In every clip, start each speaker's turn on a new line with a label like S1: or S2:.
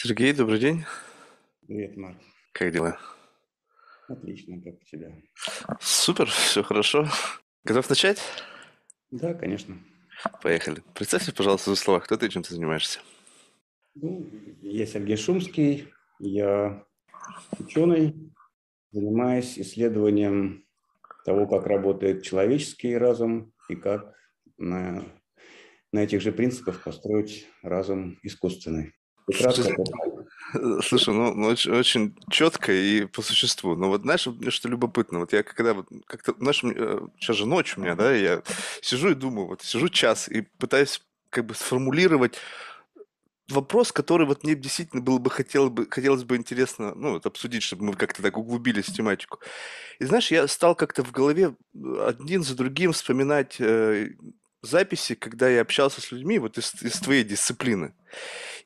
S1: Сергей, добрый день. Привет, Марк. Как дела? Отлично, как у тебя? Супер, все хорошо. Готов начать? Да, конечно. Поехали. Представься, пожалуйста, в словах, кто ты и чем
S2: ты занимаешься? Ну, я Сергей Шумский, я ученый, занимаюсь исследованием того, как работает человеческий разум и как на, на этих же принципах построить разум искусственный. Прекрасно. Э, слушай, ну, ну очень, очень
S1: четко и по существу. Но вот знаешь, что любопытно, вот я когда вот как-то, знаешь, сейчас э, же ночь у меня, да, я сижу и думаю, вот сижу час и пытаюсь как бы сформулировать вопрос, который вот мне действительно было бы хотелось бы, хотелось бы интересно, ну, вот обсудить, чтобы мы как-то так углубились в тематику. И знаешь, я стал как-то в голове один за другим вспоминать э, записи, когда я общался с людьми вот из, из твоей дисциплины,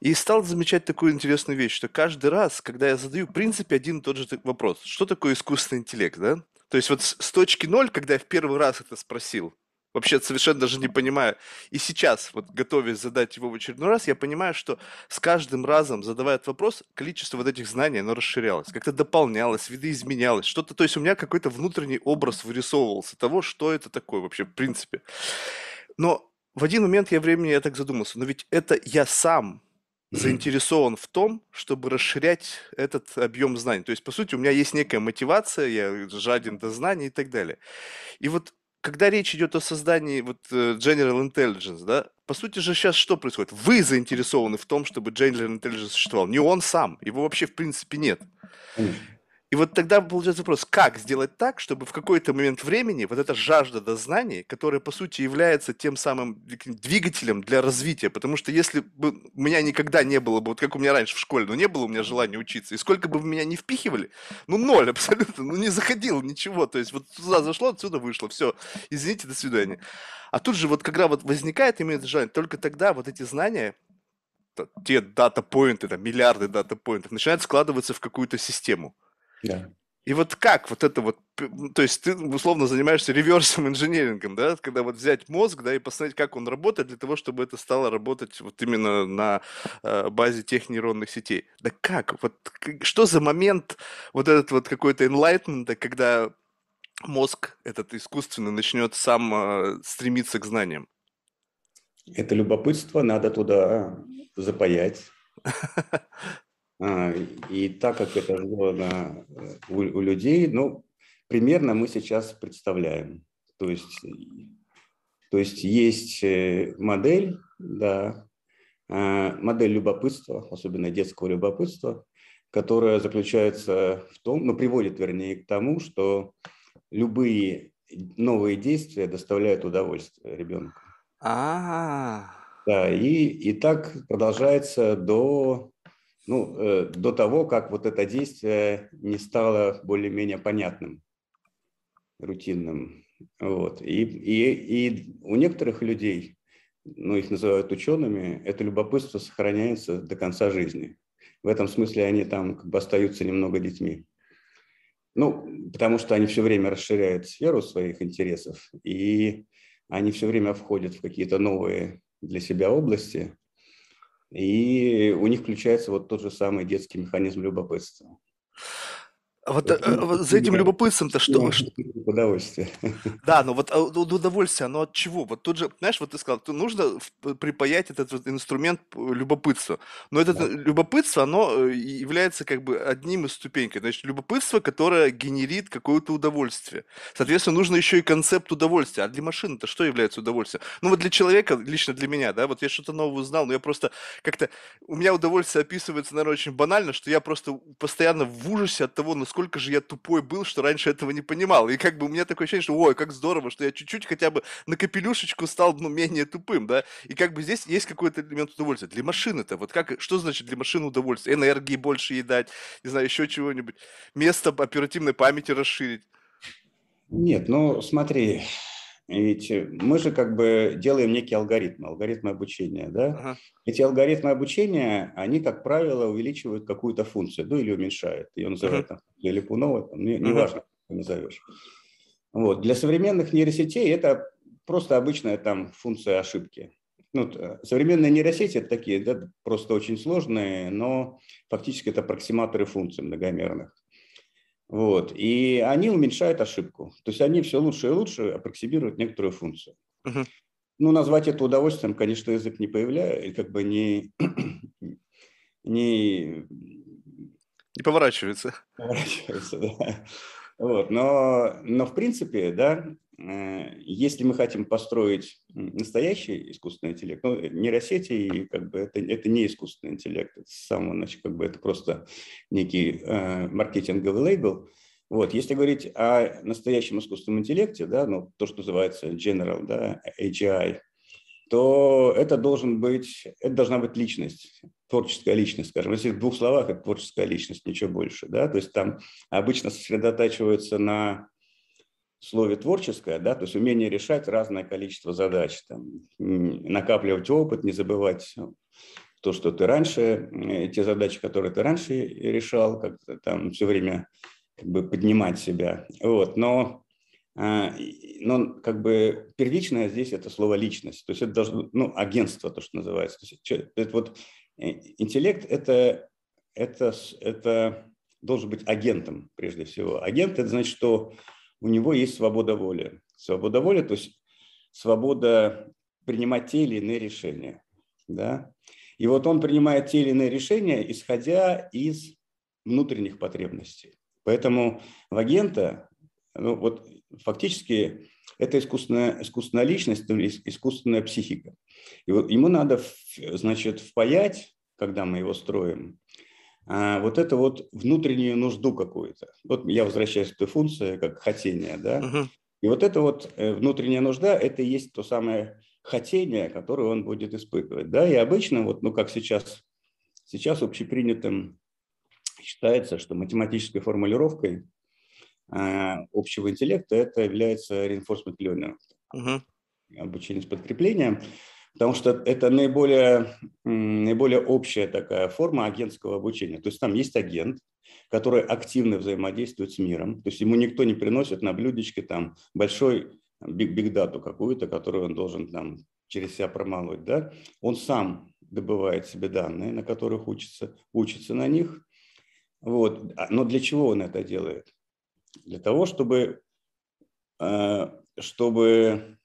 S1: и стал замечать такую интересную вещь, что каждый раз, когда я задаю, в принципе, один и тот же вопрос, что такое искусственный интеллект, да? То есть вот с точки ноль, когда я в первый раз это спросил, вообще совершенно даже не понимаю. И сейчас, вот готовясь задать его в очередной раз, я понимаю, что с каждым разом, задавая этот вопрос, количество вот этих знаний, оно расширялось, как-то дополнялось, видоизменялось, что-то, то есть у меня какой-то внутренний образ вырисовывался того, что это такое вообще в принципе. Но в один момент я времени я так задумался, но ведь это я сам заинтересован в том, чтобы расширять этот объем знаний. То есть, по сути, у меня есть некая мотивация, я жаден до знаний и так далее. И вот когда речь идет о создании вот э, General Intelligence, да, по сути же сейчас что происходит? Вы заинтересованы в том, чтобы General Intelligence существовал, не он сам, его вообще в принципе нет. И вот тогда получается вопрос, как сделать так, чтобы в какой-то момент времени вот эта жажда до знаний, которая, по сути, является тем самым двигателем для развития, потому что если бы у меня никогда не было бы, вот как у меня раньше в школе, ну, не было у меня желания учиться, и сколько бы меня не впихивали, ну, ноль абсолютно, ну, не заходил ничего, то есть вот туда зашло, отсюда вышло, все, извините, до свидания. А тут же вот когда вот возникает именно желание, только тогда вот эти знания, те дата-поинты, там, миллиарды дата-поинтов, начинают складываться в какую-то систему. И вот как вот это вот, ну, то есть ты условно занимаешься реверсом инженерингом, да, когда вот взять мозг, да, и посмотреть, как он работает для того, чтобы это стало работать вот именно на э, базе тех нейронных сетей. Да как? Вот что за момент вот этот вот какой-то enlightenment, когда мозг этот искусственный начнет сам э, стремиться к знаниям?
S2: Это любопытство надо туда запаять. А, и так как это сделано э, у, у людей, ну, примерно мы сейчас представляем. То есть, то есть есть э, модель, да, а, модель любопытства, особенно детского любопытства, которая заключается в том, ну, приводит, вернее, к тому, что любые новые действия доставляют удовольствие ребенку. А. -а, -а. Да, и, и так продолжается до ну, э, до того, как вот это действие не стало более-менее понятным, рутинным. Вот. И, и, и у некоторых людей, ну, их называют учеными, это любопытство сохраняется до конца жизни. В этом смысле они там как бы остаются немного детьми. Ну, потому что они все время расширяют сферу своих интересов, и они все время входят в какие-то новые для себя области, и у них включается вот тот же самый детский механизм любопытства. Вот, э, вот за этим любопытством-то что? Ну а, ну, ну, удовольствие. Да, но вот
S1: удовольствие, оно от чего? Вот тут же, знаешь, вот ты сказал, то нужно припаять этот вот инструмент любопытству. Но это да. любопытство, оно э, является как бы одним из ступенькой. Значит, любопытство, которое генерит какое-то удовольствие. Соответственно, нужно еще и концепт удовольствия. А для машины то что является удовольствием? Ну вот для человека, лично для меня, да, вот я что-то новое узнал, но я просто как-то... У меня удовольствие описывается, наверное, очень банально, что я просто постоянно в ужасе от того, насколько же я тупой был, что раньше этого не понимал. И как бы у меня такое ощущение, что ой, как здорово, что я чуть-чуть хотя бы на капелюшечку стал, ну, менее тупым, да. И как бы здесь есть какой-то элемент удовольствия. Для машины-то, вот как, что значит для машины удовольствие? Энергии больше ей дать, не знаю, еще чего-нибудь. Место оперативной памяти расширить.
S2: Нет, ну смотри, ведь э, мы же как бы делаем некие алгоритмы, алгоритмы обучения, да? Ага. Эти алгоритмы обучения, они, как правило, увеличивают какую-то функцию, ну или уменьшают. Ее называют ага. там, или Пунова, там, не, ага. неважно, как ты назовешь. Вот. Для современных нейросетей это просто обычная там функция ошибки. Ну, э, современные нейросети это такие, да, просто очень сложные, но фактически это проксиматоры функций многомерных. Вот. И они уменьшают ошибку. То есть они все лучше и лучше аппроксимируют некоторую функцию. Uh -huh. Ну, назвать это удовольствием, конечно, язык не появляет, как бы не... не... Не поворачивается. Поворачивается, да. Вот. Но, но в принципе, да, Э, если мы хотим построить настоящий искусственный интеллект, ну, э, нейросети, как бы это, это не искусственный интеллект, это самого, значит, как бы это просто некий э, маркетинговый лейбл. Вот, если говорить о настоящем искусственном интеллекте, да, ну, то, что называется general, да, AGI, то это должен быть, это должна быть личность, творческая личность, скажем. Если в двух словах, это творческая личность, ничего больше, да, то есть там обычно сосредотачиваются на слове творческое, да, то есть умение решать разное количество задач, там, накапливать опыт, не забывать то, что ты раньше, те задачи, которые ты раньше решал, как то там все время как бы поднимать себя. Вот, но, а, но как бы первичное здесь это слово личность, то есть это должно, ну, агентство, то, что называется. То есть, это вот э, интеллект это, это, это должен быть агентом прежде всего. Агент – это значит, что у него есть свобода воли. Свобода воли, то есть свобода принимать те или иные решения. Да? И вот он принимает те или иные решения, исходя из внутренних потребностей. Поэтому в агента, ну вот фактически это искусственная, искусственная личность, ну, искусственная психика. И вот ему надо, значит, впаять, когда мы его строим, а вот это вот внутреннюю нужду какую-то. Вот я возвращаюсь к той функции, как хотение, да. Угу. И вот это вот э, внутренняя нужда, это и есть то самое хотение, которое он будет испытывать, да. И обычно вот, ну как сейчас, сейчас общепринятым считается, что математической формулировкой а, общего интеллекта это является reinforcement learning, угу. обучение с подкреплением потому что это наиболее, наиболее общая такая форма агентского обучения. То есть там есть агент, который активно взаимодействует с миром, то есть ему никто не приносит на блюдечке там большой биг-дату какую-то, которую он должен там через себя промолоть, да, он сам добывает себе данные, на которых учится, учится на них. Вот. А, но для чего он это делает? Для того, чтобы, э, чтобы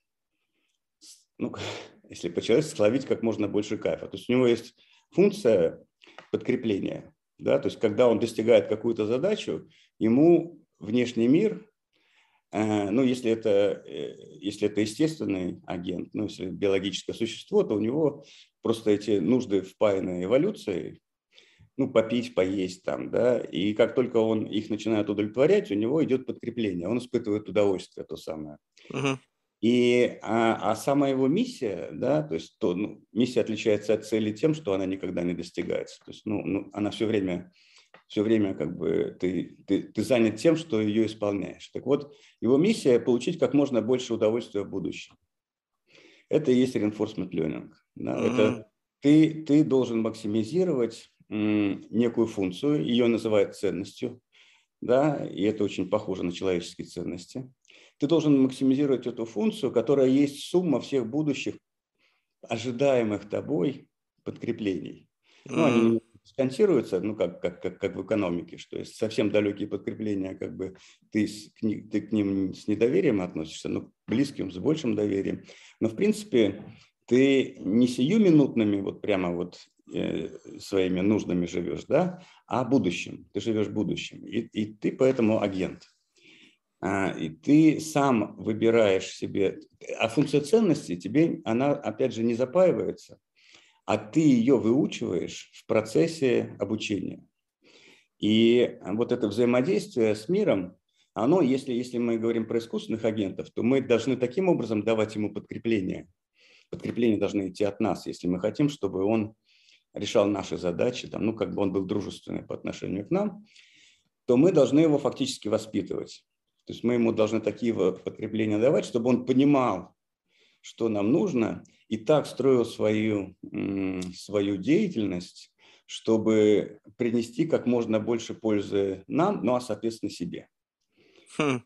S2: ну, если по-человечески, словить как можно больше кайфа. То есть у него есть функция подкрепления, да, то есть когда он достигает какую-то задачу, ему внешний мир, э, ну, если это, э, если это естественный агент, ну, если биологическое существо, то у него просто эти нужды впаяны эволюцией, ну, попить, поесть там, да, и как только он их начинает удовлетворять, у него идет подкрепление, он испытывает удовольствие то самое. Uh-huh. И, а, а сама его миссия, да, то есть то, ну, миссия отличается от цели тем, что она никогда не достигается. То есть ну, ну, она все время, все время как бы ты, ты, ты занят тем, что ее исполняешь. Так вот, его миссия – получить как можно больше удовольствия в будущем. Это и есть reinforcement learning. Да? Mm-hmm. Это ты, ты должен максимизировать м, некую функцию, ее называют ценностью, да, и это очень похоже на человеческие ценности ты должен максимизировать эту функцию, которая есть сумма всех будущих ожидаемых тобой подкреплений. Ну, они дисконтируются, ну, как, как, как, как в экономике, что есть совсем далекие подкрепления, как бы ты, с, к, ним, ты к ним с недоверием относишься, но близким, с большим доверием. Но, в принципе, ты не сиюминутными вот прямо вот э, своими нужными живешь, да, а будущим. Ты живешь будущим, и, и ты поэтому агент. А, и ты сам выбираешь себе, а функция ценности тебе, она, опять же, не запаивается, а ты ее выучиваешь в процессе обучения. И вот это взаимодействие с миром, оно, если, если мы говорим про искусственных агентов, то мы должны таким образом давать ему подкрепление. Подкрепление должно идти от нас, если мы хотим, чтобы он решал наши задачи, там, ну, как бы он был дружественный по отношению к нам, то мы должны его фактически воспитывать. То есть мы ему должны такие потребления давать, чтобы он понимал, что нам нужно, и так строил свою, свою деятельность, чтобы принести как можно больше пользы нам, ну а, соответственно, себе. Хм.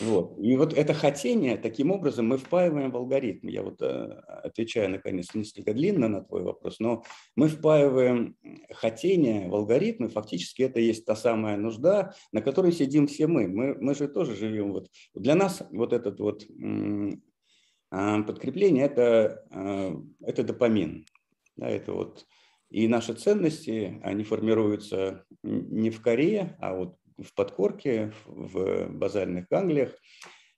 S2: Вот. И вот это хотение, таким образом, мы впаиваем в алгоритм. Я вот э, отвечаю, наконец, несколько длинно на твой вопрос, но мы впаиваем хотение в алгоритмы. Фактически это есть та самая нужда, на которой сидим все мы. Мы, мы же тоже живем. Вот. Для нас вот этот вот а, подкрепление – это, а, это допамин. Да, это вот и наши ценности, они формируются не в коре, а вот в подкорке, в базальных ганглиях,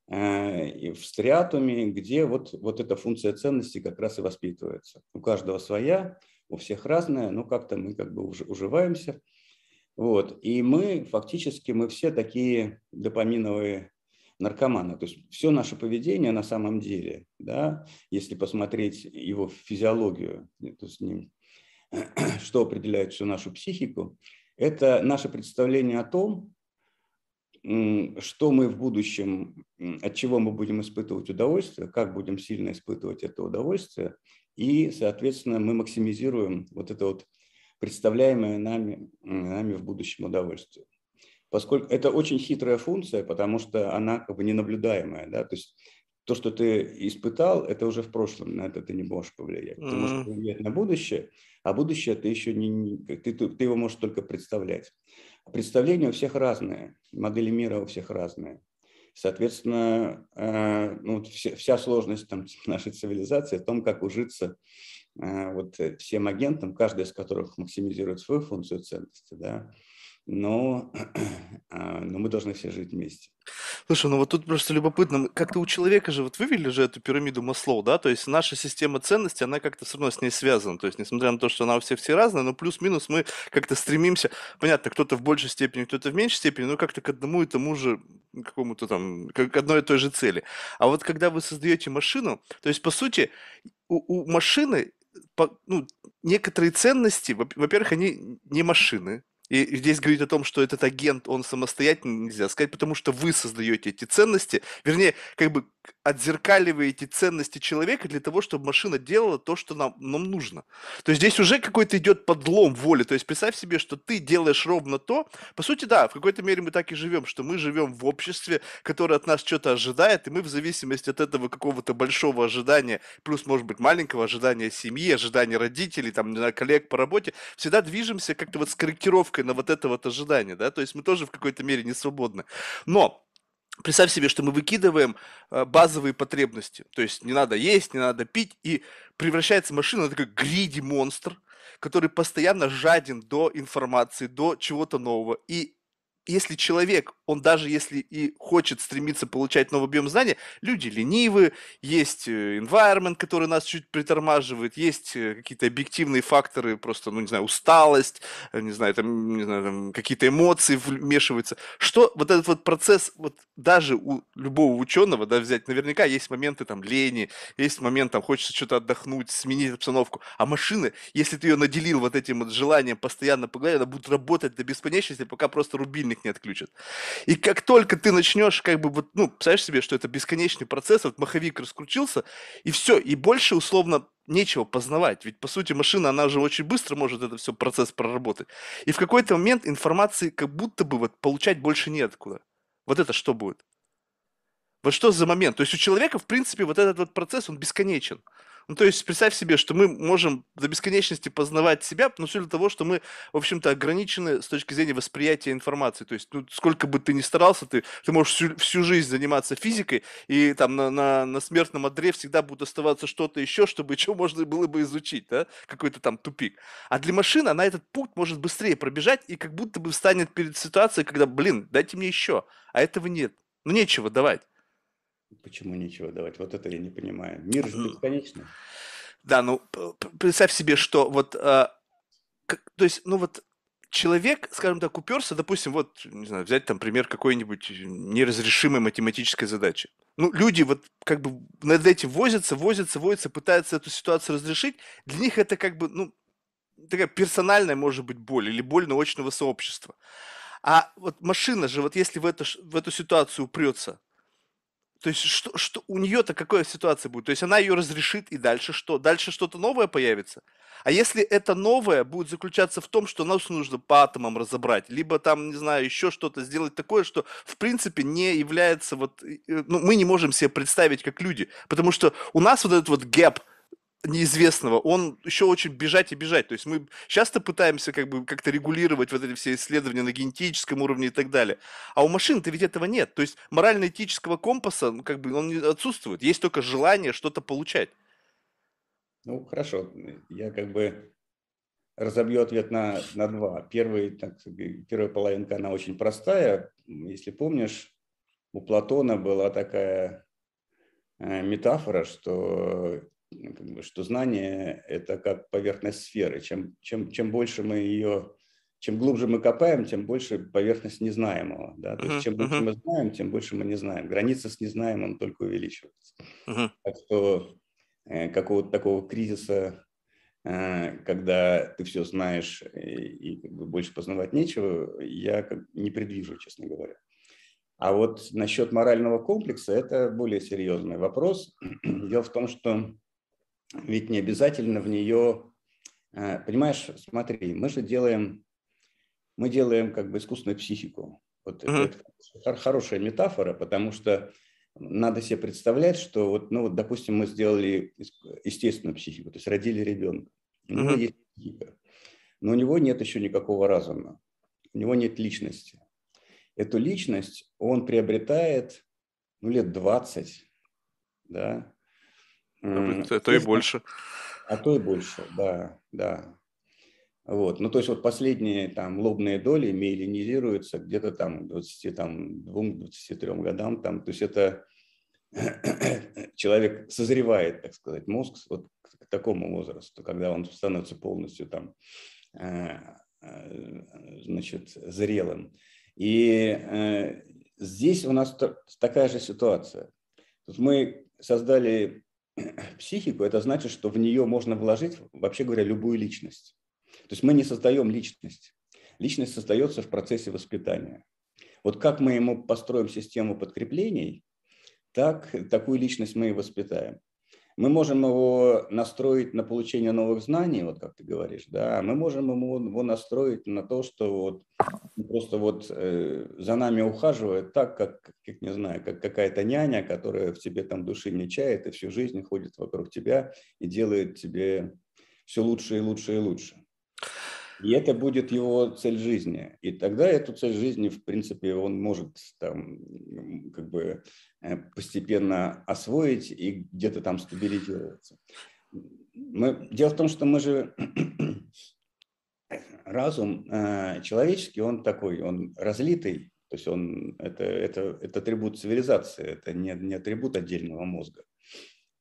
S2: э, и в стриатуме, где вот, вот эта функция ценности как раз и воспитывается. У каждого своя, у всех разная, но как-то мы как бы уж, уживаемся. Вот. И мы фактически, мы все такие допаминовые наркоманы. То есть все наше поведение на самом деле, да, если посмотреть его физиологию, то есть что определяет всю нашу психику, это наше представление о том, что мы в будущем, от чего мы будем испытывать удовольствие, как будем сильно испытывать это удовольствие, и, соответственно, мы максимизируем вот это вот представляемое нами, нами в будущем удовольствие. Поскольку это очень хитрая функция, потому что она как бы ненаблюдаемая, да, то есть то, что ты испытал, это уже в прошлом, на это ты не можешь повлиять. Mm-hmm. Ты можешь повлиять на будущее, а будущее ты еще не... Ты, ты его можешь только представлять. Представления у всех разные, модели мира у всех разные. Соответственно, э, ну, вся сложность там, нашей цивилизации в том, как ужиться э, вот всем агентам, каждый из которых максимизирует свою функцию ценности, да, но, а, но мы должны все жить вместе. Слушай, ну вот тут просто любопытно, как-то у человека же, вот вывели
S1: же эту пирамиду Маслоу, да, то есть наша система ценностей, она как-то все равно с ней связана, то есть несмотря на то, что она у всех все разная, но плюс-минус мы как-то стремимся, понятно, кто-то в большей степени, кто-то в меньшей степени, но как-то к одному и тому же, какому-то там, к одной и той же цели. А вот когда вы создаете машину, то есть по сути у, у машины по, ну, некоторые ценности, во-первых, они не машины, и здесь говорить о том, что этот агент, он самостоятельно нельзя сказать, потому что вы создаете эти ценности. Вернее, как бы отзеркаливаете ценности человека для того, чтобы машина делала то, что нам, нам нужно. То есть здесь уже какой-то идет подлом воли. То есть представь себе, что ты делаешь ровно то. По сути, да, в какой-то мере мы так и живем, что мы живем в обществе, которое от нас что-то ожидает, и мы в зависимости от этого какого-то большого ожидания, плюс, может быть, маленького ожидания семьи, ожидания родителей, там, коллег по работе, всегда движемся как-то вот с корректировкой на вот это вот ожидание, да, то есть мы тоже в какой-то мере не свободны. Но Представь себе, что мы выкидываем э, базовые потребности. То есть не надо есть, не надо пить. И превращается машина, в такой гриди-монстр, который постоянно жаден до информации, до чего-то нового. И если человек, он даже если и хочет стремиться получать новый объем знаний, люди ленивы, есть э, environment, который нас чуть притормаживает, есть э, какие-то объективные факторы, просто, ну, не знаю, усталость, э, не знаю, там, не знаю, там какие-то эмоции вмешиваются. Что вот этот вот процесс, вот даже у любого ученого, да, взять, наверняка есть моменты там лени, есть момент там хочется что-то отдохнуть, сменить обстановку, а машины, если ты ее наделил вот этим вот желанием постоянно погулять, она будет работать до бесконечности, пока просто рубильник мобильник не отключат. И как только ты начнешь, как бы, вот, ну, представляешь себе, что это бесконечный процесс, вот маховик раскрутился, и все, и больше условно нечего познавать. Ведь, по сути, машина, она же очень быстро может это все процесс проработать. И в какой-то момент информации как будто бы вот получать больше неоткуда. Вот это что будет? Вот что за момент? То есть у человека, в принципе, вот этот вот процесс, он бесконечен. Ну, то есть представь себе, что мы можем до бесконечности познавать себя, но все для того, что мы, в общем-то, ограничены с точки зрения восприятия информации. То есть, ну, сколько бы ты ни старался, ты, ты можешь всю, всю жизнь заниматься физикой, и там на, на, на смертном одре всегда будет оставаться что-то еще, чтобы еще можно было бы изучить, да, какой-то там тупик. А для машины она этот путь может быстрее пробежать и как будто бы встанет перед ситуацией, когда, блин, дайте мне еще, а этого нет. Ну, нечего давать. Почему нечего давать? Вот это я не понимаю. Мир же бесконечный. Да, ну представь себе, что вот, э, как, то есть, ну вот человек, скажем так, уперся, допустим, вот, не знаю, взять там пример какой-нибудь неразрешимой математической задачи. Ну, люди вот как бы над этим возятся, возятся, возятся, пытаются эту ситуацию разрешить. Для них это как бы, ну, такая персональная, может быть, боль или боль научного сообщества. А вот машина же, вот если в эту, в эту ситуацию упрется – то есть что, что у нее-то какая ситуация будет? То есть она ее разрешит и дальше что? Дальше что-то новое появится? А если это новое будет заключаться в том, что нас нужно по атомам разобрать, либо там, не знаю, еще что-то сделать такое, что в принципе не является вот... Э, э, ну, мы не можем себе представить как люди, потому что у нас вот этот вот гэп – неизвестного, он еще очень бежать и бежать. То есть мы часто пытаемся как бы как-то регулировать вот эти все исследования на генетическом уровне и так далее. А у машин-то ведь этого нет. То есть морально-этического компаса, ну, как бы он отсутствует. Есть только желание что-то получать.
S2: Ну, хорошо. Я как бы разобью ответ на, на два. Первый, так, первая половинка, она очень простая. Если помнишь, у Платона была такая э, метафора, что что знание – это как поверхность сферы. Чем, чем, чем больше мы ее, чем глубже мы копаем, тем больше поверхность незнаемого. Да? То uh-huh, есть чем uh-huh. больше мы знаем, тем больше мы не знаем. Граница с незнаемым только увеличивается. Uh-huh. Так что э, какого-то такого кризиса, э, когда ты все знаешь и, э, и как бы больше познавать нечего, я как, не предвижу, честно говоря. А вот насчет морального комплекса – это более серьезный вопрос. Дело в том, что ведь не обязательно в нее... Э, понимаешь, смотри, мы же делаем, мы делаем как бы искусственную психику. Вот mm-hmm. это хорошая метафора, потому что надо себе представлять, что вот, ну вот, допустим, мы сделали естественную психику, то есть родили ребенка. У него есть психика, но у него нет еще никакого разума, у него нет личности. Эту личность он приобретает ну, лет 20, да, Mm, а то и больше. А то и больше, да, да. Вот. Ну, то есть вот последние там лобные доли миелинизируются где-то там 20, там, 2-23 годам. Там, то есть это человек созревает, так сказать, мозг вот к такому возрасту, когда он становится полностью там, э, э, значит, зрелым. И э, здесь у нас такая же ситуация. Тут мы создали психику, это значит, что в нее можно вложить, вообще говоря, любую личность. То есть мы не создаем личность. Личность создается в процессе воспитания. Вот как мы ему построим систему подкреплений, так такую личность мы и воспитаем. Мы можем его настроить на получение новых знаний, вот как ты говоришь, да, а мы можем его настроить на то, что вот ну, просто вот э, за нами ухаживает так, как, как не знаю, как какая-то няня, которая в тебе там души не чает и всю жизнь ходит вокруг тебя и делает тебе все лучше и лучше и лучше. И это будет его цель жизни. И тогда эту цель жизни, в принципе, он может там как бы Э, постепенно освоить и где-то там стабилизироваться. Мы, дело в том, что мы же разум э, человеческий, он такой, он разлитый, то есть он, это, это, это атрибут цивилизации, это не, не атрибут отдельного мозга.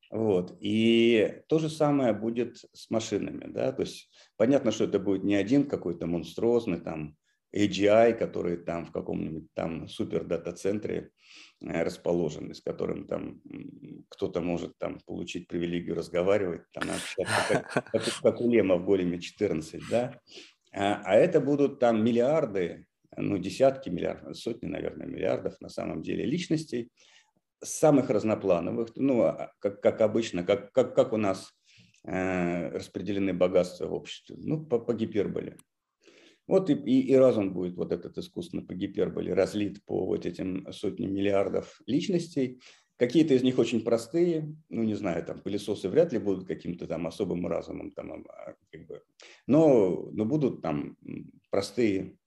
S2: Вот. И то же самое будет с машинами. Да? То есть понятно, что это будет не один какой-то монструозный там AGI, который там в каком-нибудь там супер дата-центре э, Э, расположены, с которым там кто-то может там получить привилегию разговаривать, там, а, как, как, у Лема в Големе 14, да, а, а это будут там миллиарды, ну, десятки миллиардов, сотни, наверное, миллиардов на самом деле личностей, самых разноплановых, ну, а, как, как обычно, как, как, как у нас э, распределены богатства в обществе, ну, по, по гиперболе. Вот и, и, и разум будет вот этот искусственно по гиперболе разлит по вот этим сотням миллиардов личностей. Какие-то из них очень простые, ну не знаю, там пылесосы вряд ли будут каким-то там особым разумом, там, а, как бы, но, но будут там простые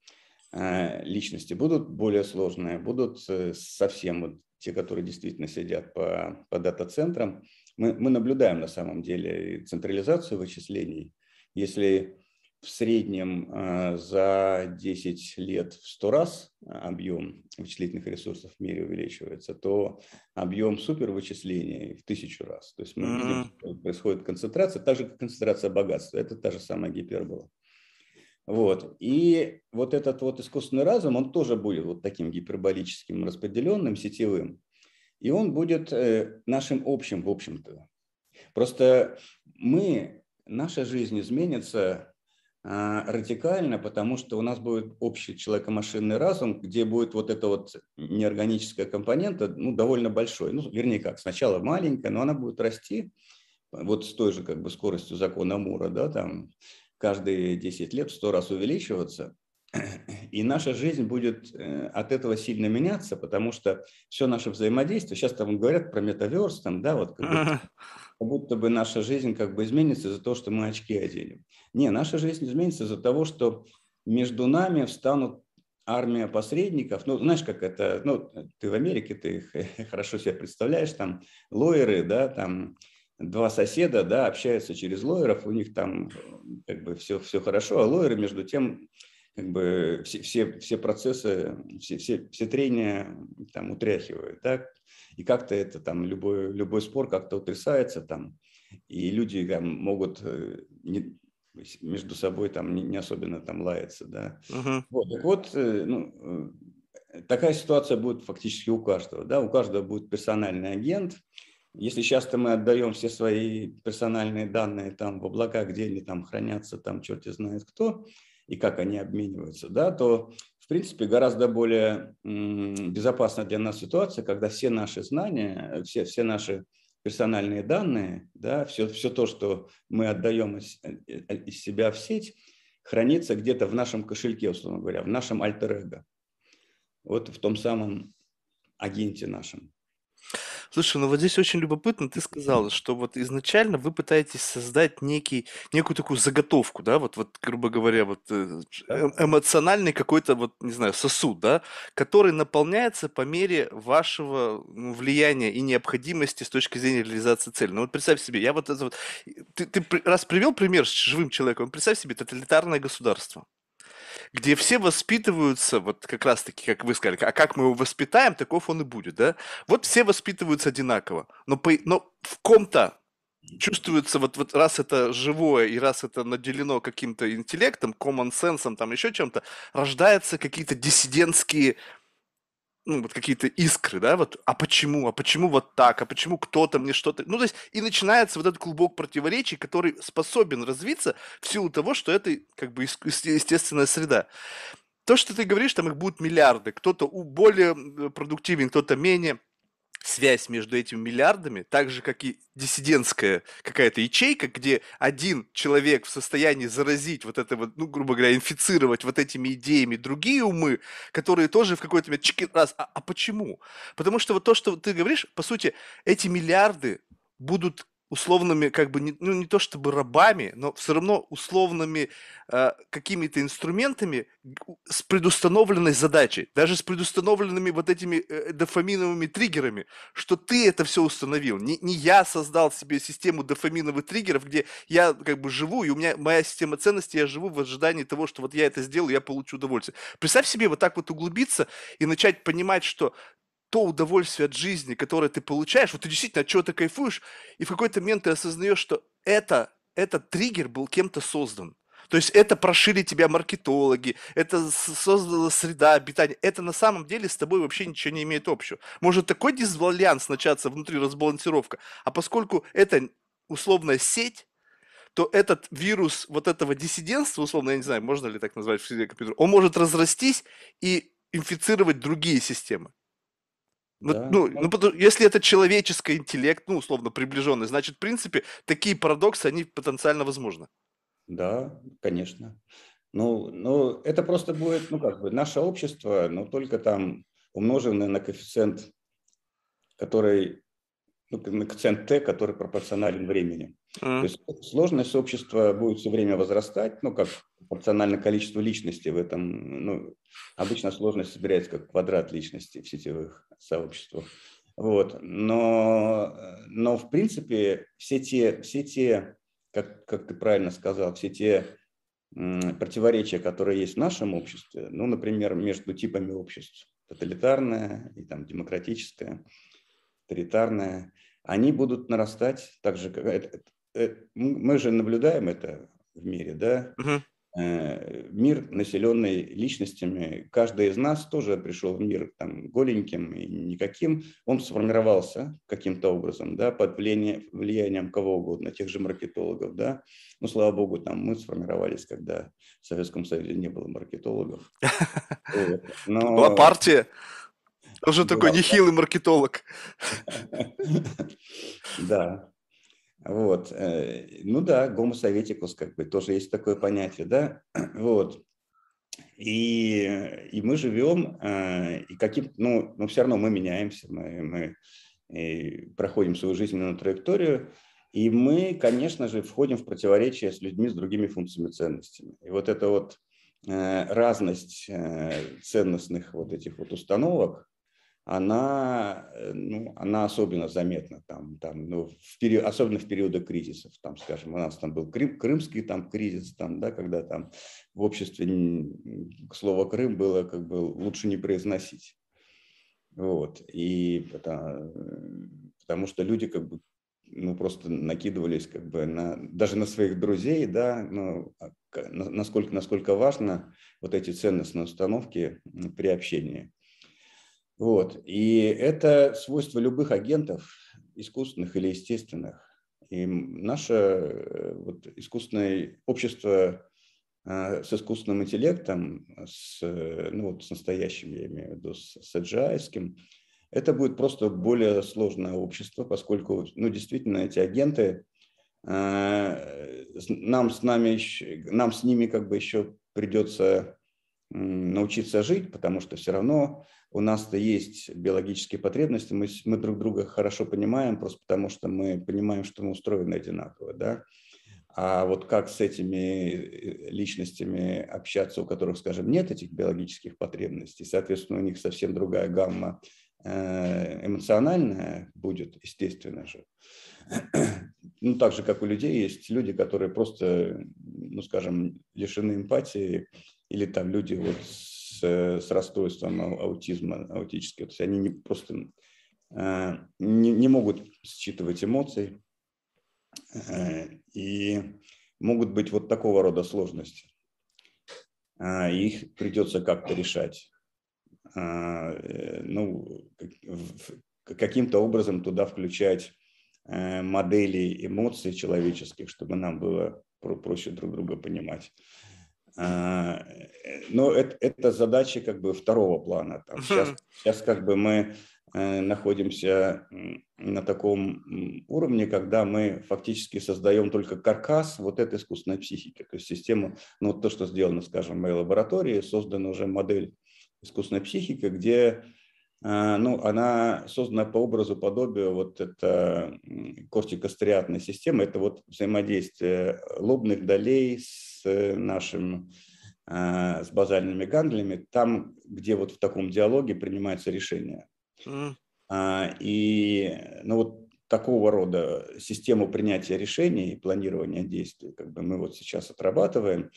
S2: э, личности, будут более сложные, будут э, совсем вот те, которые действительно сидят по, по дата-центрам. Мы, мы наблюдаем на самом деле централизацию вычислений. Если в среднем э, за 10 лет в 100 раз объем вычислительных ресурсов в мире увеличивается, то объем супервычислений в тысячу раз. То есть мы видим, что происходит концентрация, так же, как концентрация богатства. Это та же самая гипербола. Вот. И вот этот вот искусственный разум, он тоже будет вот таким гиперболическим, распределенным, сетевым. И он будет э, нашим общим, в общем-то. Просто мы, наша жизнь изменится а, радикально, потому что у нас будет общий человекомашинный разум, где будет вот эта вот неорганическая компонента ну, довольно большой. Ну, вернее как, сначала маленькая, но она будет расти вот с той же как бы скоростью закона Мура, да, там каждые 10 лет в 100 раз увеличиваться. И наша жизнь будет э, от этого сильно меняться, потому что все наше взаимодействие, сейчас там говорят про метаверс, там, да, вот как будто, как будто бы наша жизнь как бы изменится за то, что мы очки оденем. Не, наша жизнь изменится за того, что между нами встанут армия посредников, ну, знаешь, как это, ну, ты в Америке, ты их хорошо себе представляешь, там, лоеры, да, там, два соседа, да, общаются через лоеров, у них там как бы все, все хорошо, а лоеры между тем как бы все, все, все процессы, все, все, все трения там утряхивают, так и как-то это там любой, любой спор как-то утрясается там, и люди там могут э, не, между собой там не, не особенно там лаяться, да. Uh-huh. Вот, так вот, э, ну, э, такая ситуация будет фактически у каждого, да, у каждого будет персональный агент, если часто мы отдаем все свои персональные данные там в облака, где они там хранятся, там черти знает кто, и как они обмениваются, да, то, в принципе, гораздо более безопасна для нас ситуация, когда все наши знания, все, все наши персональные данные, да, все, все то, что мы отдаем из, э, из себя в сеть, хранится где-то в нашем кошельке, условно говоря, в нашем альтер -эго. Вот в том самом агенте нашем. Слушай, ну вот здесь очень любопытно, ты
S1: сказала, что вот изначально вы пытаетесь создать некий, некую такую заготовку, да, вот, вот грубо говоря, вот э, э эмоциональный какой-то, вот, не знаю, сосуд, да, который наполняется по мере вашего влияния и необходимости с точки зрения реализации цели. Ну вот представь себе, я вот это вот, ты, ты при- раз привел пример с живым человеком, представь себе тоталитарное государство где все воспитываются, вот как раз-таки, как вы сказали, а как мы его воспитаем, таков он и будет, да? Вот все воспитываются одинаково, но, по, но в ком-то чувствуется, вот, вот раз это живое и раз это наделено каким-то интеллектом, common sense, там еще чем-то, рождаются какие-то диссидентские ну, вот какие-то искры, да, вот, а почему, а почему вот так, а почему кто-то мне что-то... Ну, то есть, и начинается вот этот клубок противоречий, который способен развиться в силу того, что это, как бы, естественная среда. То, что ты говоришь, там их будут миллиарды, кто-то более продуктивен, кто-то менее – связь между этими миллиардами, так же, как и диссидентская какая-то ячейка, где один человек в состоянии заразить вот это вот, ну, грубо говоря, инфицировать вот этими идеями другие умы, которые тоже в какой-то момент чики раз. А, а почему? Потому что вот то, что ты говоришь, по сути, эти миллиарды будут условными, как бы, не, ну не то чтобы рабами, но все равно условными э, какими-то инструментами с предустановленной задачей, даже с предустановленными вот этими э, дофаминовыми триггерами, что ты это все установил. Не, не я создал себе систему дофаминовых триггеров, где я как бы живу, и у меня моя система ценностей, я живу в ожидании того, что вот я это сделаю, я получу удовольствие. Представь себе вот так вот углубиться и начать понимать, что то удовольствие от жизни, которое ты получаешь, вот ты действительно от чего ты кайфуешь, и в какой-то момент ты осознаешь, что это, этот триггер был кем-то создан. То есть это прошили тебя маркетологи, это создала среда обитания. Это на самом деле с тобой вообще ничего не имеет общего. Может такой дисбаланс начаться внутри разбалансировка, а поскольку это условная сеть, то этот вирус вот этого диссидентства, условно, я не знаю, можно ли так назвать в среде компьютера, он может разрастись и инфицировать другие системы.
S2: Ну, да. Ну, ну,
S1: если это человеческий интеллект, ну, условно, приближенный, значит, в принципе, такие парадоксы, они потенциально возможны.
S2: Да, конечно. Ну, ну, это просто будет, ну, как бы, наше общество, но только там умноженное на коэффициент, который, ну, на коэффициент t, который пропорционален времени. Mm. То есть сложность общества будет все время возрастать, ну, как пропорционально количеству личностей в этом. Ну, обычно сложность собирается как квадрат личности в сетевых сообществах. Вот. Но, но в принципе все те, все те как, как ты правильно сказал, все те противоречия, которые есть в нашем обществе, ну, например, между типами обществ, тоталитарное и там демократическое, авторитарное, они будут нарастать так же, как э, э, мы же наблюдаем это в мире, да? Угу. Э, мир, населенный личностями. Каждый из нас тоже пришел в мир там, голеньким и никаким. Он сформировался каким-то образом да, под влияние, влиянием кого угодно, тех же маркетологов. Да? Ну, слава богу, там мы сформировались, когда в Советском Союзе не было маркетологов. Но... Была
S1: партия. Тоже такой нехилый маркетолог.
S2: Да. Вот. Э, ну да, гомосоветикус как бы тоже есть такое понятие, да? Вот. И, э, и мы живем, э, и каким, ну, но все равно мы меняемся, мы, мы проходим свою жизненную траекторию, и мы, конечно же, входим в противоречие с людьми с другими функциями ценностями. И вот эта вот разность ценностных вот этих вот установок, она, э, ну, она особенно заметна там, там ну, в период, особенно в периоды кризисов, там, скажем, у нас там был Крым, крымский там кризис, там, да, когда там в обществе слово Крым было как бы лучше не произносить, вот, и потому, э, потому что люди как бы ну, просто накидывались как бы на, даже на своих друзей, да, ну, а, насколько, насколько важно вот эти ценностные установки при общении. Вот. И это свойство любых агентов, искусственных или естественных. И наше э, вот, искусственное общество э, с искусственным интеллектом, с, э, ну, вот, с настоящим, я имею в виду, с, с agile, это будет просто более сложное общество, поскольку ну, действительно эти агенты, нам с, нами, нам с ними как бы еще придется научиться жить, потому что все равно у нас-то есть биологические потребности, мы, мы друг друга хорошо понимаем, просто потому что мы понимаем, что мы устроены одинаково, да. А вот как с этими э, личностями общаться, у которых, скажем, нет этих биологических потребностей, соответственно, у них совсем другая гамма э, эмоциональная будет, естественно же. Ну, так же, как у людей есть люди, которые просто, ну, скажем, лишены эмпатии, или там люди вот с, э, с расстройством аутизма, аутические, то есть они не, просто э, не, не могут считывать эмоции э, и могут быть вот такого рода сложности. Э, их придется как-то решать. А, э, ну, каким-то образом туда включать э, модели эмоций человеческих, чтобы нам было проще друг друга понимать. А, э, Но ну, это, это задачи как бы второго плана. Там сейчас, сейчас как бы мы э, находимся на таком уровне, когда мы фактически создаем только каркас вот этой искусственной психики, то есть систему, ну вот то, что сделано, скажем, в моей лаборатории, создана уже модель искусственной психики, где а, ну, она создана по образу, подобию вот это кортикостриатной системы. Это вот взаимодействие лобных долей с э, нашим а, с базальными ганглиями, там, где вот в таком диалоге принимается решение. Mm. И ну, вот такого рода систему принятия решений и планирования действий как бы мы вот сейчас отрабатываем.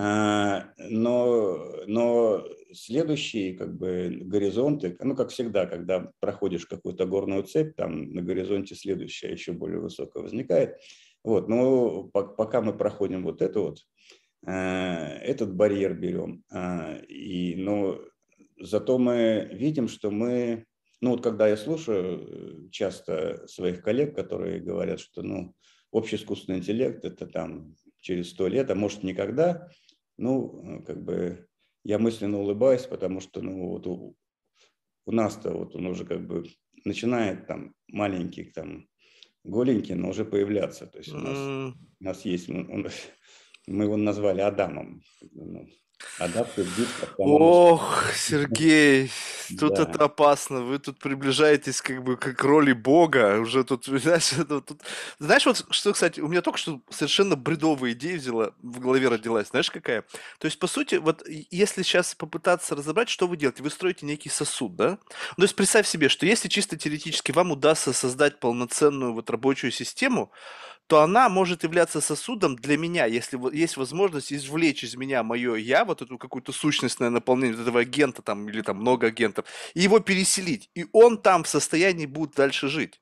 S2: А, но, но следующие как бы, горизонты, ну, как всегда, когда проходишь какую-то горную цепь, там на горизонте следующая еще более высокая возникает. Вот, но пока мы проходим вот это вот, а, этот барьер берем. А, и, но зато мы видим, что мы, ну вот когда я слушаю э, часто своих коллег, которые говорят, что ну, общий искусственный интеллект – это там через сто лет, а может никогда – ну, э, как бы я мысленно улыбаюсь, потому что ну, вот у, у нас-то вот он уже как бы начинает там маленький, там голенький, но уже появляться. То есть у нас, у нас есть, он, мы его назвали Адамом. Ну, Ох,
S1: Сергей, тут да. это опасно. Вы тут приближаетесь как бы как роли бога. Уже тут, знаешь, это, тут... знаешь, вот что, кстати, у меня только что совершенно бредовая идея взяла, в голове родилась. Знаешь, какая? То есть, по сути, вот если сейчас попытаться разобрать, что вы делаете, вы строите некий сосуд, да? Ну, то есть, представь себе, что если чисто теоретически вам удастся создать полноценную вот рабочую систему, то она может являться сосудом для меня, если есть возможность извлечь из меня мое я, вот эту какую-то сущностное наполнение вот этого агента там или там много агентов, и его переселить. И он там в состоянии будет дальше жить.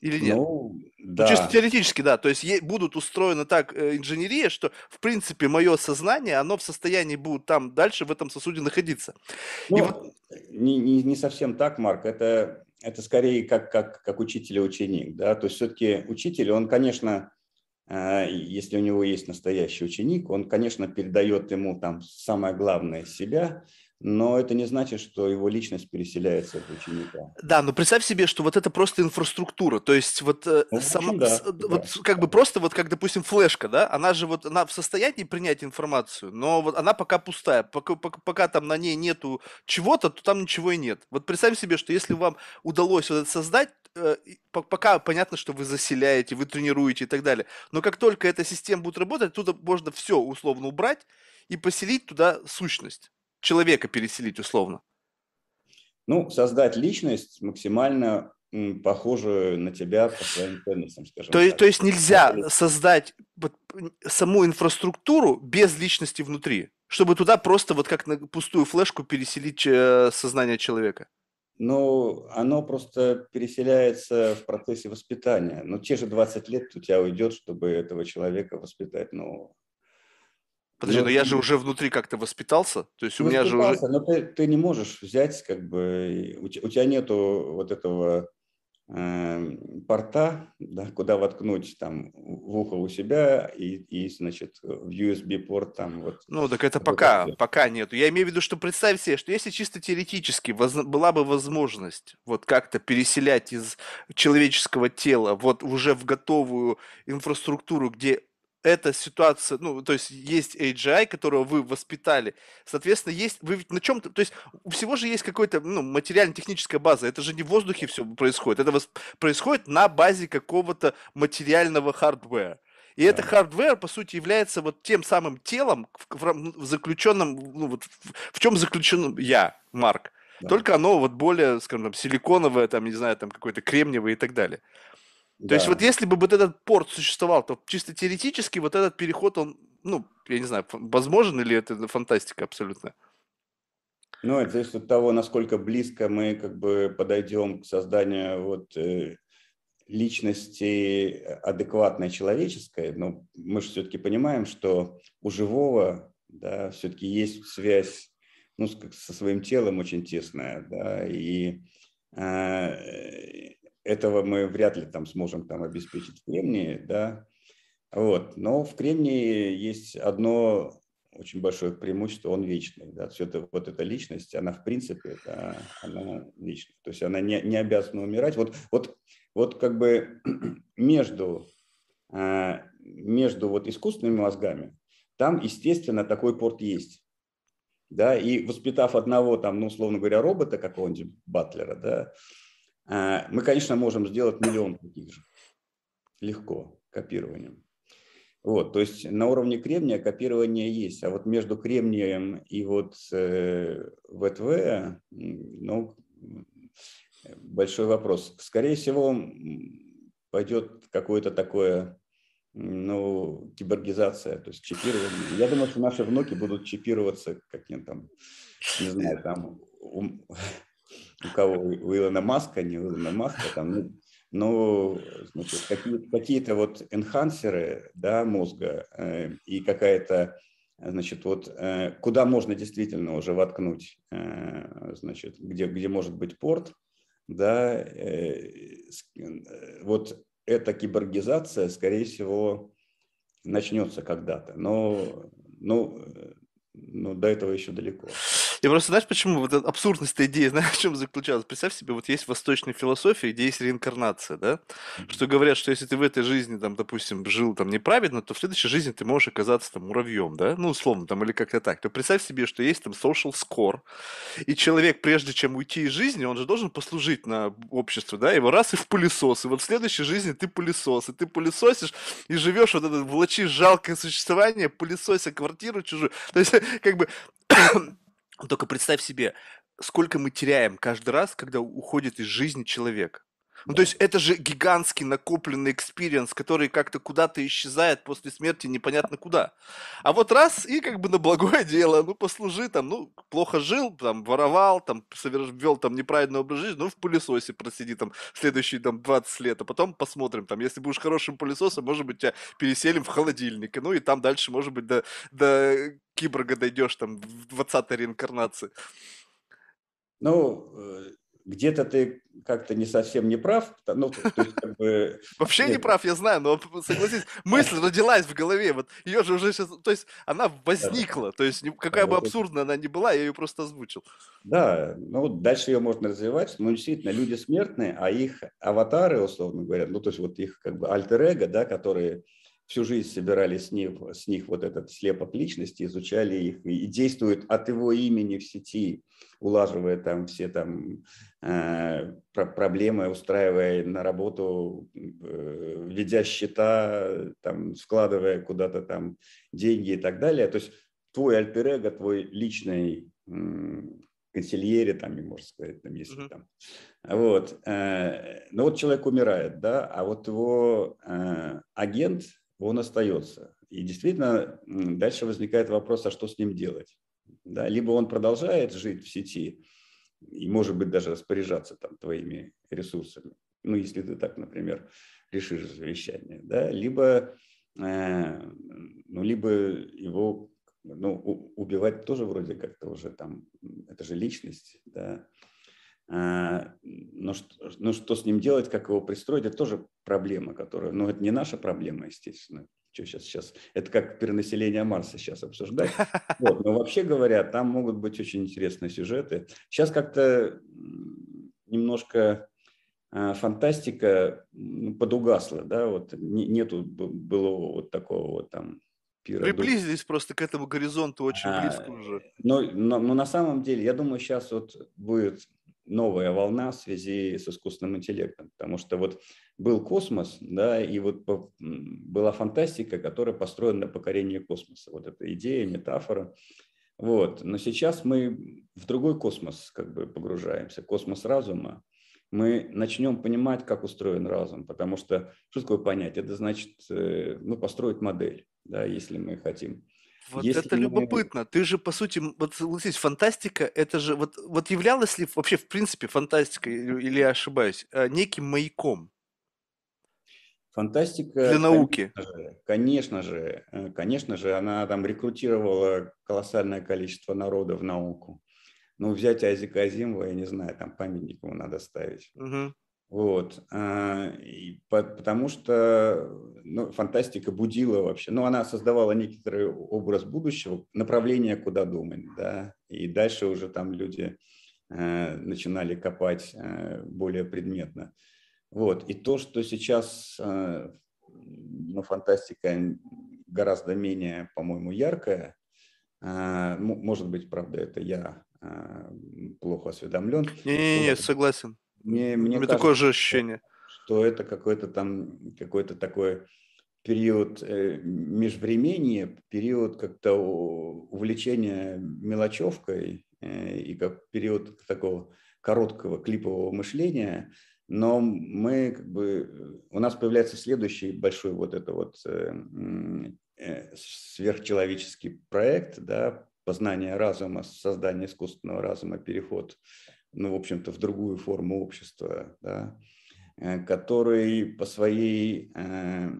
S1: Или нет? Ну, да. ну, чисто теоретически, да. То есть е- будут устроены так э, инженерия, что, в принципе, мое сознание, оно в состоянии будет там дальше в этом сосуде находиться.
S2: Ну, И вот... не, не, не совсем так, Марк. Это это скорее как, как, как учитель и ученик. Да? То есть все-таки учитель, он, конечно, а, если у него есть настоящий ученик, он, конечно, передает ему там самое главное себя, но это не значит, что его личность переселяется от ученика.
S1: Да, но представь себе, что вот это просто инфраструктура, то есть вот, э, ну, сама, да, с, да, вот как бы просто вот как, допустим, флешка, да, она же вот, она в состоянии принять информацию, но вот она пока пустая, пока, пока, пока там на ней нету чего-то, то там ничего и нет. Вот представь себе, что если вам удалось вот это создать, э, пока понятно, что вы заселяете, вы тренируете и так далее, но как только эта система будет работать, туда можно все условно убрать и поселить туда сущность человека переселить условно?
S2: Ну, создать личность максимально похожую на тебя по своим ценностям, скажем то, так.
S1: То есть нельзя создать вот саму инфраструктуру без личности внутри, чтобы туда просто вот как на пустую флешку переселить э, сознание
S2: человека? Ну, оно просто переселяется в процессе воспитания. Но те же 20 лет у тебя уйдет, чтобы этого человека воспитать. Ну,
S1: Подожди, но, ну, но я же уже внутри как-то воспитался, то есть у меня же уже...
S2: Но ты, ты не можешь взять, как бы, у, у тебя нету вот этого э, порта, да, куда воткнуть там в ухо у себя и, и значит, в USB-порт там вот.
S1: Ну, так это пока, это. пока нету. Я имею в виду, что представь себе, что если чисто теоретически воз... была бы возможность вот как-то переселять из человеческого тела вот уже в готовую инфраструктуру, где эта ситуация, ну, то есть есть AGI, которого вы воспитали, соответственно, есть, вы ведь на чем-то, то есть у всего же есть какой-то, ну, материально-техническая база, это же не в воздухе все происходит, это происходит на базе какого-то материального хардвера. И да. это хардвер, по сути, является вот тем самым телом, в, в, в заключенном, ну вот в, в чем заключен я, Марк. Да. Только оно вот более, скажем, там, силиконовое, там, не знаю, там какое-то кремниевое и так далее. Да. То есть вот если бы вот этот порт существовал, то чисто теоретически вот этот переход, он, ну, я не знаю, возможен или это фантастика абсолютно?
S2: Ну, это зависит от того, насколько близко мы как бы подойдем к созданию вот э, личности э, адекватной человеческой, но мы же все-таки понимаем, что у живого да, все-таки есть связь ну, со своим телом очень тесная, да, и э, этого мы вряд ли там сможем там обеспечить в Кремнии, да. Вот. Но в Кремнии есть одно очень большое преимущество, он вечный. Да? Все это, вот эта личность, она в принципе, это, она вечна. То есть она не, не обязана умирать. Вот, вот, вот как бы между, а, между вот искусственными мозгами, там, естественно, такой порт есть. Да, и воспитав одного там, ну, условно говоря, робота какого-нибудь, батлера, да, Э, мы, конечно, можем сделать миллион таких же. Легко, копированием. Вот, то есть на уровне кремния копирование есть, а вот между кремнием и вот э, ВТВ, ну, большой вопрос. Скорее всего, пойдет какое-то такое, ну, киборгизация, то есть чипирование. Я думаю, что наши внуки будут чипироваться, каким-то, не знаю, там, у кого, у Илона Маска, не у Илона Маска, там, ну, но значит, какие-то, какие вот энхансеры да, мозга э, и какая-то, значит, вот э, куда можно действительно уже воткнуть, э, значит, где, где может быть порт, да, э, э вот эта киборгизация, скорее всего, начнется когда-то, но, но, ну, э, но ну, до этого еще далеко.
S1: Я просто, знаешь, почему вот эта абсурдность этой идеи, знаешь, в чем заключалась? Представь себе, вот есть восточная философия, где есть реинкарнация, да? Mm-hmm. Что говорят, что если ты в этой жизни, там, допустим, жил там неправильно, то в следующей жизни ты можешь оказаться там муравьем, да? Ну, условно, там, или как-то так. То представь себе, что есть там social score, и человек, прежде чем уйти из жизни, он же должен послужить на общество, да? Его раз и в пылесос, и вот в следующей жизни ты пылесос, и ты пылесосишь, и живешь вот это, влачишь жалкое существование, пылесося квартиру чужую. То есть, как бы только представь себе, сколько мы теряем каждый раз, когда уходит из жизни человек. Ну, то есть это же гигантский накопленный экспириенс, который как-то куда-то исчезает после смерти непонятно куда. А вот раз и как бы на благое дело, ну, послужи там, ну, плохо жил, там, воровал, там, вел там неправильный образ жизни, ну, в пылесосе просиди там следующие там 20 лет, а потом посмотрим там, если будешь хорошим пылесосом, может быть, тебя переселим в холодильник, ну, и там дальше, может быть, до, до киборга дойдешь там в 20-й реинкарнации.
S2: Ну, э, где-то ты как-то не совсем не прав. Ну, то есть, как бы... Вообще Нет. не
S1: прав, я знаю, но согласись, мысль родилась в голове, вот ее же уже сейчас, то есть она возникла, то есть какая бы абсурдная она ни была, я ее просто озвучил.
S2: Да, ну дальше ее можно развивать, но действительно люди смертные, а их аватары, условно говоря, ну то есть вот их как бы альтер-эго, да, которые всю жизнь собирали с них, с них вот этот слепок личности, изучали их и, и действуют от его имени в сети, улаживая там все там э, проблемы, устраивая на работу, э, ведя счета, там, складывая куда-то там деньги и так далее. То есть твой альтер эго, твой личный э, консильере, там, можно сказать, там, если там. Вот. Э, но вот человек умирает, да, а вот его э, агент, он остается. И действительно, дальше возникает вопрос, а что с ним делать? Да? Либо он продолжает жить в сети и, может быть, даже распоряжаться там твоими ресурсами, ну, если ты так, например, решишь завещание, да? либо, э, ну, либо его ну, убивать тоже вроде как-то уже там, это же личность, да, а, но что, но что с ним делать, как его пристроить, это тоже проблема, которая, ну, это не наша проблема, естественно. Что сейчас, сейчас, это как перенаселение Марса сейчас обсуждать. Вот, но вообще говоря, там могут быть очень интересные сюжеты. Сейчас как-то немножко а, фантастика подугасла, да, вот нету было вот такого вот там пира. Приблизились
S1: просто к этому
S2: горизонту очень а, близко уже. Но, но, но на самом деле, я думаю, сейчас вот будет новая волна в связи с искусственным интеллектом, потому что вот был космос, да, и вот была фантастика, которая построена на покорении космоса. Вот эта идея, метафора. Вот. Но сейчас мы в другой космос как бы погружаемся, космос разума. Мы начнем понимать, как устроен разум, потому что что такое понять? Это значит, э, ну, построить модель, да, если мы хотим. Вот Если это любопытно.
S1: Ты же, по сути, вот согласись, фантастика, это же, вот, вот являлась ли вообще, в
S2: принципе, фантастика, или, я ошибаюсь, э, неким маяком? Фантастика... Для науки. Конечно же, конечно же, э, конечно же, она там рекрутировала колоссальное количество народа в науку. Ну, взять Айзека Азимова, я не знаю, там памятник ему надо ставить. Угу. Вот. А, и потому что ну, фантастика будила вообще. Ну, она создавала некоторый образ будущего, направление, куда думать. Да? И дальше уже там люди э, начинали копать э, более предметно. Вот. И то, что сейчас э, ну, фантастика гораздо менее, по-моему, яркая, а, может быть, правда, это я а, плохо осведомлен. Не-не-не,
S1: согласен.
S2: Мне, мне, мне кажется, такое же ощущение. Что это какой-то там, какой-то такой период э, межвременья, период как-то увлечения мелочевкой э, и как период такого короткого клипового мышления, но мы как бы э, у нас появляется следующий большой вот это вот э, э, сверхчеловеческий проект, да, познание разума, создание искусственного разума, переход ну, в общем-то, в другую форму общества, да, э, который по своей, э,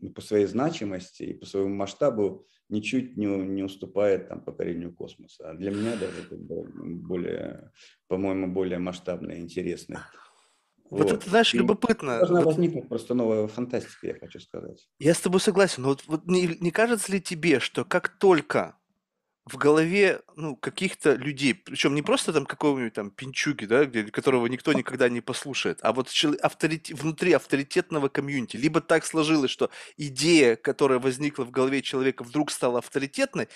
S2: ну, по своей значимости и по своему масштабу ничуть не, не уступает там, покорению космоса. А для меня даже это бы, более, по-моему, более масштабный, интересный. Вот, вот это, знаешь, и любопытно. Должна вот... возникнуть просто новая фантастика, я хочу сказать. Я с тобой согласен. Но вот, вот не, не кажется ли тебе, что как только
S1: в голове, ну, каких-то людей, причем не просто там какого-нибудь там пинчуги, да, где, которого никто никогда не послушает, а вот чел- авторит- внутри авторитетного комьюнити. Либо так сложилось, что идея, которая возникла в голове человека, вдруг стала авторитетной,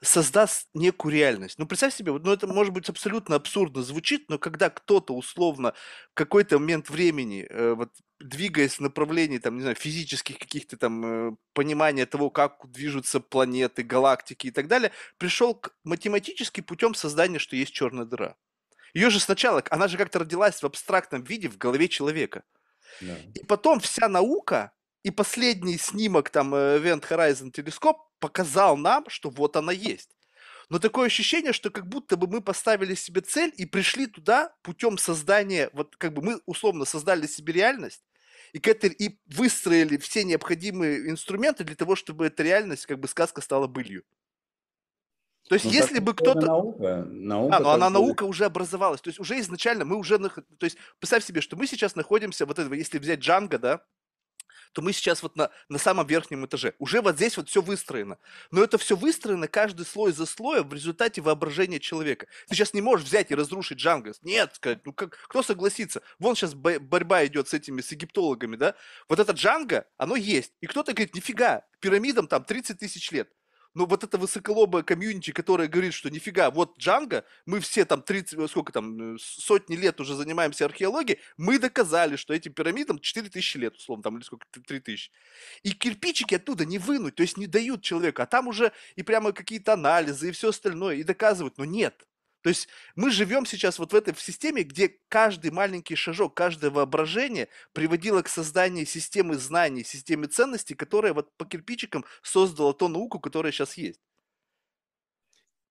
S1: создаст некую реальность. Ну, представь себе, ну, это, может быть, абсолютно абсурдно звучит, но когда кто-то условно в какой-то момент времени, э, вот, двигаясь в направлении, там, не знаю, физических каких-то там э, понимания того, как движутся планеты, галактики и так далее, пришел к математически путем создания, что есть черная дыра. Ее же сначала, она же как-то родилась в абстрактном виде в голове человека. Да. И потом вся наука, и последний снимок там э, Event Horizon телескоп показал нам, что вот она есть. Но такое ощущение, что как будто бы мы поставили себе цель и пришли туда путем создания, вот как бы мы условно создали себе реальность, и, к этой, и выстроили все необходимые инструменты для того, чтобы эта реальность, как бы сказка, стала былью. То есть, ну, если бы кто-то... Наука.
S2: Наука а, ну она наука
S1: уже образовалась. То есть, уже изначально мы уже... То есть, представь себе, что мы сейчас находимся, вот этого, если взять Джанго, да, то мы сейчас вот на, на самом верхнем этаже. Уже вот здесь вот все выстроено. Но это все выстроено каждый слой за слоем в результате воображения человека. Ты сейчас не можешь взять и разрушить джангл Нет, сказать, ну как, кто согласится? Вон сейчас борьба идет с этими, с египтологами, да? Вот это Джанго, оно есть. И кто-то говорит, нифига, пирамидам там 30 тысяч лет но ну, вот это высоколобое комьюнити, которое говорит, что нифига, вот Джанга, мы все там 30, э, сколько там, э, сотни лет уже занимаемся археологией, мы доказали, что этим пирамидам 4000 лет, условно, там, или сколько, 3000. И кирпичики оттуда не вынуть, то есть не дают человеку, а там уже и прямо какие-то анализы и все остальное, и доказывают, но нет, то есть мы живем сейчас вот в этой в системе, где каждый маленький шажок, каждое воображение приводило к созданию системы знаний, системы ценностей, которая вот по кирпичикам создала ту науку, которая сейчас есть.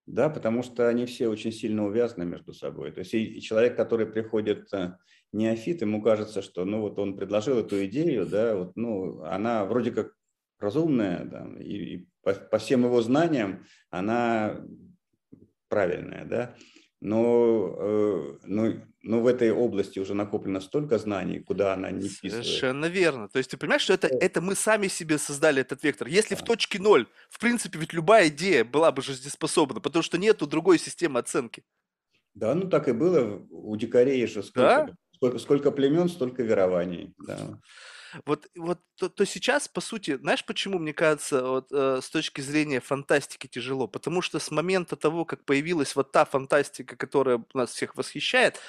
S2: Да, потому что они все очень сильно увязаны между собой. То есть и человек, который приходит э, неофит, ему кажется, что ну вот он предложил эту идею, да, вот, ну, она вроде как разумная, да, и, и по, по всем его знаниям она правильное, да, но, но, э, но ну, ну, в этой области уже накоплено столько знаний, куда она не писывает.
S1: Совершенно верно. То есть ты понимаешь, что это, э. это мы сами себе создали этот вектор. Если да. в точке ноль, в принципе, ведь любая идея была бы жизнеспособна, потому что нету другой системы оценки.
S2: Да, ну так и было. У дикарей же сколько, да? сколько, сколько племен, столько верований. Да. Вот, вот
S1: то, то сейчас, по сути, знаешь, почему, мне кажется, вот, э, с точки зрения фантастики тяжело? Потому что с момента того, как появилась вот та фантастика, которая нас всех восхищает,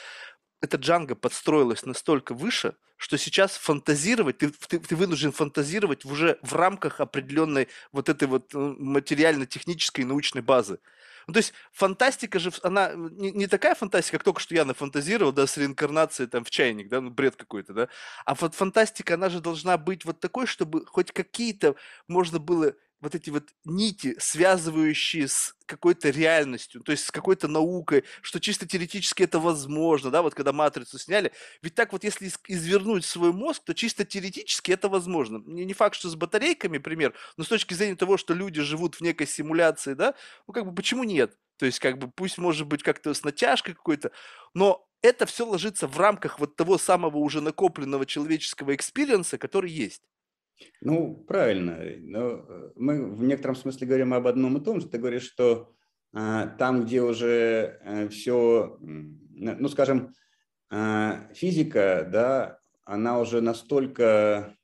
S1: эта джанга подстроилась настолько выше, что сейчас фантазировать, ты, ты, ты вынужден фантазировать уже в рамках определенной вот этой вот э, материально-технической научной базы. Ну, то есть фантастика же, она не, не такая фантастика, как только что я нафантазировал, да, с реинкарнацией там в чайник, да, ну, бред какой-то, да. А вот фантастика, она же должна быть вот такой, чтобы хоть какие-то можно было вот эти вот нити, связывающие с какой-то реальностью, то есть с какой-то наукой, что чисто теоретически это возможно, да, вот когда «Матрицу» сняли, ведь так вот если извернуть свой мозг, то чисто теоретически это возможно. Не, не факт, что с батарейками, пример, но с точки зрения того, что люди живут в некой симуляции, да, ну как бы почему нет? То есть как бы пусть может быть как-то с натяжкой какой-то, но это все ложится в рамках вот того самого уже накопленного человеческого экспириенса, который есть.
S2: Ну, правильно. Э, но э, мы в некотором смысле говорим об одном и том же. Ты говоришь, что а, там, где уже э, все, ну, скажем, а, физика, да, она уже настолько,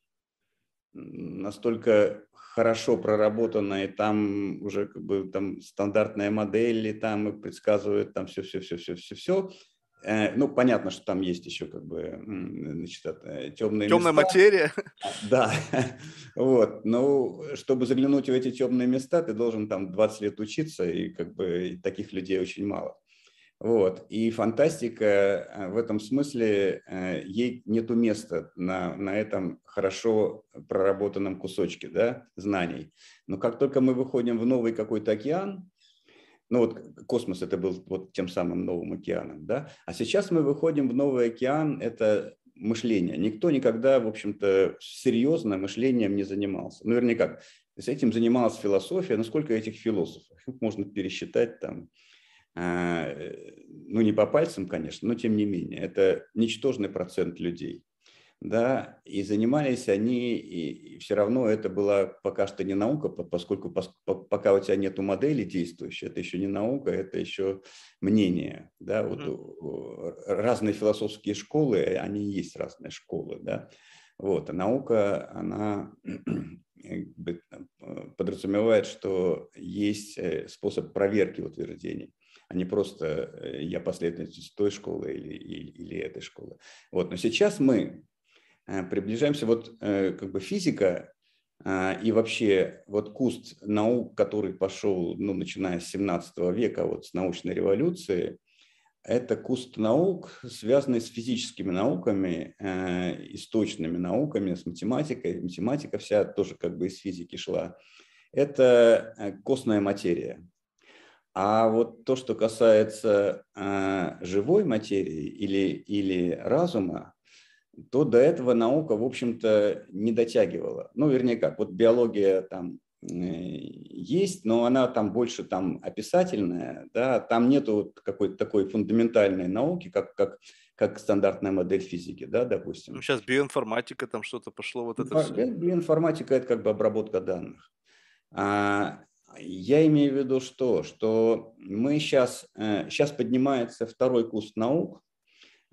S2: настолько хорошо проработана, и там уже как бы там стандартная модель, и там и предсказывают там все-все-все-все-все-все, Э, ну, понятно, что там есть еще как бы значит, темные э, Темная места. материя. А, да. Вот. Но ну, чтобы заглянуть в эти темные места, ты должен там 20 лет учиться, и как бы таких людей очень мало. Вот. И фантастика э, в этом смысле, ей нету места на, на этом хорошо проработанном кусочке да, знаний. Но как только мы выходим в новый какой-то океан, ну вот космос это был вот тем самым новым океаном, да. А сейчас мы выходим в новый океан, это мышление. Никто никогда, в общем-то, серьезно мышлением не занимался. Ну, вернее как, с этим занималась философия, но ну, сколько этих философов? можно пересчитать там, э, ну не по пальцам, конечно, но тем не менее, это ничтожный процент людей да, и занимались они, и, и все равно это была пока что не наука, поскольку пос, пока у тебя нету модели действующей, это еще не наука, это еще мнение, да, вот mm-hmm. разные философские школы, э, они и есть разные школы, да, вот, а наука, она э, э, подразумевает, что есть способ проверки утверждений а не просто я последовательность той школы или, или, или этой школы. Вот. Но сейчас мы Э, приближаемся. Вот э, как бы физика а, и вообще вот куст наук, который пошел, ну, начиная с 17 века, вот с научной революции, это куст наук, связанный с физическими науками, э, источными науками, с математикой. Математика вся тоже как бы из физики шла. Это костная материя. А вот то, что касается живой материи или, или разума, то до этого наука, в общем-то, не дотягивала. Ну, вернее, как, вот биология там э, есть, но она там больше там описательная, да, там нету какой-то такой фундаментальной науки, как, как, как стандартная модель физики, да, допустим. Ну,
S1: сейчас биоинформатика, там что-то пошло, вот это все.
S2: Биоинформатика – это как бы обработка данных. А, я имею в виду что? Что мы сейчас, сейчас э, поднимается второй курс наук,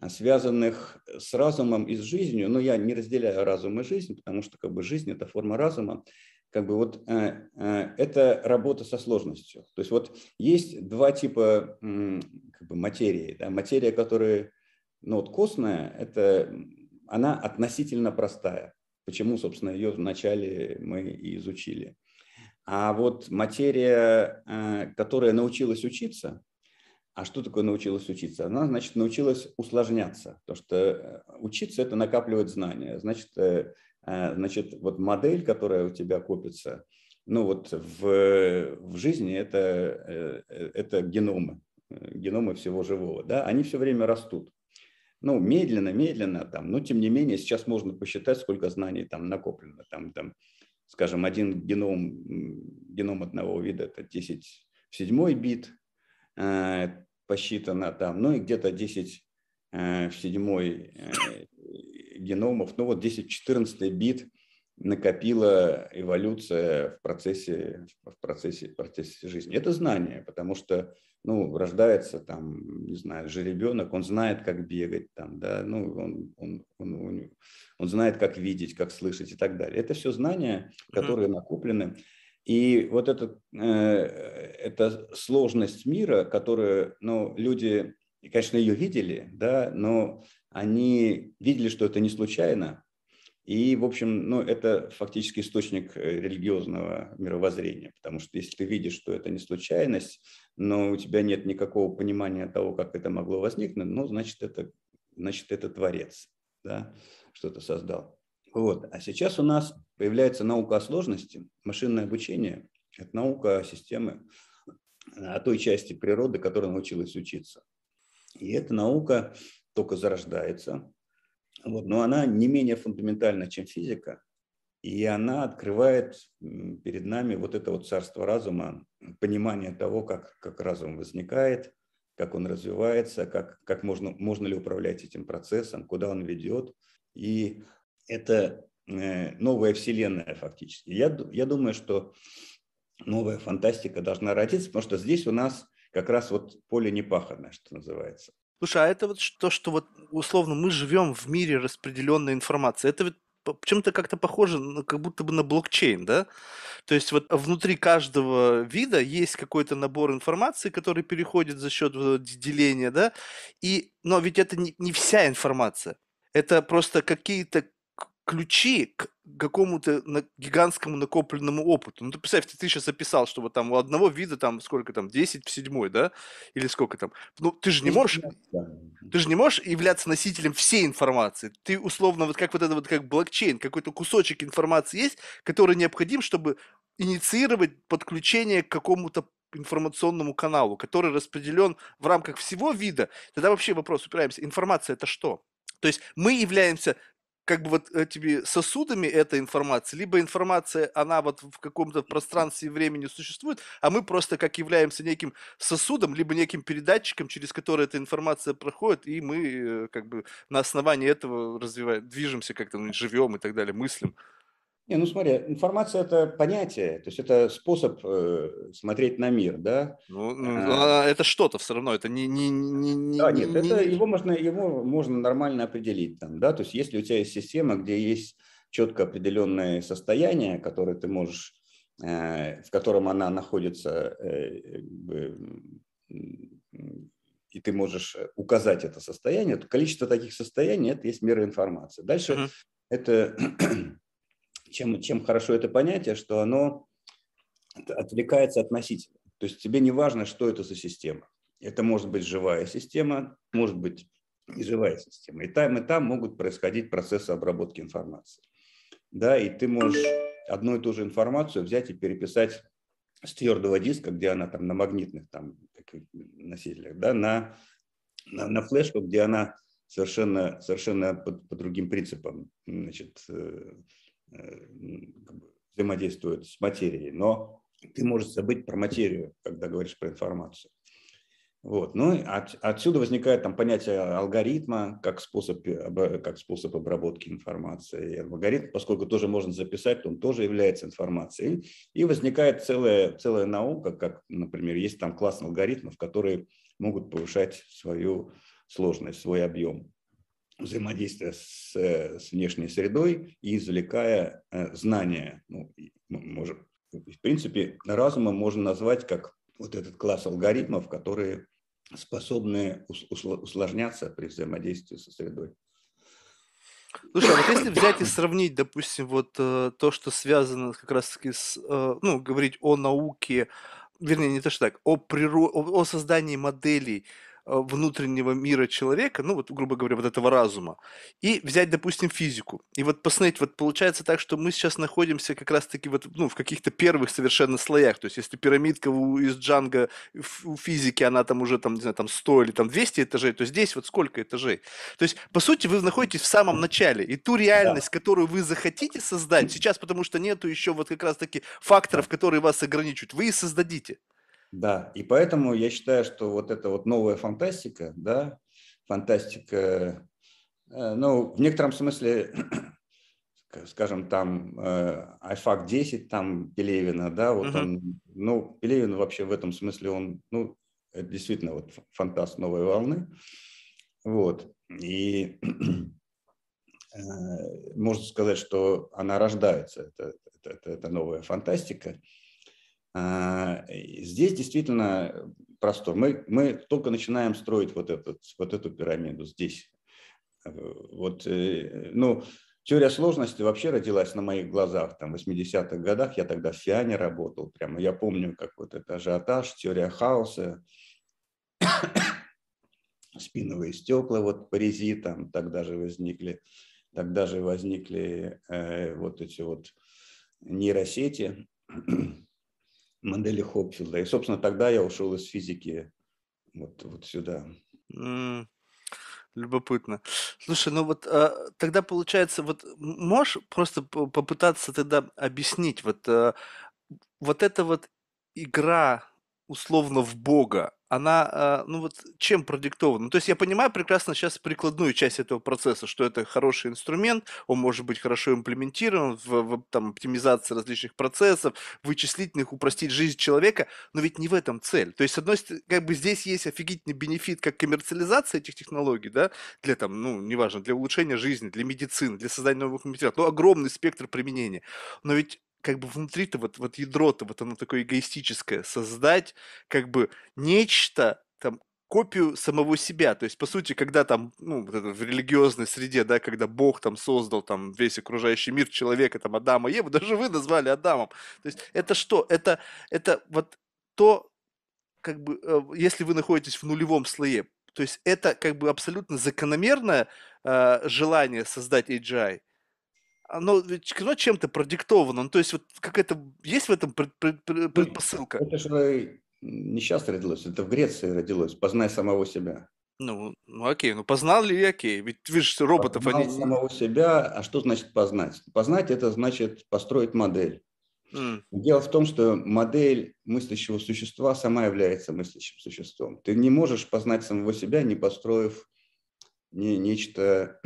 S2: связанных с разумом и с жизнью. Но я не разделяю разум и жизнь, потому что как бы жизнь – это форма разума. Как бы вот э, э, это работа со сложностью. То есть вот есть два типа как бы материи. Да? Материя, которая ну, вот костная, это, она относительно простая. Почему, собственно, ее вначале мы и изучили. А вот материя, э, которая научилась учиться, а что такое научилась учиться? Она, значит, научилась усложняться, То что э, учиться – это накапливать знания. Значит, э, э, значит вот модель, которая у тебя копится, ну вот в, в жизни это, это геномы, геномы всего живого, да, они все время растут. Ну, медленно, медленно там, но тем не менее сейчас можно посчитать, сколько знаний там накоплено. Там, там, скажем, один геном, геном одного вида – это 10 в седьмой бит, Э, посчитано там, ну и где-то 10 в э, седьмой э, геномов, ну вот 10-14 бит накопила эволюция в процессе, в процессе, в процессе жизни. Это знание, потому что ну, рождается там, не знаю, же ребенок он знает, как бегать там, да, ну, он, он, он, он знает, как видеть, как слышать и так далее. Это все знания, которые накоплены. И вот эта, э, эта сложность мира, которую ну, люди, конечно, ее видели, да, но они видели, что это не случайно. И, в общем, ну, это фактически источник э, религиозного мировоззрения, потому что если ты видишь, что это не случайность, но у тебя нет никакого понимания того, как это могло возникнуть, ну, значит, это, значит, это творец, да, что-то создал. Вот. А сейчас у нас появляется наука о сложности, машинное обучение. Это наука о системы, о той части природы, которая научилась учиться. И эта наука только зарождается, вот, но она не менее фундаментальна, чем физика, и она открывает перед нами вот это вот царство разума, понимание того, как, как разум возникает, как он развивается, как, как можно, можно ли управлять этим процессом, куда он ведет. И это э, новая вселенная фактически. Я, я думаю, что новая фантастика должна родиться, потому что здесь у нас как раз вот поле непаханное, что называется. Слушай, а это вот то, что вот
S1: условно мы живем в мире распределенной информации, это ведь чем-то как-то похоже, как будто бы на блокчейн, да? То есть вот внутри каждого вида есть какой-то набор информации, который переходит за счет деления, да? И, но ведь это не, не вся информация. Это просто какие-то ключи к какому-то гигантскому накопленному опыту. Ну, ты представь, ты, сейчас описал, что вот там у одного вида там сколько там, 10 в седьмой, да? Или сколько там? Ну, ты же не можешь, ты же не можешь являться носителем всей информации. Ты условно, вот как вот это вот, как блокчейн, какой-то кусочек информации есть, который необходим, чтобы инициировать подключение к какому-то информационному каналу, который распределен в рамках всего вида. Тогда вообще вопрос упираемся, информация это что? То есть мы являемся как бы вот тебе сосудами эта информация, либо информация, она вот в каком-то пространстве и времени существует, а мы просто как являемся неким сосудом, либо неким передатчиком, через который эта информация проходит, и мы э, как бы на основании этого развиваем, движемся как-то, ну, живем и так далее, мыслим.
S2: Не, ну смотри, информация – это понятие, то есть это способ э, смотреть на мир, да? Ну,
S1: ну, а. ну а,
S2: это что-то все равно, это не… не, не, не да, нет, не, это, его, можно, его можно нормально определить там, да, то есть если у тебя есть система, где есть четко определенное состояние, которое ты можешь, э, в котором она находится, э, и ты можешь указать это состояние, то количество таких состояний – это есть мера информации. Дальше uh-huh. это чем, чем хорошо это понятие, а что оно отвлекается относительно. То есть тебе не важно, что это за система. Это может быть живая система, может быть неживая система. И там, и там могут происходить процессы обработки информации. Да, и ты можешь одну и ту же информацию взять и переписать с твердого диска, где она там на магнитных там, носителях, да, на, на, на флешку, где она совершенно, совершенно по, по другим принципам значит, э, взаимодействует с материей, но ты можешь забыть про материю, когда говоришь про информацию. Вот. Ну, от, отсюда возникает там понятие алгоритма как способ, как способ обработки информации. И алгоритм, поскольку тоже можно записать, он тоже является информацией. И возникает целая, целая наука, как, например, есть там класс алгоритмов, которые могут повышать свою сложность, свой объем взаимодействия с, э, с внешней средой и извлекая э, знания. Ну, ну можем, в принципе, разума можно назвать как вот этот класс алгоритмов, которые способны усложняться при взаимодействии со средой.
S1: Слушай, а вот если взять и сравнить, допустим, вот э, то, что связано как раз-таки с, э, ну, говорить о науке, вернее, не то, что так, о, природ... о, о создании моделей Э, внутреннего мира человека, ну вот, грубо говоря, вот этого разума, и взять, допустим, физику. И вот посмотреть, вот получается так, что мы сейчас находимся как раз-таки вот, ну, в каких-то первых совершенно слоях, то есть если пирамидка у, из Джанга у физики, она там уже, там, не знаю, там 100 или там 200 этажей, то здесь вот сколько этажей. То есть, по сути, вы находитесь в самом начале, и ту реальность, да. которую вы захотите создать сейчас, потому что нету еще вот как раз-таки факторов, которые вас ограничивают, вы и создадите.
S2: Да, и поэтому я считаю, что вот эта вот новая фантастика, да, фантастика, э, ну, в некотором смысле, скажем, там iFac э, 10, там Пелевина, да, вот uh-huh. он, ну, Пелевин вообще в этом смысле, он, ну, это действительно вот фантаст новой волны, вот, и э, можно сказать, что она рождается, это, это, это, это новая фантастика, а, здесь действительно простор. Мы, мы только начинаем строить вот, этот, вот эту пирамиду здесь. Вот, э, ну, теория сложности вообще родилась на моих глазах там, в 80-х годах. Я тогда в Сиане работал. Прямо я помню, как вот это ажиотаж, теория хаоса, спиновые стекла вот в там тогда же возникли. Тогда же возникли э, вот эти вот нейросети модели Хопфилда. И, собственно, тогда я ушел из физики вот, вот сюда.
S1: Mm. Любопытно. Слушай, ну вот э, тогда получается, вот можешь просто попытаться тогда объяснить, вот, э, вот эта вот игра условно в Бога, она, а, ну вот чем продиктована? Ну, то есть я понимаю прекрасно сейчас прикладную часть этого процесса, что это хороший инструмент, он может быть хорошо имплементирован в, в там, оптимизации различных процессов, вычислительных, упростить жизнь человека, но ведь не в этом цель. То есть, с одной стороны, как бы здесь есть офигительный бенефит как коммерциализация этих технологий, да, для там, ну, неважно, для улучшения жизни, для медицины, для создания новых материалов, ну, огромный спектр применения. Но ведь как бы внутри-то вот, вот ядро-то, вот оно такое эгоистическое, создать как бы нечто, там, копию самого себя. То есть, по сути, когда там, ну, вот это в религиозной среде, да, когда Бог там создал там весь окружающий мир человека, там, Адама и Еву, даже вы назвали Адамом. То есть, это что? Это, это вот то, как бы, э, если вы находитесь в нулевом слое, то есть это как бы абсолютно закономерное э, желание создать AGI – а, оно кино чем-то продиктовано.
S2: Ну, то есть вот какая-то есть в этом пред, пред, пред, предпосылка? Это же э, не сейчас родилось, это в Греции родилось. Познай самого себя.
S1: Ну, ну окей, ну познал ли я, окей,
S2: ведь видишь, роботов а познал они... самого себя, а что значит познать? Познать – это значит построить модель. Mm. Дело в том, что модель мыслящего существа сама является мыслящим существом. Ты не можешь познать самого себя, не построив не, нечто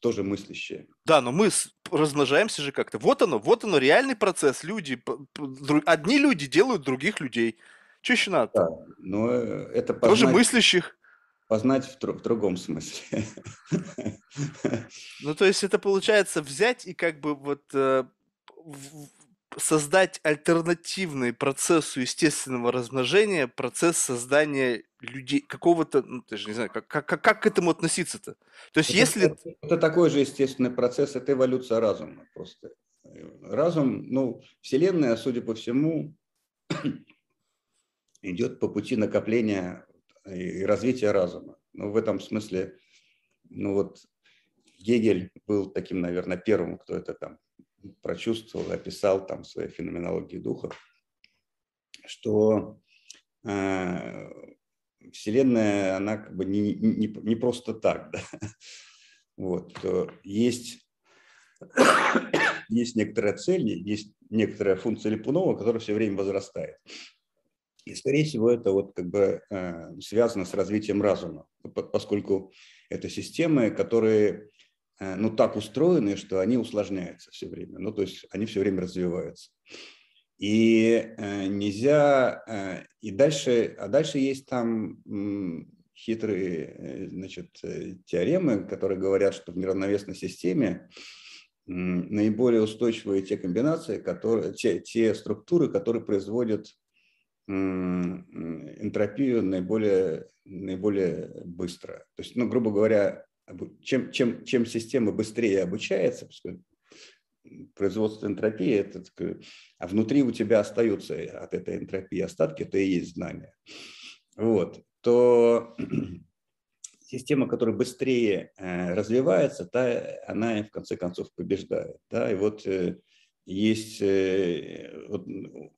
S2: тоже мыслящие.
S1: Да, но мы размножаемся же как-то. Вот оно, вот оно, реальный процесс. Люди, одни люди делают других людей. Что еще надо?
S2: Да, но э, это познать, Тоже мыслящих. Познать в, в другом смысле.
S1: Ну, то есть это получается взять и как бы вот э, создать альтернативный процессу естественного размножения, процесс создания людей, какого-то, ну, даже не знаю, как, как, как к этому относиться-то?
S2: То есть это, если... Это, это такой же естественный процесс, это эволюция разума просто. Разум, ну, Вселенная, судя по всему, идет по пути накопления и развития разума. Ну, в этом смысле, ну вот Гегель был таким, наверное, первым, кто это там прочувствовал, описал там в своей феноменологии духа, что э, Вселенная, она как бы не, не, не просто так. Да? Вот. Э, есть, есть некоторая цель, есть некоторая функция Липунова, которая все время возрастает. И, скорее всего, это вот как бы э, связано с развитием разума, поскольку это системы, которые э, ну, так устроены, что они усложняются все время. Ну, то есть они все время развиваются. И э, нельзя, э, и дальше, а дальше есть там хитрые э, значит, теоремы, которые говорят, что в неравновесной системе наиболее устойчивые те комбинации, которые, те, те структуры, которые производят энтропию наиболее, наиболее быстро. То есть, ну, грубо говоря, чем, чем, чем система быстрее обучается, производство энтропии, это, а внутри у тебя остаются от этой энтропии остатки, это и есть знание. Вот, то система, которая быстрее э, развивается, та, она в конце концов побеждает. Да? И вот э, есть, э, вот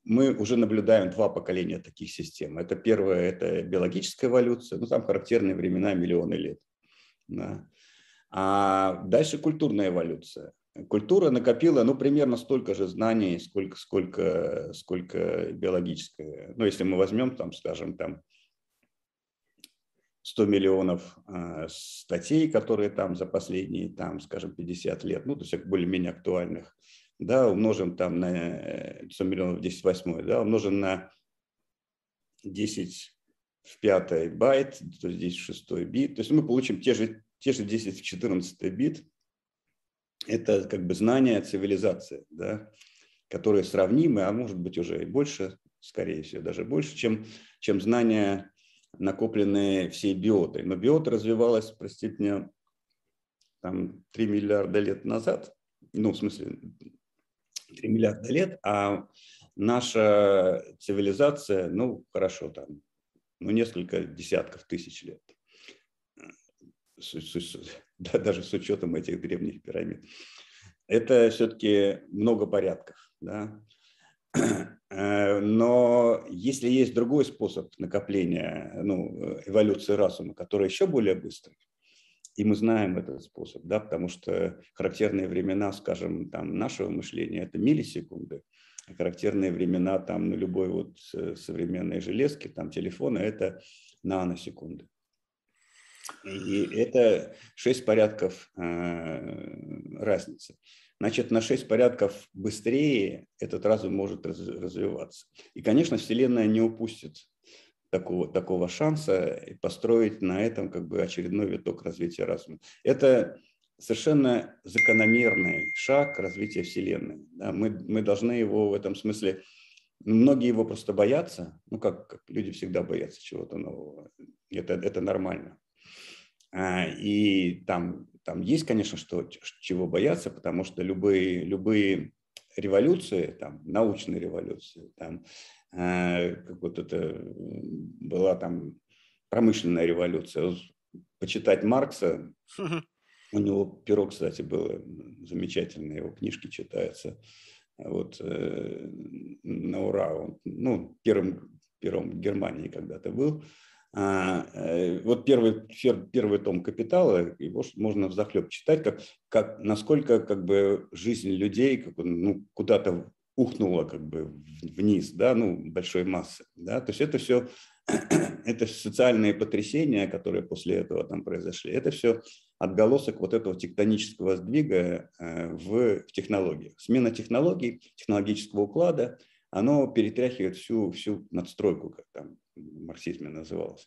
S2: мы уже наблюдаем два поколения таких систем. Это первое, это биологическая эволюция, ну там характерные времена миллионы лет. Да? А дальше культурная эволюция культура накопила, ну, примерно столько же знаний, сколько, сколько, сколько биологическое. Ну, если мы возьмем, там, скажем, там 100 миллионов э, статей, которые там за последние, там, скажем, 50 лет, ну, то есть более-менее актуальных, да, умножим там на 100 э, миллионов 10 восьмой, да, умножим на 10 в пятой байт, то есть 10 в 6 бит, то есть мы получим те же, те же 10 в 14 бит – это как бы знание цивилизации, да, которые сравнимы, а может быть уже и больше, скорее всего, даже больше, чем, чем знания, накопленные всей биотой. Но биота развивалась, простите меня, там 3 миллиарда лет назад, ну, в смысле, 3 миллиарда лет, а наша цивилизация, ну, хорошо, там, ну, несколько десятков тысяч лет да, даже с учетом этих древних пирамид. Это все-таки много порядков. Да? Э, но если есть другой способ накопления, ну, эволюции разума, который еще более быстрый, и мы знаем этот способ, да, потому что характерные времена, скажем, там, нашего мышления – это миллисекунды, а характерные времена там, на любой вот э, современной железке, там, телефона – это наносекунды. И это шесть порядков э, разницы. Значит, на шесть порядков быстрее этот разум может развиваться. И, конечно, Вселенная не упустит такого, такого шанса построить на этом как бы очередной виток развития разума. Это совершенно закономерный шаг развития Вселенной. Да, мы, мы должны его в этом смысле... Многие его просто боятся, ну как, как люди всегда боятся чего-то нового. Это, это нормально. А, и там, там есть, конечно, что, чего бояться, потому что любые, любые революции, там, научные революции, там, а, как вот это была там промышленная революция. Почитать Маркса, у него перо, кстати, было замечательное, его книжки читаются вот э, на ура. Он, ну, первым пером Германии когда-то был. А, э, вот первый, первый том «Капитала», его можно в взахлеб читать, как, как, насколько как бы, жизнь людей как, ну, куда-то ухнула как бы вниз, да, ну, большой массы, да, то есть это все, это социальные потрясения, которые после этого там произошли, это все отголосок вот этого тектонического сдвига э, в технологиях. Смена технологий, технологического уклада, оно перетряхивает всю, всю надстройку, как там в марксизме называлось.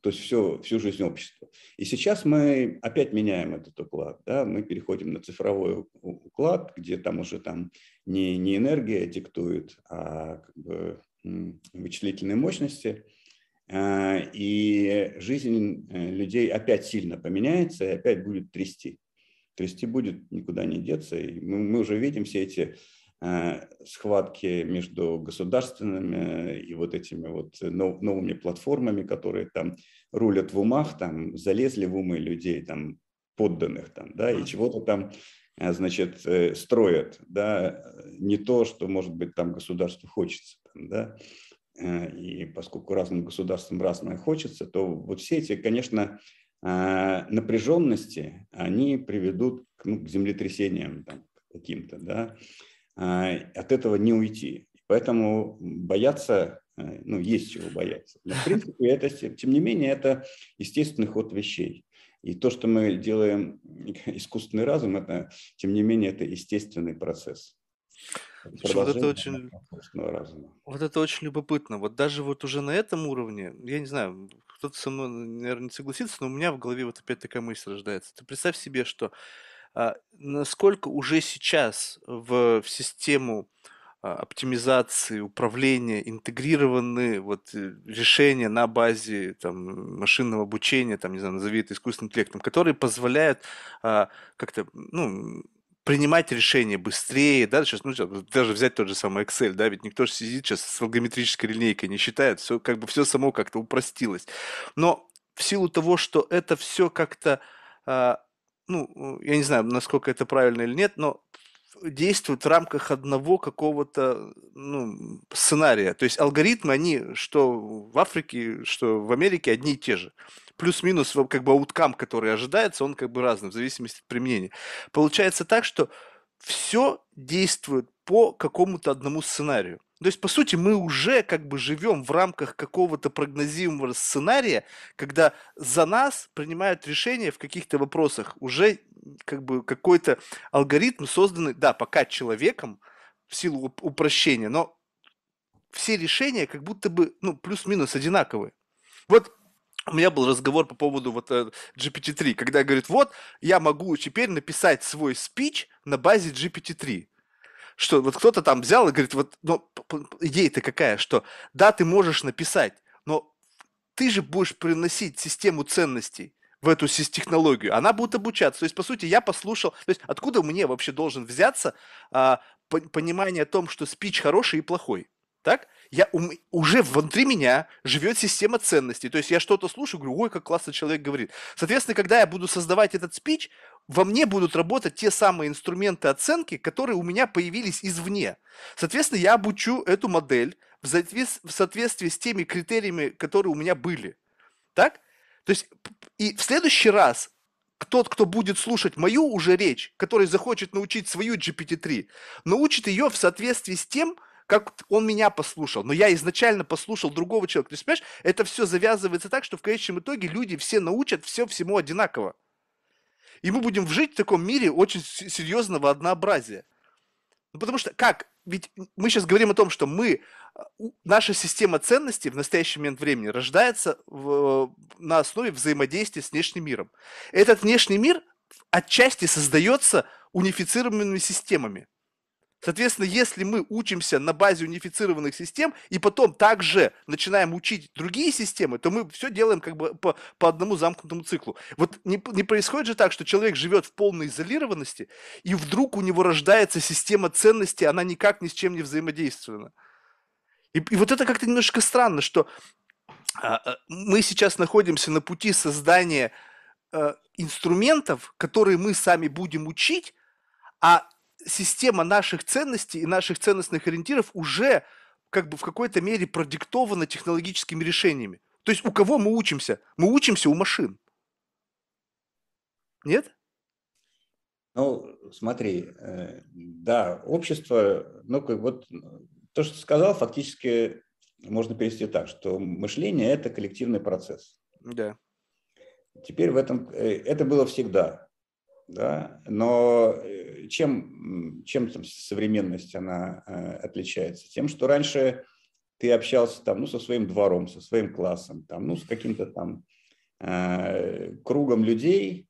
S2: То есть все, всю жизнь общества. И сейчас мы опять меняем этот уклад. Да? Мы переходим на цифровой уклад, где там уже там не, не энергия диктует, а как бы вычислительные мощности. А, и жизнь э, людей опять сильно поменяется и опять будет трясти. Трясти будет, никуда не деться. И мы, мы уже видим все эти Э, схватки между государственными и вот этими вот новыми платформами, которые там рулят в умах, там залезли в умы людей, там подданных там, да, и чего-то там, э, значит, э, строят, да, не то, что, может быть, там государству хочется, там, да, и поскольку разным государствам разное хочется, то вот все эти, конечно, напряженности, они приведут к, ну, к землетрясениям там, каким-то, да, Э, от этого не уйти. Поэтому бояться, э, ну, есть чего бояться. Но, в принципе, это, тем не менее, это естественный ход вещей. И то, что мы делаем искусственный разум, это, тем не менее, это естественный процесс.
S1: вот это очень, вот это очень любопытно. Вот даже вот уже на этом уровне, я не знаю, кто-то со мной, наверное, не согласится, но у меня в голове вот опять такая мысль рождается. Ты представь себе, что а, насколько уже сейчас в, в систему а, оптимизации, управления интегрированы вот э, решения на базе там, машинного обучения, там, не знаю, назови это искусственным интеллектом, которые позволяют а, как-то, ну, принимать решения быстрее, да, сейчас, ну, даже взять тот же самый Excel, да, ведь никто же сидит сейчас с логометрической линейкой, не считает, все, как бы все само как-то упростилось. Но в силу того, что это все как-то а, ну, э, я не знаю, насколько это правильно или нет, но действуют в рамках одного какого-то ну, сценария. То есть алгоритмы, они что в Африке, что в Америке одни и те же. Плюс-минус как бы ауткам, который ожидается, он как бы разный в зависимости от применения. Получается так, что все действует по какому-то одному сценарию. То есть, по сути, мы уже как бы живем в рамках какого-то прогнозируемого сценария, когда за нас принимают решения в каких-то вопросах. Уже как бы какой-то алгоритм созданный, да, пока человеком в силу упрощения, но все решения как будто бы, ну, плюс-минус одинаковые. Вот у меня был разговор по поводу вот э, GPT-3, когда говорит, вот, я могу теперь написать свой спич на базе GPT-3 что вот кто-то там взял и говорит, вот но ну, идея-то какая, что да, ты можешь написать, но ты же будешь приносить систему ценностей в эту технологию, она будет обучаться. То есть, по сути, я послушал, то есть, откуда мне вообще должен взяться а, понимание о том, что спич хороший и плохой? так? Я, у, уже внутри меня живет система ценностей. То есть я что-то слушаю, говорю, ой, как классно человек говорит. Соответственно, когда я буду создавать этот спич, во мне будут работать те самые инструменты оценки, которые у меня появились извне. Соответственно, я обучу эту модель в соответствии, в соответствии с теми критериями, которые у меня были. Так? То есть, и в следующий раз тот, кто будет слушать мою уже речь, который захочет научить свою GPT-3, научит ее в соответствии с тем, как он меня послушал, но я изначально послушал другого человека. То есть, понимаешь, это все завязывается так, что в конечном итоге люди все научат все всему одинаково. И мы будем жить в таком мире очень серьезного однообразия. Ну, потому что как? Ведь мы сейчас говорим о том, что мы, а, наша система ценностей в настоящий момент времени рождается в, на основе взаимодействия с внешним миром. Этот внешний мир отчасти создается унифицированными системами. Соответственно, если мы учимся на базе унифицированных систем и потом также начинаем учить другие системы, то мы все делаем как бы по, по одному замкнутому циклу. Вот не, не происходит же так, что человек живет в полной изолированности, и вдруг у него рождается система ценностей, она никак ни с чем не взаимодействована. И, и вот это как-то немножко странно, что а, а мы сейчас находимся на пути создания а, инструментов, которые мы сами будем учить, а система наших ценностей и наших ценностных ориентиров уже как бы в какой-то мере продиктована технологическими решениями.
S2: То есть у кого мы учимся? Мы учимся у машин. Нет? Ну, смотри, э, да, общество, ну, как вот ну, то, что ты сказал, фактически можно перевести так, что мышление – это коллективный процесс. Да. Теперь в этом, э, это было всегда, да, но э, чем, чем там современность она э, отличается? Тем, что раньше ты общался там, ну, со своим двором, со своим классом, там, ну, с каким-то там э, кругом людей,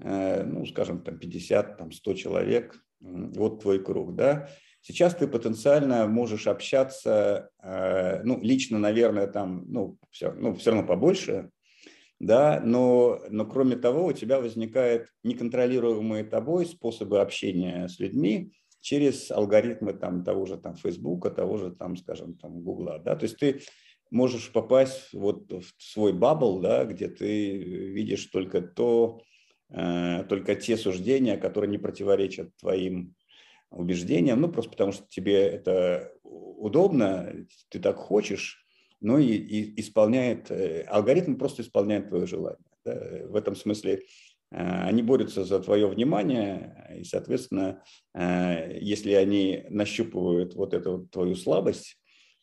S2: э, ну, скажем, там 50, там 100 человек, вот твой круг, да. Сейчас ты потенциально можешь общаться, ну, лично, наверное, там, ну, все, ну, все равно побольше, да, но, но кроме того у тебя возникают неконтролируемые тобой способы общения с людьми через алгоритмы там, того же там, Фейсбука, того же, там, скажем, там, Гугла. Да? То есть ты можешь попасть вот в свой бабл, да, где ты видишь только то, э, только те суждения, которые не противоречат твоим убеждениям, ну просто потому что тебе это удобно, ты так хочешь, но ну, и, и исполняет, э, алгоритм просто исполняет твое желание. Да? В этом смысле э, они борются за твое внимание, и, соответственно, э, если они нащупывают вот эту вот твою слабость,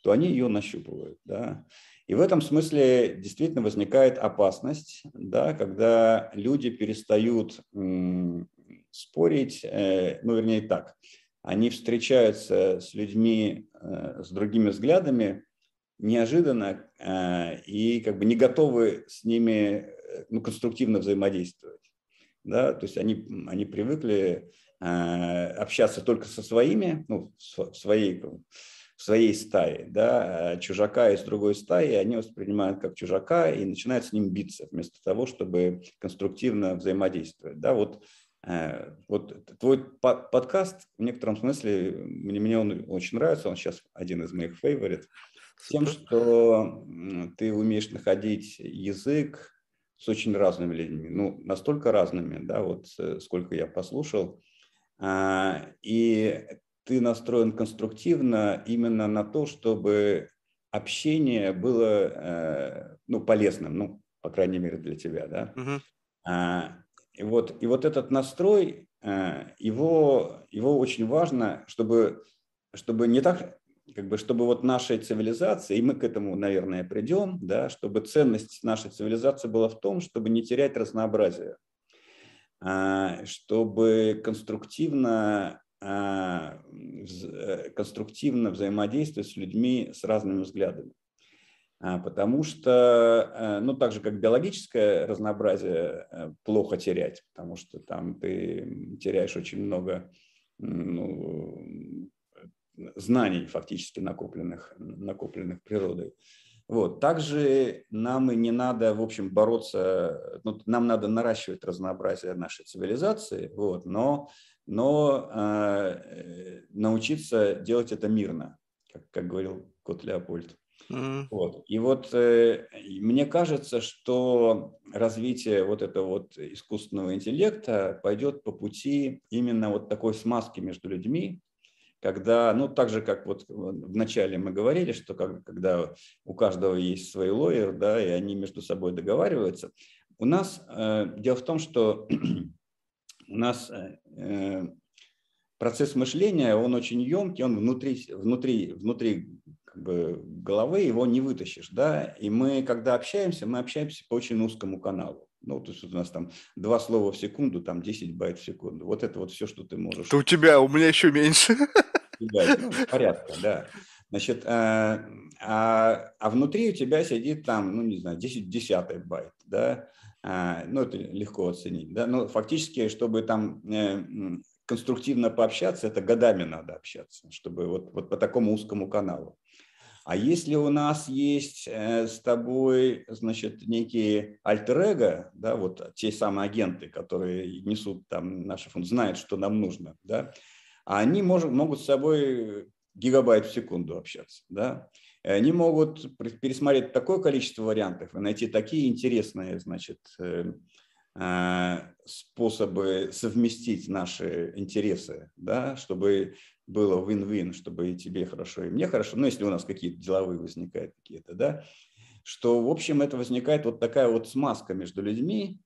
S2: то они ее нащупывают. Да? И в этом смысле действительно возникает опасность, да, когда люди перестают спорить, ну, вернее, так, они встречаются с людьми с другими взглядами, неожиданно э, и как бы не готовы с ними э, ну, конструктивно взаимодействовать. Да? То есть они, они привыкли э, общаться только со своими, ну, в своей, в своей стае, да? А чужака из другой стаи они воспринимают как чужака и начинают с ним биться вместо того, чтобы конструктивно взаимодействовать. Да? Вот э, вот твой подкаст в некотором смысле, мне, мне он очень нравится, он сейчас один из моих фейворит. Тем, что ты умеешь находить язык с очень разными людьми, ну, настолько разными, да, вот э, сколько я послушал, а, и ты настроен конструктивно именно на то, чтобы общение было, э, ну, полезным, ну, по крайней мере, для тебя, да. А, и вот, и вот этот настрой, э, его, его очень важно, чтобы, чтобы не так, как бы, чтобы вот нашей цивилизации, и мы к этому, наверное, придем, да, чтобы ценность нашей цивилизации была в том, чтобы не терять разнообразие, а, чтобы конструктивно, а, э, конструктивно взаимодействовать с людьми с разными взглядами. А, потому что, э, ну, так же, как биологическое разнообразие э, плохо терять, потому что там ты теряешь очень много ну, знаний фактически накопленных, накопленных природой. Вот. Также нам и не надо, в общем, бороться, ну, нам надо наращивать разнообразие нашей цивилизации, вот, но, но а, э, научиться делать это мирно, как, как говорил Кот Леопольд. Mm-hmm. Вот. И вот э, мне кажется, что развитие вот этого вот искусственного интеллекта пойдет по пути именно вот такой смазки между людьми, когда, ну, так же, как вот э, вначале мы говорили, что как, когда у каждого есть свой лоер, да, и они между собой договариваются, у нас, э, дело в том, что у нас э, э, процесс мышления, он очень емкий, он внутри, внутри, внутри как бы, головы его не вытащишь, да, и мы, когда общаемся, мы общаемся по очень узкому каналу. Ну, то есть у нас там два слова в секунду, там 10 байт в секунду. Вот это вот все, что ты можешь.
S1: Это у тебя, у меня еще меньше.
S2: Ну, порядка, да. Значит, э, а, а, внутри у тебя сидит там, ну, не знаю, 10 десятый байт, да, э, ну, это легко оценить, да, но ну, фактически, чтобы там э, конструктивно пообщаться, это годами надо общаться, чтобы вот, вот по такому узкому каналу. А если у нас есть с тобой, значит, некие альтер да, вот те самые агенты, которые несут там наши функции, знают, что нам нужно, да, а они может, могут с собой гигабайт в секунду общаться. Да? они могут пересмотреть такое количество вариантов и найти такие интересные значит, э, э, способы совместить наши интересы, да? чтобы было win-win, чтобы и тебе хорошо, и мне хорошо, ну, если у нас какие-то деловые возникают какие-то, да, что, в общем, это возникает вот такая вот смазка между людьми,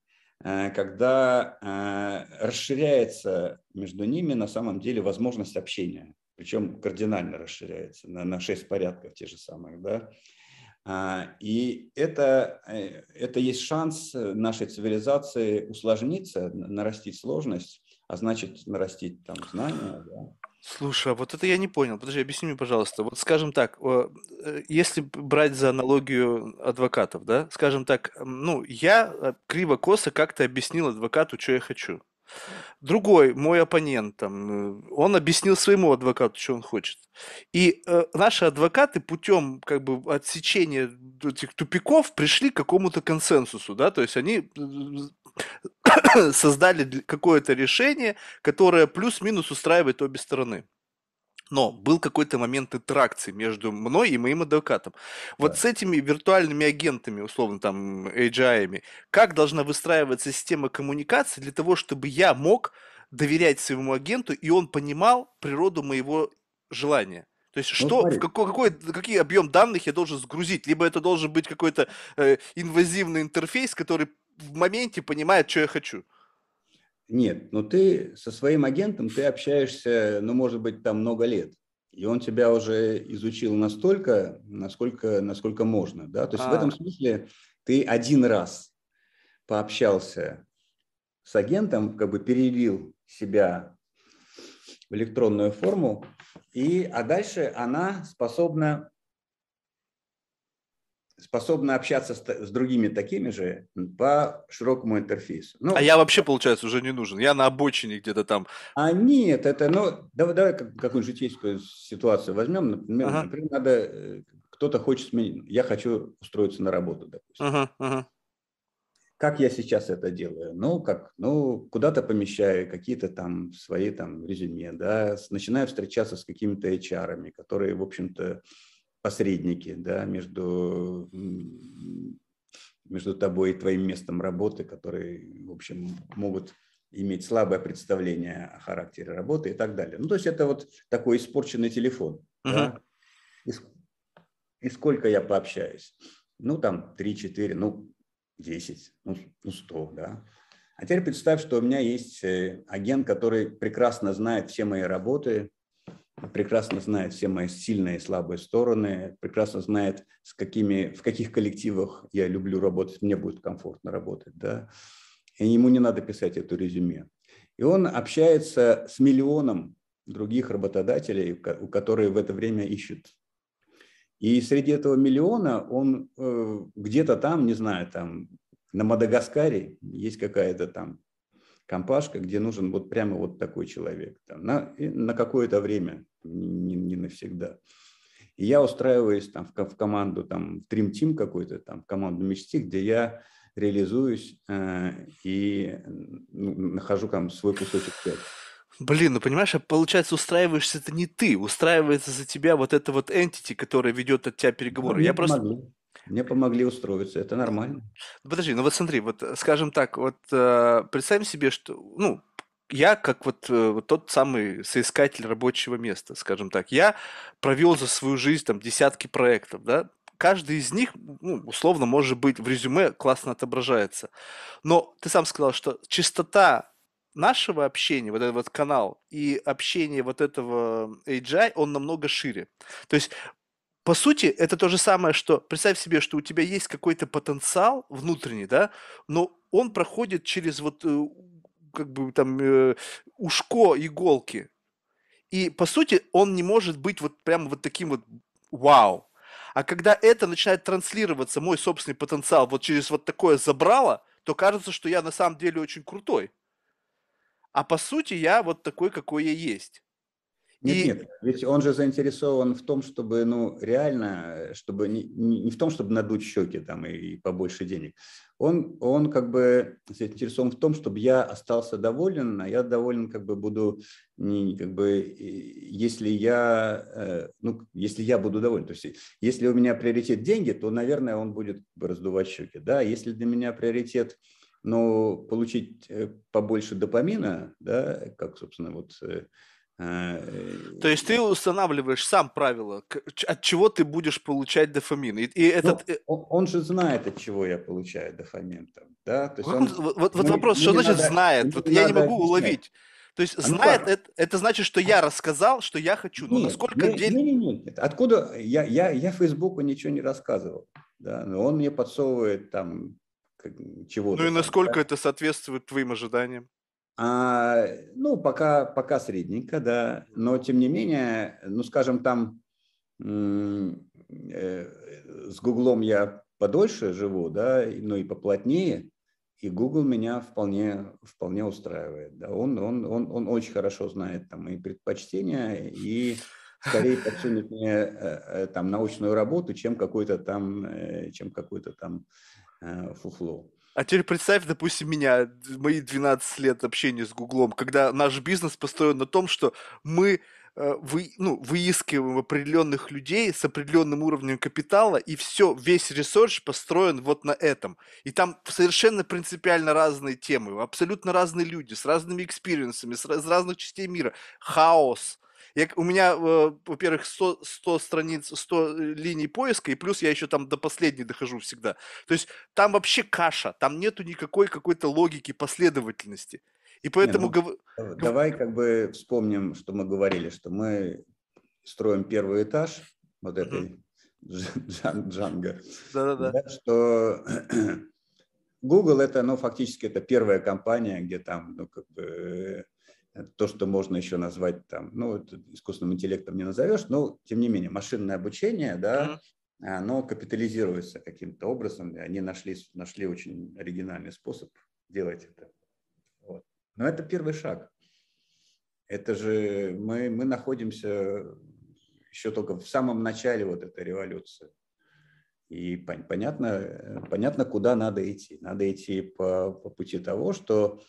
S2: Э, когда э, расширяется между ними на самом деле возможность общения, причем кардинально расширяется на, на 6 порядков те же самые. Да? А, и это, э, это есть шанс нашей цивилизации усложниться, нарастить сложность, а значит нарастить там знания. Да?
S1: Слушай, а вот это я не понял. Подожди, объясни мне, пожалуйста. Вот скажем так, э, если брать за аналогию адвокатов, да, скажем так, ну, я э, криво-косо как-то объяснил адвокату, что я хочу. Другой, мой оппонент, там, э, он объяснил своему адвокату, что он хочет. И э, наши адвокаты путем как бы отсечения этих тупиков пришли к какому-то консенсусу, да, то есть они э, создали какое-то решение, которое плюс-минус устраивает обе стороны. Но был какой-то момент интеракции между мной и моим адвокатом. Вот да. с этими виртуальными агентами, условно там, AGI, как должна выстраиваться система коммуникации для того, чтобы я мог доверять своему агенту, и он понимал природу моего желания? То есть ну, что, в какой, какой, какие объем данных я должен сгрузить? Либо это должен быть какой-то э, инвазивный интерфейс, который в моменте понимает, что я хочу.
S2: Нет, но ты со своим агентом, ты общаешься, ну, может быть, там много лет. И он тебя уже изучил настолько, насколько, насколько можно. Да? То есть а. в этом а. смысле ты один раз пообщался с агентом, как бы перелил себя в электронную форму, и, а дальше она способна способны общаться с, с другими такими же по широкому интерфейсу. Ну, а я вообще, получается, уже не нужен. Я на обочине где-то там. А нет, это, ну, давай, давай какую-нибудь житейскую ситуацию возьмем. Например, ага. например надо, э, кто-то хочет сменить, я хочу устроиться на работу, допустим. Ага, ага. Как я сейчас это делаю? Ну, как, ну, куда-то помещаю какие-то там свои там резюме, да, начинаю встречаться с какими-то HR, ами которые, в общем-то, посредники да, между, между тобой и твоим местом работы, которые, в общем, могут иметь слабое представление о характере работы и так далее. Ну, то есть это вот такой испорченный телефон. Uh-huh. Да? И, и сколько я пообщаюсь? Ну, там 3-4, ну, 10, ну, ну 100, да. А теперь представь, что у меня есть э, агент, который прекрасно знает все мои работы, прекрасно знает все мои сильные и слабые стороны, прекрасно знает, с какими, в каких коллективах я люблю работать, мне будет комфортно работать. Да? И ему не надо писать это резюме. И он общается с миллионом других работодателей, которые в это время ищут. И среди этого миллиона он э, где-то там, не знаю, там на Мадагаскаре есть какая-то там компашка, где нужен вот прямо вот такой человек там, на, на какое-то время, не, не навсегда. И я устраиваюсь там, в, в команду, там, в Dream Team какой-то, там, в команду мечты, где я реализуюсь э, и ну, нахожу там
S1: свой кусочек пять. Блин, ну понимаешь, а получается, устраиваешься это не ты, устраивается за тебя вот это вот entity, которая ведет от тебя ну, переговоры. Ну, я просто... Могу.
S2: Мне помогли устроиться, это нормально.
S1: Подожди, ну вот смотри, вот э, скажем так, вот э, представим себе, что, ну, я как вот, э, вот тот самый соискатель рабочего места, скажем так, я провел за свою жизнь там десятки проектов, да, каждый из них, ну, условно, может быть, в резюме классно отображается. Но ты сам сказал, что частота нашего общения, вот этот вот канал и общение вот этого AGI, э, он намного шире. То есть по сути, это то же самое, что представь себе, что у тебя есть какой-то потенциал внутренний, да, но он проходит через вот э, как бы там э, ушко иголки. И по сути он не может быть вот прям вот таким вот вау. А когда это начинает транслироваться, мой собственный потенциал, вот через вот такое забрало, то кажется, что я на самом деле очень крутой. А по сути я вот такой, какой я есть.
S2: Нет, и... нет, ведь он же заинтересован в том, чтобы, ну, реально, чтобы не, не в том, чтобы надуть щеки там и, и побольше денег. Он, он как бы заинтересован в том, чтобы я остался доволен, а я доволен как бы буду, не, как бы, если я, э, ну, если я буду доволен. То есть, если у меня приоритет деньги, то, наверное, он будет раздувать щеки, да. Если для меня приоритет но ну, получить э, побольше допамина, да, как, собственно, вот э, Э, То есть ты устанавливаешь сам
S1: правила, от чего ты будешь получать дофамин. И, и этот...
S2: Ну, э, он, он же знает, от чего я получаю дофамин. Там, да? То есть он... Вот, вот, вот вопрос, что значит надо, знает? Вот я не могу объяснять. уловить.
S1: То есть а ну знает, ну, это, это значит, что я рассказал, что я хочу. Но насколько нет, дель... нет,
S2: нет, нет. Откуда я, я, я Фейсбуку ничего не рассказывал. Да? Но он мне подсовывает там чего-то. Ну и насколько да?
S1: это соответствует твоим ожиданиям?
S2: А, ну, пока, пока средненько, да, но тем не менее, ну, скажем, там э, с Гуглом я подольше живу, да, но ну, и поплотнее, и Google меня вполне, вполне устраивает, да, он, он, он, он очень хорошо знает там и предпочтения, и скорее подсунет мне э, э, там научную работу, чем какую-то там, чем какую-то там фуфло.
S1: А теперь представь, допустим, меня, мои 12 лет общения с Гуглом, когда наш бизнес построен на том, что мы э, вы, ну, выискиваем определенных людей с определенным уровнем капитала, и все, весь ресурс построен вот на этом. И там совершенно принципиально разные темы, абсолютно разные люди, с разными экспириенсами, с, раз, с разных частей мира. Хаос – я, у меня, э, во-первых, 100, 100 страниц, 100 э, линий поиска, и плюс я еще там до последней дохожу всегда. То есть там вообще каша, там нету никакой какой-то логики, последовательности. И поэтому... Не, ну, э, гов... Давай
S2: как бы вспомним, что мы говорили, что мы строим первый этаж вот этой mm-hmm. джан, Да-да-да. Да, что Google это, ну, фактически это первая компания, где там, ну, как бы то, что можно еще назвать там, ну, это искусственным интеллектом не назовешь, но тем не менее машинное обучение, да, mm оно капитализируется каким-то образом, и они нашли, нашли очень оригинальный способ делать это. Вот. Но это первый шаг. Это же мы, мы находимся еще только в самом начале вот этой революции. И понятно, э, понятно, куда надо идти. Надо идти по, по пути того, что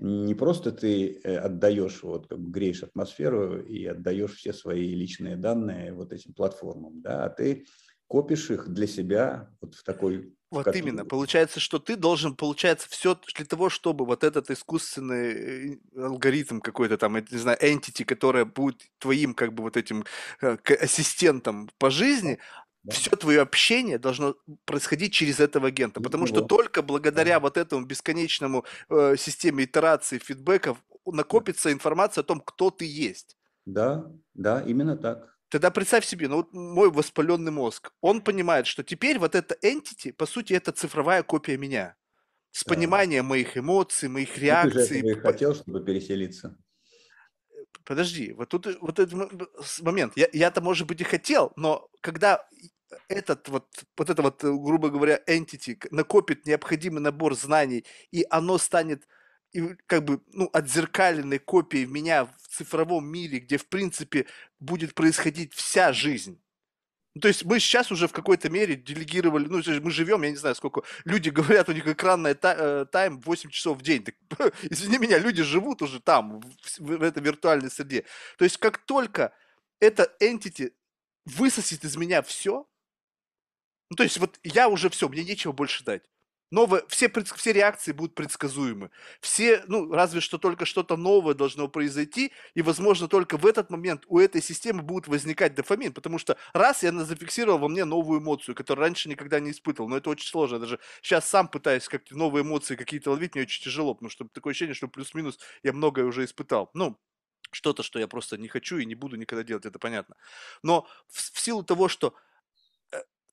S2: не просто ты э, отдаешь, вот как бы греешь атмосферу и отдаешь все свои личные данные вот этим платформам, да, а ты копишь их для себя вот в такой... Вот который... именно.
S1: Получается, что ты должен, получается, все для того, чтобы вот этот искусственный э, алгоритм какой-то там, не знаю, entity, которая будет твоим как бы вот этим э, ассистентом по жизни, да? Все твое общение должно происходить через этого агента, потому что только благодаря да. вот этому бесконечному э, системе итераций, фидбэков накопится информация о том, кто ты есть.
S2: Да, да, именно так.
S1: Тогда представь себе, ну вот мой воспаленный мозг, он понимает, что теперь вот эта entity, по сути, это цифровая копия меня. С да. пониманием моих эмоций, моих реакций. ты же
S2: хотел, чтобы переселиться
S1: подожди, вот тут вот этот момент. Я, я-то, может быть, и хотел, но когда этот вот, вот это вот, э, грубо говоря, entity накопит необходимый набор знаний, и оно станет и как бы, ну, отзеркаленной копией меня в цифровом мире, где, в принципе, будет происходить вся жизнь. Ну, то есть мы сейчас уже в какой-то мере делегировали, ну, мы живем, я не знаю, сколько, люди говорят, у них экранная э, тайм 8 часов в день. Так, извини меня, люди живут уже там, в, в этой виртуальной среде. То есть как только эта entity высосет из меня все, ну, то есть вот я уже все, мне нечего больше дать. Новое, все, все реакции будут предсказуемы. Все, ну, разве что только что-то новое должно произойти, и, возможно, только в этот момент у этой системы будет возникать дофамин, потому что раз я зафиксировал во мне новую эмоцию, которую раньше никогда не испытывал, но это очень сложно, я даже сейчас сам пытаюсь как-то новые эмоции какие-то ловить, мне очень тяжело, потому что такое ощущение, что плюс-минус я многое уже испытал. Ну, что-то, что я просто не хочу и не буду никогда делать, это понятно. Но в, в силу того, что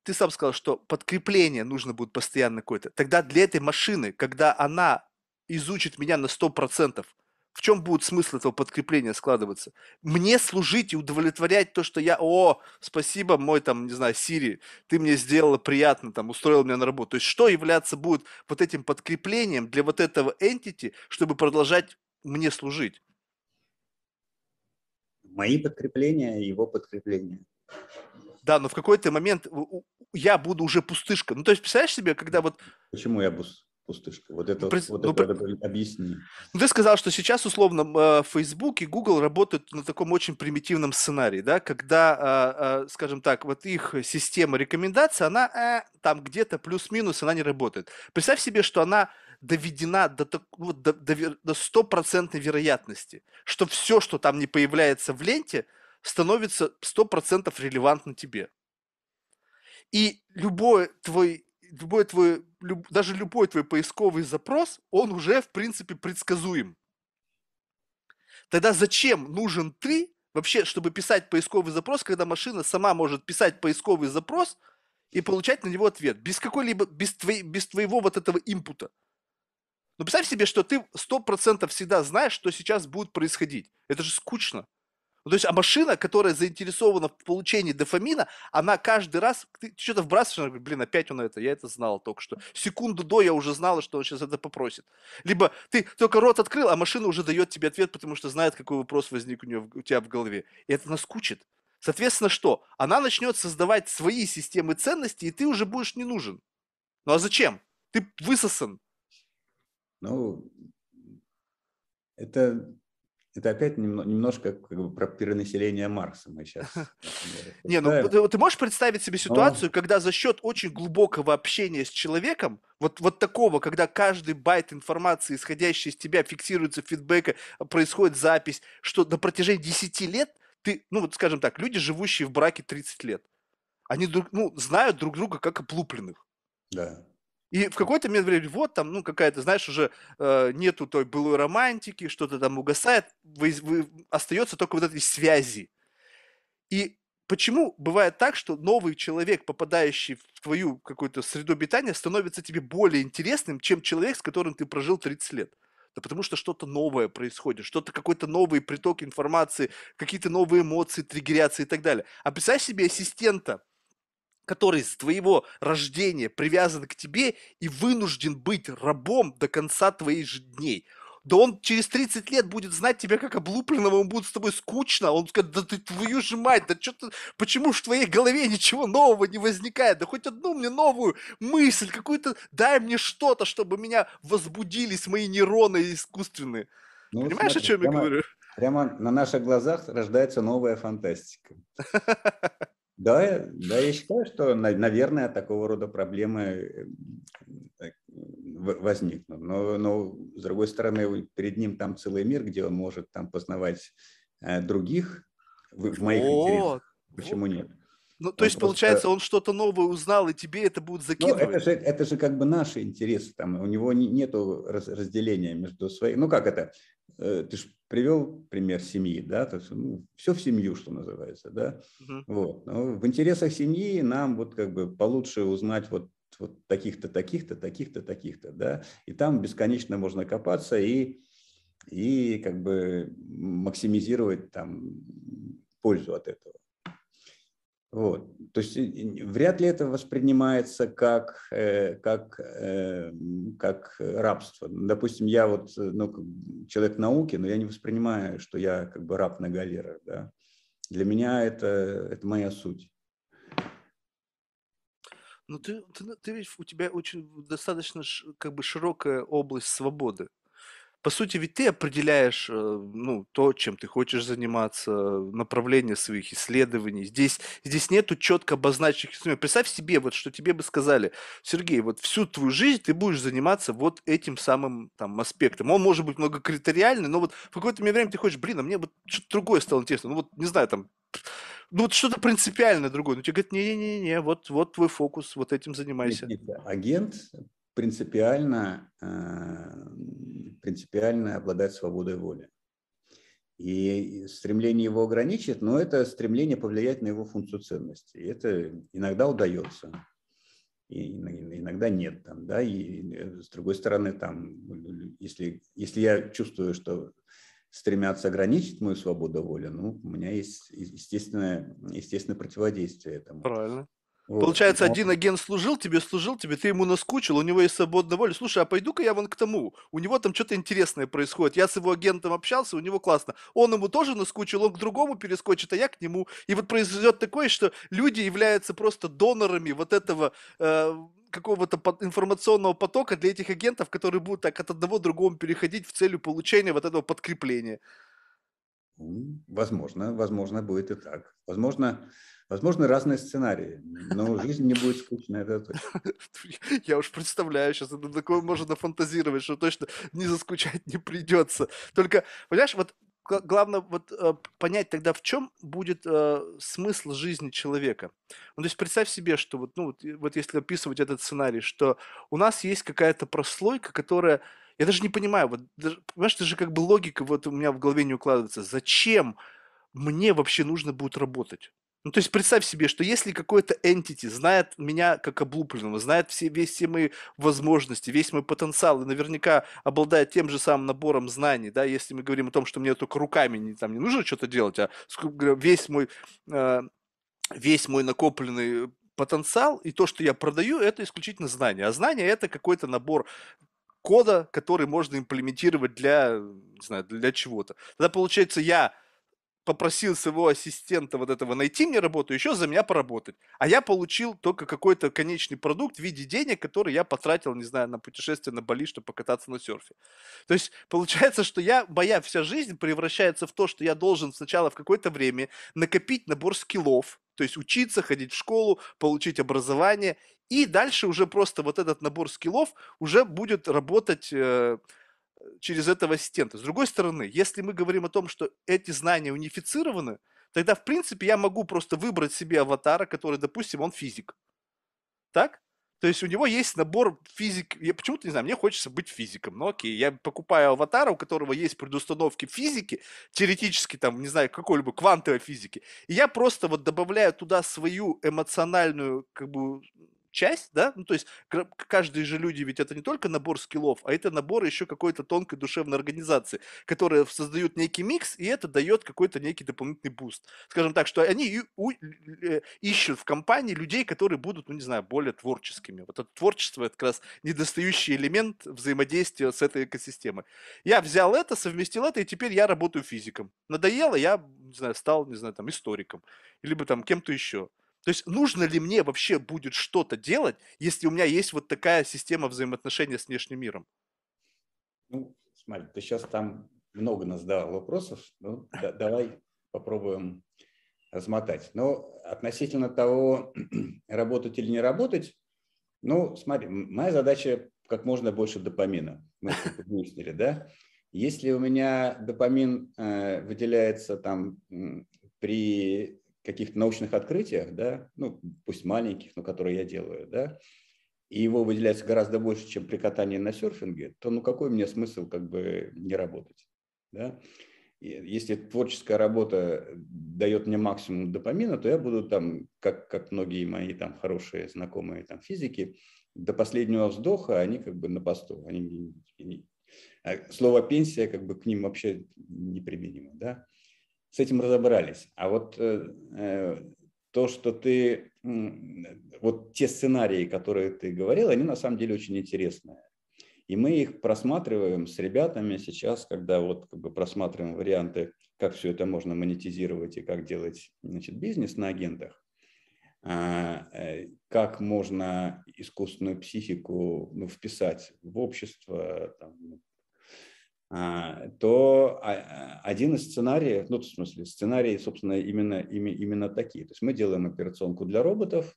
S1: ты сам сказал, что подкрепление нужно будет постоянно какое-то. Тогда для этой машины, когда она изучит меня на 100%, в чем будет смысл этого подкрепления складываться? Мне служить и удовлетворять то, что я, о, спасибо, мой там, не знаю, Сири, ты мне сделала приятно, там, устроил меня на работу. То есть что являться будет вот этим подкреплением для вот этого entity, чтобы продолжать мне служить?
S2: Мои подкрепления, его подкрепления.
S1: Да, но в какой-то момент я буду уже пустышка. Ну, то есть, представляешь себе, когда вот...
S2: Почему я буду? пустышка. Вот это, ну, вот ну, это ну, объясни.
S1: Ну, ты сказал, что сейчас условно э, Facebook и Google работают на таком очень примитивном сценарии, да, когда, а, а, скажем так, вот их система рекомендаций, она э, там где-то плюс-минус, она не работает. Представь себе, что она доведена до, до, до, до стопроцентной вероятности, что все, что там не появляется в ленте – становится 100% релевантно тебе. И любой твой, любой твой, люб, даже любой твой поисковый запрос, он уже, в принципе, предсказуем. Тогда зачем нужен ты вообще, чтобы писать поисковый запрос, когда машина сама может писать поисковый запрос и получать на него ответ, без какой-либо, без, твои без твоего вот этого импута. Но ну, представь себе, что ты 100% всегда знаешь, что сейчас будет происходить. Это же скучно. Ну, то есть, а машина, которая заинтересована в получении дофамина, она каждый раз, ты что-то вбрасываешь, она говорит, блин, опять он это, я это знала только что. Секунду до я уже знала, что он сейчас это попросит. Либо ты только рот открыл, а машина уже дает тебе ответ, потому что знает, какой вопрос возник у, нее, у тебя в голове. И это наскучит. Соответственно, что? Она начнет создавать свои системы ценностей, и ты уже будешь не нужен. Ну а зачем?
S2: Ты высосан. Ну, это это опять немножко как бы про перенаселение Марса мы сейчас. Э,
S1: Не, ну ты, ты можешь представить
S2: себе а. ситуацию, когда за счет очень глубокого общения с человеком,
S1: вот, вот такого, когда каждый байт информации, исходящий из тебя, фиксируется фидбэка, происходит запись, что на протяжении 10 лет ты, ну вот скажем так, люди, живущие в браке 30 лет, они друг, ну, знают друг друга как облупленных. Да. И в какой-то момент времени, вот там, ну, какая-то, знаешь, уже э, нету той былой романтики, что-то там угасает, вы, вы, остается только вот этой связи. И почему бывает так, что новый человек, попадающий в твою какую-то среду обитания, становится тебе более интересным, чем человек, с которым ты прожил 30 лет? Да потому что что-то новое происходит, что-то какой-то новый приток информации, какие-то новые эмоции, триггерятся и так далее. А представь себе ассистента, который с твоего рождения привязан к тебе и вынужден быть рабом до конца твоих же дней. Да он через 30 лет будет знать тебя как облупленного, он будет с тобой скучно, он скажет, да ты твою же мать, да что ты, почему ж в твоей голове ничего нового не возникает, да хоть одну мне новую мысль, какую-то, дай мне что-то, чтобы меня возбудились мои нейроны искусственные. Ну, Понимаешь, смотри, о чем прямо, я говорю?
S2: Прямо на наших глазах рождается новая фантастика. Да, э, да, я считаю, что, наверное, такого рода проблемы э, э, возникнут. Но, но с другой стороны, перед ним там целый мир, где он может там познавать других в моих вот. интересах. Почему нет?
S1: Ну, то он есть, просто... получается, он что-то новое узнал, и тебе это будет закидывать. Ну, это, же,
S2: это же как бы наши интересы. Там, у него не, нет разделения между своими. Ну, как это? Э, ты же привел пример семьи, да, то есть, ну, все в семью, что называется, да, угу. вот. Но в интересах семьи нам вот как бы получше узнать вот вот таких-то, таких-то, таких-то, таких-то, да, и там бесконечно можно копаться и, и как бы максимизировать там пользу от этого. Вот. То есть вряд ли это воспринимается как, э, как, э, как э, рабство. Допустим, я вот ну, человек науки, но я не воспринимаю, что я как бы раб на галерах. Да? Для меня это, это моя суть.
S1: Ну, ты, ты, ты ведь у тебя очень достаточно как бы широкая область свободы. По сути, ведь ты определяешь, э, ну, то, чем ты хочешь заниматься, направление своих исследований. Здесь, здесь нету четко обозначенных инструментов. Представь себе, вот, что тебе бы сказали, Сергей, вот всю твою жизнь ты будешь заниматься вот этим самым там аспектом. Он может быть многокритериальный, но вот в какое-то время ты хочешь, блин, а мне вот что-то другое стало интересно. Ну, вот, не знаю, там, ну вот что-то принципиально другое. Ну тебе говорят, не-не-не, вот, вот твой фокус, вот этим занимайся.
S2: агент принципиально, э, принципиально обладать свободой воли. И стремление его ограничить, но это стремление повлиять на его функцию ценности. И это иногда удается, и иногда нет. Там, да? И э, с другой стороны, там, если, если я чувствую, что стремятся ограничить мою свободу воли, ну, у меня есть естественное, естественное противодействие этому. Правильно. Вот. Получается, Но... один
S1: агент служил тебе, служил тебе, ты ему наскучил, у него есть свободная воля. Слушай, а пойду-ка я вон к тому, у него там что-то интересное происходит. Я с его агентом общался, у него классно. Он ему тоже наскучил, он к другому перескочит, а я к нему. И вот произойдет такое, что люди являются просто донорами вот этого э, какого-то информационного потока для этих агентов, которые будут так от одного к другому переходить в целью получения вот этого подкрепления.
S2: Возможно, возможно будет и так. Возможно, возможно разные сценарии, но жизнь не будет скучной, это точно. Я уж представляю,
S1: сейчас это такое можно фантазировать, что точно не заскучать не придется. Только, понимаешь, вот главное вот э, понять тогда, в чем будет э, смысл жизни человека. Ну, то есть представь себе, что вот, ну, вот, вот если описывать этот сценарий, что у нас есть какая-то прослойка, которая я даже не понимаю, вот, даже, понимаешь, же как бы логика вот у меня в голове не укладывается. Зачем мне вообще нужно будет работать? Ну, то есть представь себе, что если какой-то entity знает меня как облупленного, знает все, весь, все мои возможности, весь мой потенциал, и наверняка обладает тем же самым набором знаний, да, если мы говорим о том, что мне только руками не, там, не нужно что-то делать, а весь мой, э, весь мой накопленный потенциал и то, что я продаю, это исключительно знания. А знания – это какой-то набор кода, который можно имплементировать для, не знаю, для чего-то. Тогда, получается, я попросил своего ассистента вот этого найти мне работу, еще за меня поработать. А я получил только какой-то конечный продукт в виде денег, который я потратил, не знаю, на путешествие на Бали, чтобы покататься на серфе. То есть получается, что я, моя вся жизнь превращается в то, что я должен сначала в какое-то время накопить набор скиллов, то есть учиться, ходить в школу, получить образование, и дальше уже просто вот этот набор скиллов уже будет работать э, через этого ассистента. С другой стороны, если мы говорим о том, что эти знания унифицированы, тогда, в принципе, я могу просто выбрать себе аватара, который, допустим, он физик. Так? То есть у него есть набор физик. Я почему-то не знаю, мне хочется быть физиком. Ну окей, я покупаю аватара, у которого есть предустановки физики, теоретически там, не знаю, какой-либо квантовой физики. И я просто вот добавляю туда свою эмоциональную как бы часть, да, ну то есть каждые же люди ведь это не только набор скиллов, а это набор еще какой-то тонкой душевной организации, которая создают некий микс, и это дает какой-то некий дополнительный буст. Скажем так, что они ищут в компании людей, которые будут, ну не знаю, более творческими. Вот это творчество это как раз недостающий элемент взаимодействия с этой экосистемой. Я взял это, совместил это, и теперь я работаю физиком. Надоело, я, не знаю, стал, не знаю, там историком, либо там кем-то еще. То есть нужно ли мне вообще будет что-то делать, если у меня есть вот такая система
S2: взаимоотношения с внешним миром? Ну, смотри, ты сейчас там много нас задавал вопросов. Ну, да, давай попробуем размотать. Но относительно того, работать или не работать, ну, смотри, моя задача как можно больше допамина. Мы выяснили, да? Если у меня допамин э, выделяется там при каких-то научных открытиях, да, ну, пусть маленьких, но которые я делаю, да, и его выделяется гораздо больше, чем при катании на серфинге, то ну какой мне смысл как бы не работать, да? Если творческая работа дает мне максимум допамина, то я буду там, как, как многие мои там хорошие знакомые там физики, до последнего вздоха они как бы на посту. Они, они, а слово пенсия как бы к ним вообще неприменимо, да? с этим разобрались. А вот э, э то, что ты, вот те сценарии, которые ты говорил, они на самом деле очень интересные. И мы их просматриваем с ребятами сейчас, когда вот как бы просматриваем варианты, как все это можно монетизировать и как делать значит, бизнес на агентах а, э, как можно искусственную психику ну, вписать в общество, там, а, то а, а, один из сценариев, ну, в смысле, сценарии, собственно, именно, именно такие. То есть мы делаем операционку для роботов,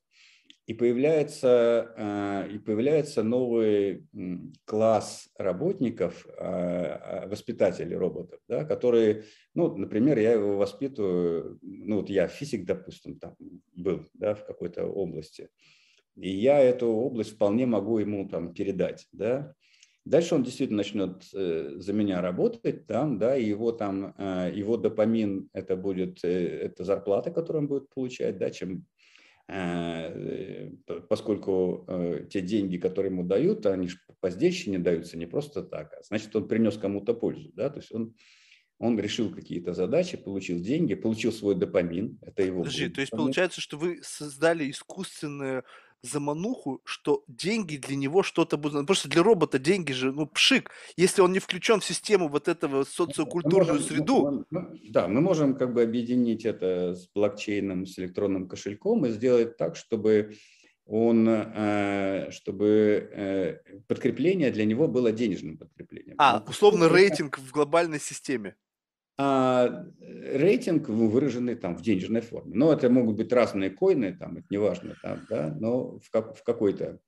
S2: и появляется, и появляется новый класс работников, воспитателей роботов, да, которые, ну, например, я его воспитываю, ну, вот я физик, допустим, там был да, в какой-то области, и я эту область вполне могу ему там передать, да, Дальше он действительно начнет э, за меня работать там, да, и его там, а, его допамин – это будет э, это зарплата, которую он будет получать, да, чем а, э, поскольку те деньги, которые ему дают, они же позднее не даются не просто так, а значит, он принес кому-то пользу, да, то есть он, он решил какие-то задачи, получил деньги, получил свой допамин, это его... Подожди, будет. то есть получается,
S1: что вы создали искусственную замануху, что деньги для него что-то будут. Ну, просто для робота деньги же, ну, пшик. Если он не включен в систему вот этого ну, социокультурную можем, ну, среду.
S2: Да, мы можем как бы объединить это с блокчейном, с электронным кошельком и сделать так, чтобы он, э, чтобы э, подкрепление для него было денежным подкреплением. А, условно рейтинг в глобальной системе а э, рейтинг ну, выраженный там в денежной форме. Но ну, это могут быть разные коины, там, это неважно, там, да, но в, как, в какой-то.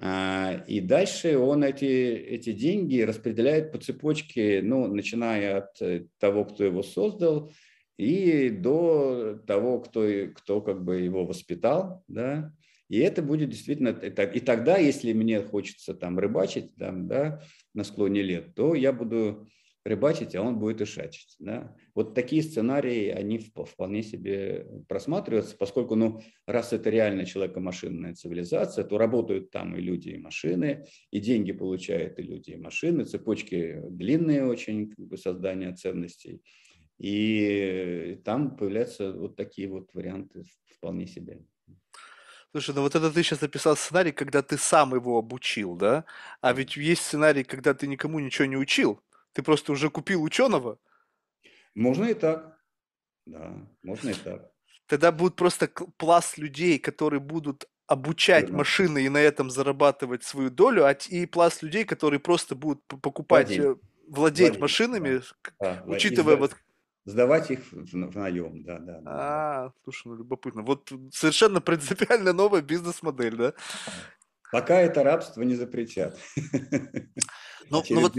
S2: А, и дальше он эти, эти деньги распределяет по цепочке, ну, начиная от э, того, кто его создал, и до того, кто, кто как бы его воспитал, да, и это будет действительно... Э, и тогда, если мне хочется там рыбачить там, да, на склоне лет, то я буду рыбачить, а он будет ишачить, Да? Вот такие сценарии, они вполне себе просматриваются, поскольку, ну, раз это реально человекомашинная цивилизация, то работают там и люди, и машины, и деньги получают и люди, и машины, цепочки длинные очень, как бы, создания ценностей. И там появляются вот такие вот варианты вполне
S1: себе. Слушай, ну вот это ты сейчас написал сценарий, когда ты сам его обучил, да? А ведь есть сценарий, когда ты никому ничего не учил, ты просто уже купил ученого? Можно и так. Да, можно и так. Тогда будет просто пласт людей, которые будут обучать Верно. машины и на этом зарабатывать свою долю, а и пласт людей, которые просто будут покупать, владеть, э, владеть, владеть машинами,
S2: да. учитывая вот сдавать их в, в, наем, да, да. да. А, слушай, ну любопытно. Вот
S1: совершенно принципиально новая бизнес-модель, да? Пока это рабство не запретят. Но, ну, но ну вот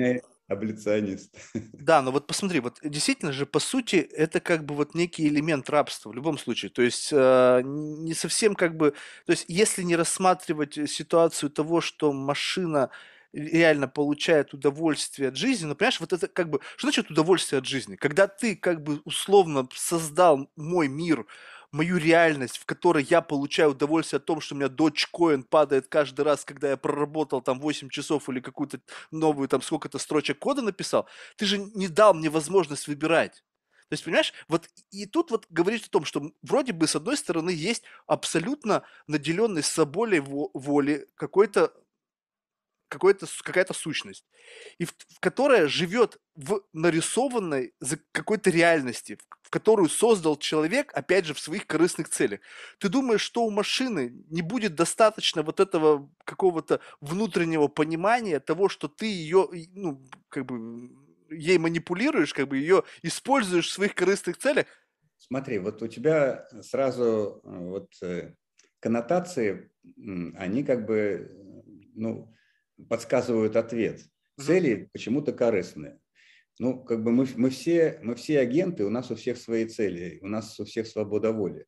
S1: аболиционист. Да, но вот посмотри, вот действительно же, по сути, это как бы вот некий элемент рабства в любом случае. То есть э, не совсем как бы... То есть если не рассматривать э, ситуацию того, что машина реально получает удовольствие от жизни, но ну, понимаешь, вот это как бы... Что значит удовольствие от жизни? Когда ты как бы условно создал мой мир, мою реальность, в которой я получаю удовольствие от того, что у меня дочкоин падает каждый раз, когда я проработал там 8 часов или какую-то новую там сколько-то строчек кода написал, ты же не дал мне возможность выбирать. То есть, понимаешь, вот и тут вот говорит о том, что вроде бы, с одной стороны, есть абсолютно наделенный собой воли какой-то какая-то какая то сущность, и в, которая живет в нарисованной какой-то реальности, в, в которую создал человек, опять же, в своих корыстных целях. Ты думаешь, что у машины не будет достаточно вот этого какого-то внутреннего понимания того, что ты ее, ну, как бы ей манипулируешь, как бы ее
S2: используешь в своих корыстных целях? Смотри, вот у тебя э, сразу э, вот э, коннотации, они как бы, ну, подсказывают ответ. Цели почему-то корыстные. Ну, как бы мы, мы, все, мы все агенты, у нас у всех свои цели, у нас у всех свобода воли.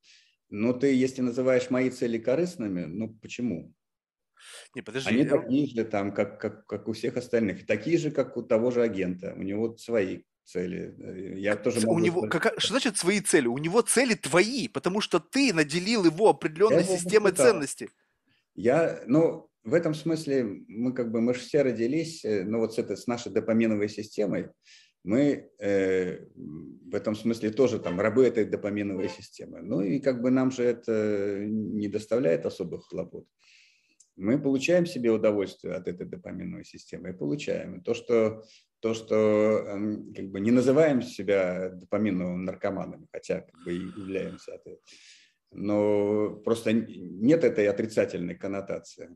S2: Но ты, если называешь мои цели корыстными, ну почему?
S1: Не, подожди. Они я... такие
S2: же там, как, как, как у всех остальных. Такие же, как у того же агента. У него свои цели. Я тоже у Него, сказать,
S1: как, что значит свои цели? У него цели твои, потому что ты наделил его определенной я системой ценностей.
S2: Я, ну, в этом смысле мы как бы мы же все родились, э, ну вот с, этой, с нашей допаминовой системой, мы э, в этом смысле тоже там рабы этой допаминовой системы. Ну и как бы нам же это не доставляет особых хлопот. Мы получаем себе удовольствие от этой допаминовой системы и получаем. То, что, то, что эм, как бы не называем себя допаминовым наркоманами, хотя как бы и являемся от этого. Но просто нет этой отрицательной коннотации.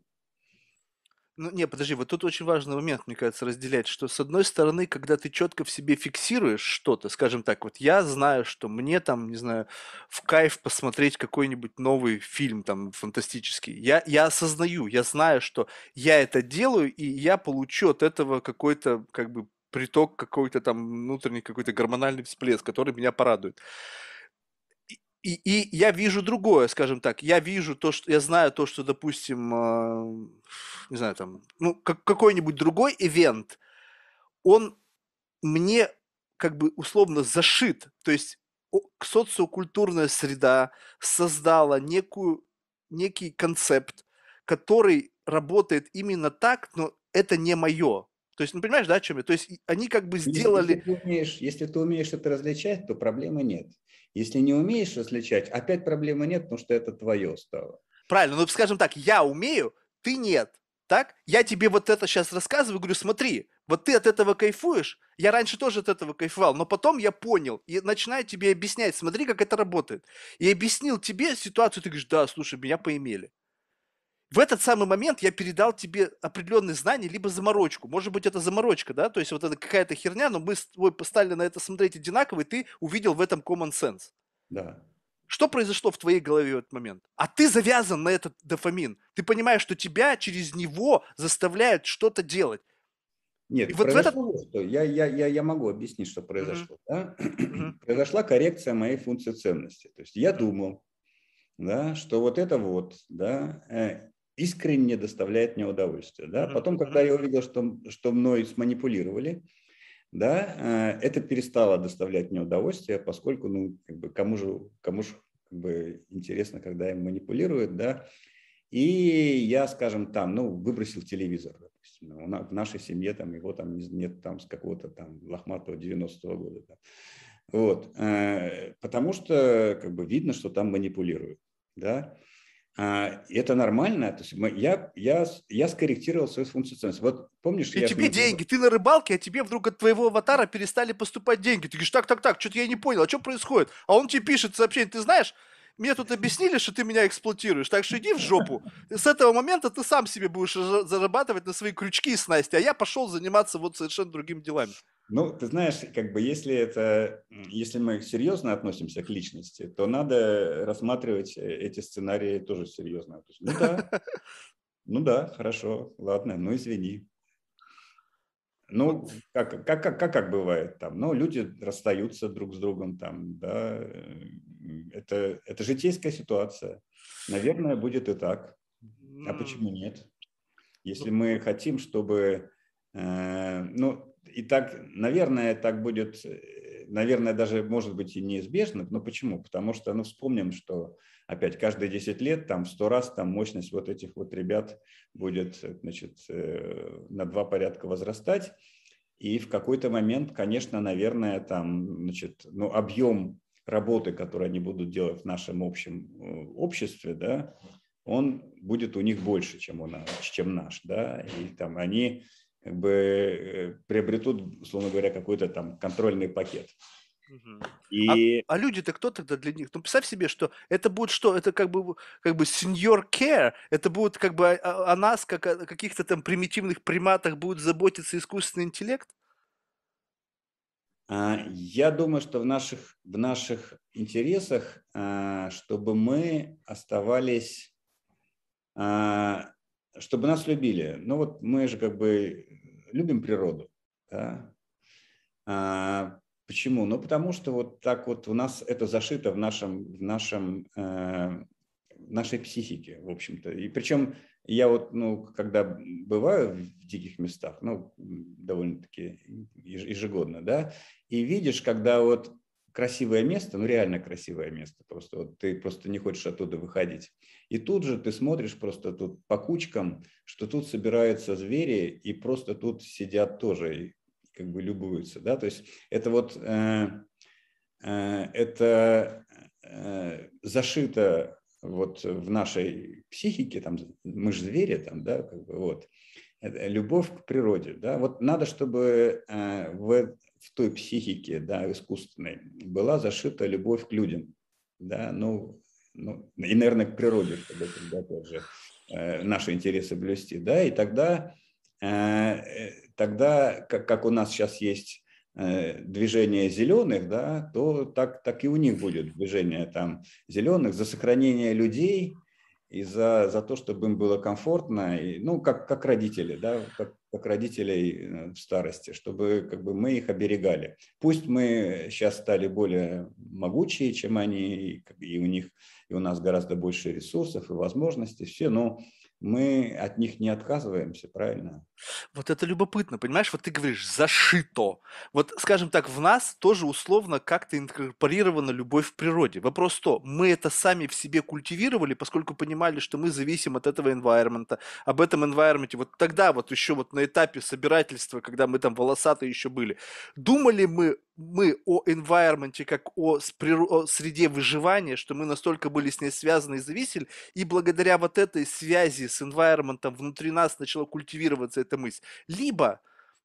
S1: Ну, не, подожди, вот тут очень важный момент, мне кажется, разделять, что с одной стороны, когда ты четко в себе фиксируешь что-то, скажем так, вот я знаю, что мне там, не знаю, в кайф посмотреть какой-нибудь новый фильм там фантастический. Я, я осознаю, я знаю, что я это делаю, и я получу от этого какой-то как бы приток какой-то там внутренний какой-то гормональный всплеск, который меня порадует и, и я вижу другое, скажем так. Я вижу то, что я знаю то, что, допустим, э, не знаю, там, ну, как, какой-нибудь другой ивент, он мне как бы условно зашит. То есть социокультурная среда создала некую, некий концепт, который работает именно так, но это не мое. То есть, ну понимаешь, да, о чем я? То есть они как бы сделали... Если
S2: ты умеешь, если ты умеешь это различать, то проблемы нет. Если не умеешь различать, опять проблемы нет, потому что это твое стало. Правильно, ну скажем так, я умею, ты нет. Так? Я тебе вот это
S1: сейчас рассказываю, говорю, смотри, вот ты от этого кайфуешь, я раньше тоже от этого кайфовал, но потом я понял и начинаю тебе объяснять, смотри, как это работает. И объяснил тебе ситуацию, ты говоришь, да, слушай, меня поимели в этот самый момент я передал тебе определенные знания, либо заморочку. Может быть, это заморочка, да? То есть вот это какая-то херня, но мы с тобой стали на это смотреть одинаково, и ты увидел в этом common sense. Да. Что произошло в твоей голове в этот момент? А ты завязан на этот дофамин. Ты понимаешь, что тебя через него заставляют что-то
S2: делать. Нет, и вот произошло этот... что. Я, я, я, я могу объяснить, что произошло. Mm-hmm. Да? Mm-hmm. Произошла коррекция моей функции ценности. То есть я mm-hmm. думал, да, что вот это вот, да, э, искренне доставляет мне удовольствие. Да? Потом, когда я увидел, что, что мной сманипулировали, да, э, это перестало доставлять мне удовольствие, поскольку ну, как бы кому же, кому же как бы интересно, когда им манипулируют, да, и я, скажем, там, ну, выбросил телевизор, допустим, ну, в нашей семье там его там нет там с какого-то там лохматого 90-го года, да. вот, э, потому что как бы видно, что там манипулируют, да, а, это нормально. То есть я, я, я скорректировал свою функцию ценности. Вот помнишь, и я... тебе деньги.
S1: Ты на рыбалке, а тебе вдруг от твоего аватара перестали поступать деньги. Ты говоришь, так, так, так, что-то я не понял, а что происходит? А он тебе пишет сообщение, ты знаешь, мне тут объяснили, что ты меня эксплуатируешь, так что иди в жопу. С этого момента ты сам себе будешь зарабатывать на свои крючки
S2: и снасти, а я пошел заниматься вот совершенно другими делами. Ну, ты знаешь, как бы если это, если мы серьезно относимся к личности, то надо рассматривать э, эти сценарии тоже серьезно. То есть, ну да, ну да, хорошо, ладно, ну извини. Ну, как, как, как, как, как бывает там? Ну, люди расстаются друг с другом там, да. Это, это житейская ситуация. Наверное, будет и так. А почему нет? Если ну мы хотим, чтобы... Э, ну, и так, наверное, так будет, э, наверное, даже может быть и неизбежно. Но почему? Потому что, ну, вспомним, что опять каждые 10 лет там в 100 раз там мощность вот этих вот ребят будет, значит, э, на два порядка возрастать. И в какой-то момент, конечно, наверное, там, значит, ну, объем работы, которую они будут делать в нашем общем э, обществе, да, он будет у них больше, чем, у нас, чем наш, да, и там они как бы э, приобретут, условно говоря, какой-то там контрольный пакет. И... А, а люди-то кто тогда для них? Ну, представь себе, что это будет что? Это как бы,
S1: как бы senior care. Это будет как бы о, а, о а нас, как о а, каких-то там примитивных
S2: приматах будет заботиться искусственный интеллект? Я думаю, что в наших, в наших интересах, чтобы мы оставались чтобы нас любили. Ну вот мы же как бы любим природу. Да? А, почему? Ну потому что вот так вот у нас это зашито в нашем, в нашем э, в нашей психике, в общем-то. И причем я вот, ну, когда бываю в диких местах, ну, довольно-таки ежегодно, да, и видишь, когда вот красивое место, ну реально красивое место, просто вот ты просто не хочешь оттуда выходить. И тут же ты смотришь просто тут по кучкам, что тут собираются звери и просто тут сидят тоже и как бы любуются, да, то есть это вот э, э, это э, зашито вот в нашей психике, там мы же звери, там, да, как бы вот э, любовь к природе, да, вот надо, чтобы э, в, в той психике да, искусственной была зашита любовь к людям, да, ну, ну, и, наверное, к природе, чтобы тогда, опять же, э, наши интересы блюсти, да, и тогда, э, э, тогда как, как у нас сейчас есть движение зеленых, да, то так, так и у них будет движение там зеленых за сохранение людей и за, за то, чтобы им было комфортно, и, ну, как, как родители, да, как, как родителей э, в старости, чтобы как бы, мы их оберегали. Пусть мы сейчас стали более могучие, чем они, и у них, и у нас гораздо больше ресурсов и возможностей, все, но мы от них не отказываемся, правильно? Вот это любопытно, понимаешь? Вот ты говоришь «зашито». Вот, скажем так, в нас тоже условно
S1: как-то инкорпорирована любовь в природе. Вопрос то, мы это сами в себе культивировали, поскольку понимали, что мы зависим от этого environment. Об этом environment, вот тогда вот еще вот на этапе собирательства, когда мы там волосатые еще были, думали мы мы о environment, как о, среде выживания, что мы настолько были с ней связаны и зависели, и благодаря вот этой связи с environment внутри нас начала культивироваться эта мысль. Либо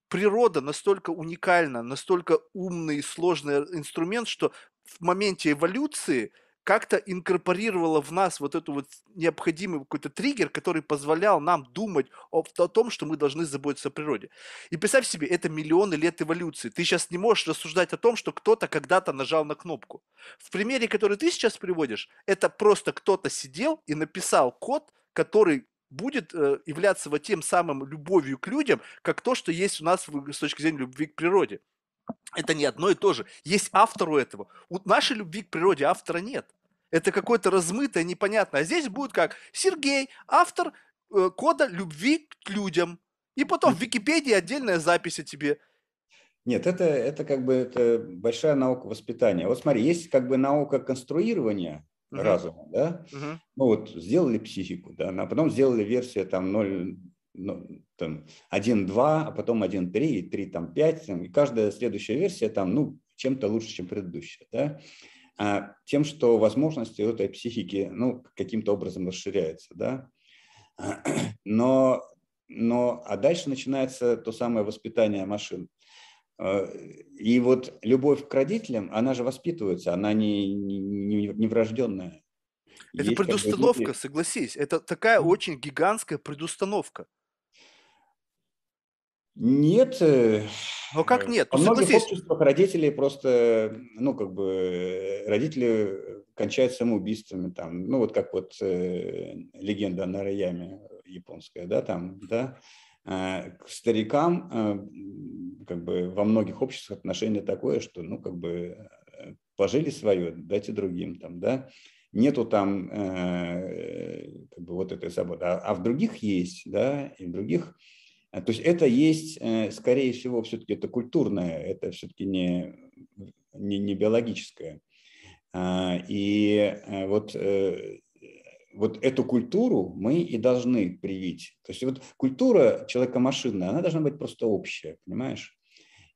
S1: природа настолько уникальна, настолько умный и сложный инструмент, что в моменте эволюции – как-то инкорпорировала в нас вот эту вот необходимый какой-то триггер, который позволял нам думать о, о том, что мы должны заботиться о природе. И представь себе, это миллионы лет эволюции. Ты сейчас не можешь рассуждать о том, что кто-то когда-то нажал на кнопку. В примере, который ты сейчас приводишь, это просто кто-то сидел и написал код, который будет э, являться вот тем самым любовью к людям, как то, что есть у нас в, с точки зрения любви к природе. Это не одно и то же. Есть автор у этого. У нашей любви к природе автора нет. Это какое-то размытое, непонятное. А здесь будет как Сергей, автор э, кода любви к людям. И потом в Википедии отдельная запись о тебе.
S2: Нет, это, это как бы это большая наука воспитания. Вот смотри, есть как бы наука конструирования угу. разума, да? Угу. Ну вот сделали психику, да, а потом сделали версию там 0, ну, там 1.2, а потом 1.3 и 3.5. Там, и каждая следующая версия там, ну, чем-то лучше, чем предыдущая. Да? А тем, что возможности этой психики ну, каким-то образом расширяются. Да? Но, но, а дальше начинается то самое воспитание машин. А, и вот любовь к родителям, она же воспитывается, она не, не, не врожденная. Это Есть предустановка, как
S1: согласись. Это такая очень гигантская предустановка.
S2: Нет. Э, ну как нет? Ну, Во многих обществах родители просто, ну как бы, родители кончают самоубийствами там. Ну вот как вот э, легенда о Нараяме японская, да, там, да. Э, к старикам э, как бы во многих обществах отношение такое, что, ну как бы, э, пожили свое, дайте другим там, да нету там э, как бы вот этой заботы. А, а в других есть, да, и в других а, то есть это есть, э, скорее всего, все-таки это культурное, это все-таки не, не, не биологическое. А, и э, вот, э, вот эту культуру мы и должны привить. То есть вот культура человека машинная, она должна быть просто общая, понимаешь?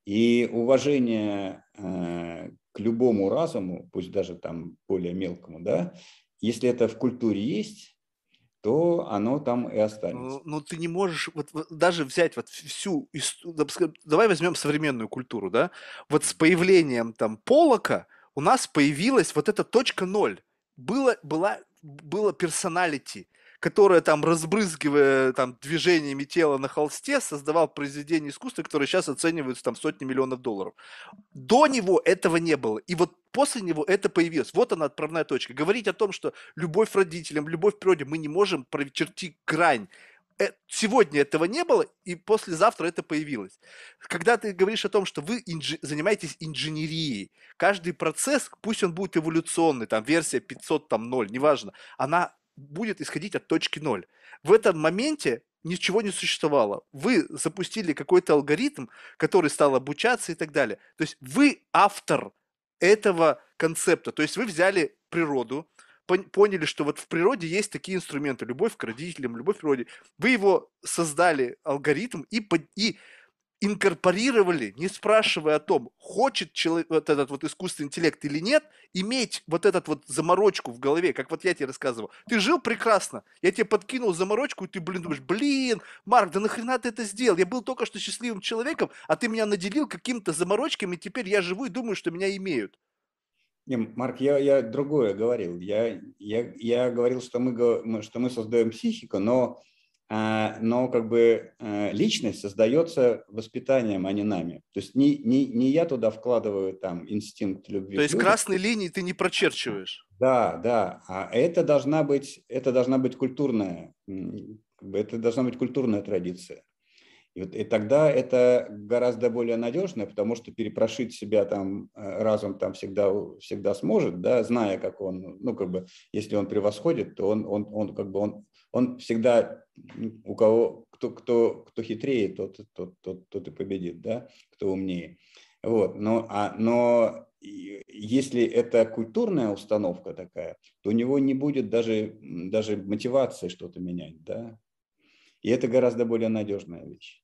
S2: И уважение к любому разуму, пусть даже там более мелкому, да, если это в культуре есть, то оно там и останется.
S1: Но ну, ну, ты не можешь вот, вот
S2: даже взять вот
S1: всю, ну, давай возьмем современную культуру, да, вот с появлением там Полока у нас появилась вот эта точка ноль, было, была, было персоналити, которая там, разбрызгивая там движениями тела на холсте, создавал произведение искусства, которое сейчас оцениваются там сотни миллионов долларов. До него этого не было. И вот после него это появилось. Вот она отправная точка. Говорить о том, что любовь к родителям, любовь к природе, мы не можем прочертить грань э, сегодня этого не было, и послезавтра это появилось. Когда ты говоришь о том, что вы инж... занимаетесь инженерией, каждый процесс, пусть он будет эволюционный, там версия 500, там 0, неважно, она будет исходить от точки ноль. В этом моменте ничего не существовало. Вы запустили какой-то алгоритм, который стал обучаться и так далее. То есть вы автор этого концепта. То есть вы взяли природу, поняли, что вот в природе есть такие инструменты, любовь к родителям, любовь к природе. Вы его создали алгоритм и, и инкорпорировали, не спрашивая о том, хочет человек, вот этот вот искусственный интеллект или нет, иметь вот этот вот заморочку в голове, как вот я тебе рассказывал. Ты жил прекрасно, я тебе подкинул заморочку, и ты, блин, думаешь, блин, Марк, да нахрена ты это сделал? Я был только что счастливым человеком, а ты меня наделил каким-то заморочками, и теперь я живу и думаю, что меня имеют.
S2: Не, Марк, я, я другое говорил. Я, я, я говорил, что мы, что мы создаем психику, но а, но как бы а, личность создается воспитанием, а не нами. То есть не, не, не я туда вкладываю там инстинкт любви. То есть красной
S1: линии ты не прочерчиваешь.
S2: Да, да. А это должна быть, это должна быть культурная, это должна быть культурная традиция. И, вот, и тогда это гораздо более надежно, потому что перепрошить себя там э, разум там всегда, всегда сможет, да, зная, как он, ну, как бы, если он превосходит, то он, он, он как бы, он, он всегда у кого, кто, кто, кто хитрее, тот, тот, тот, тот и победит, да, кто умнее. Вот, но, а, но если это культурная установка такая, то у него не будет даже, даже мотивации что-то менять, да, и это гораздо более надежная вещь.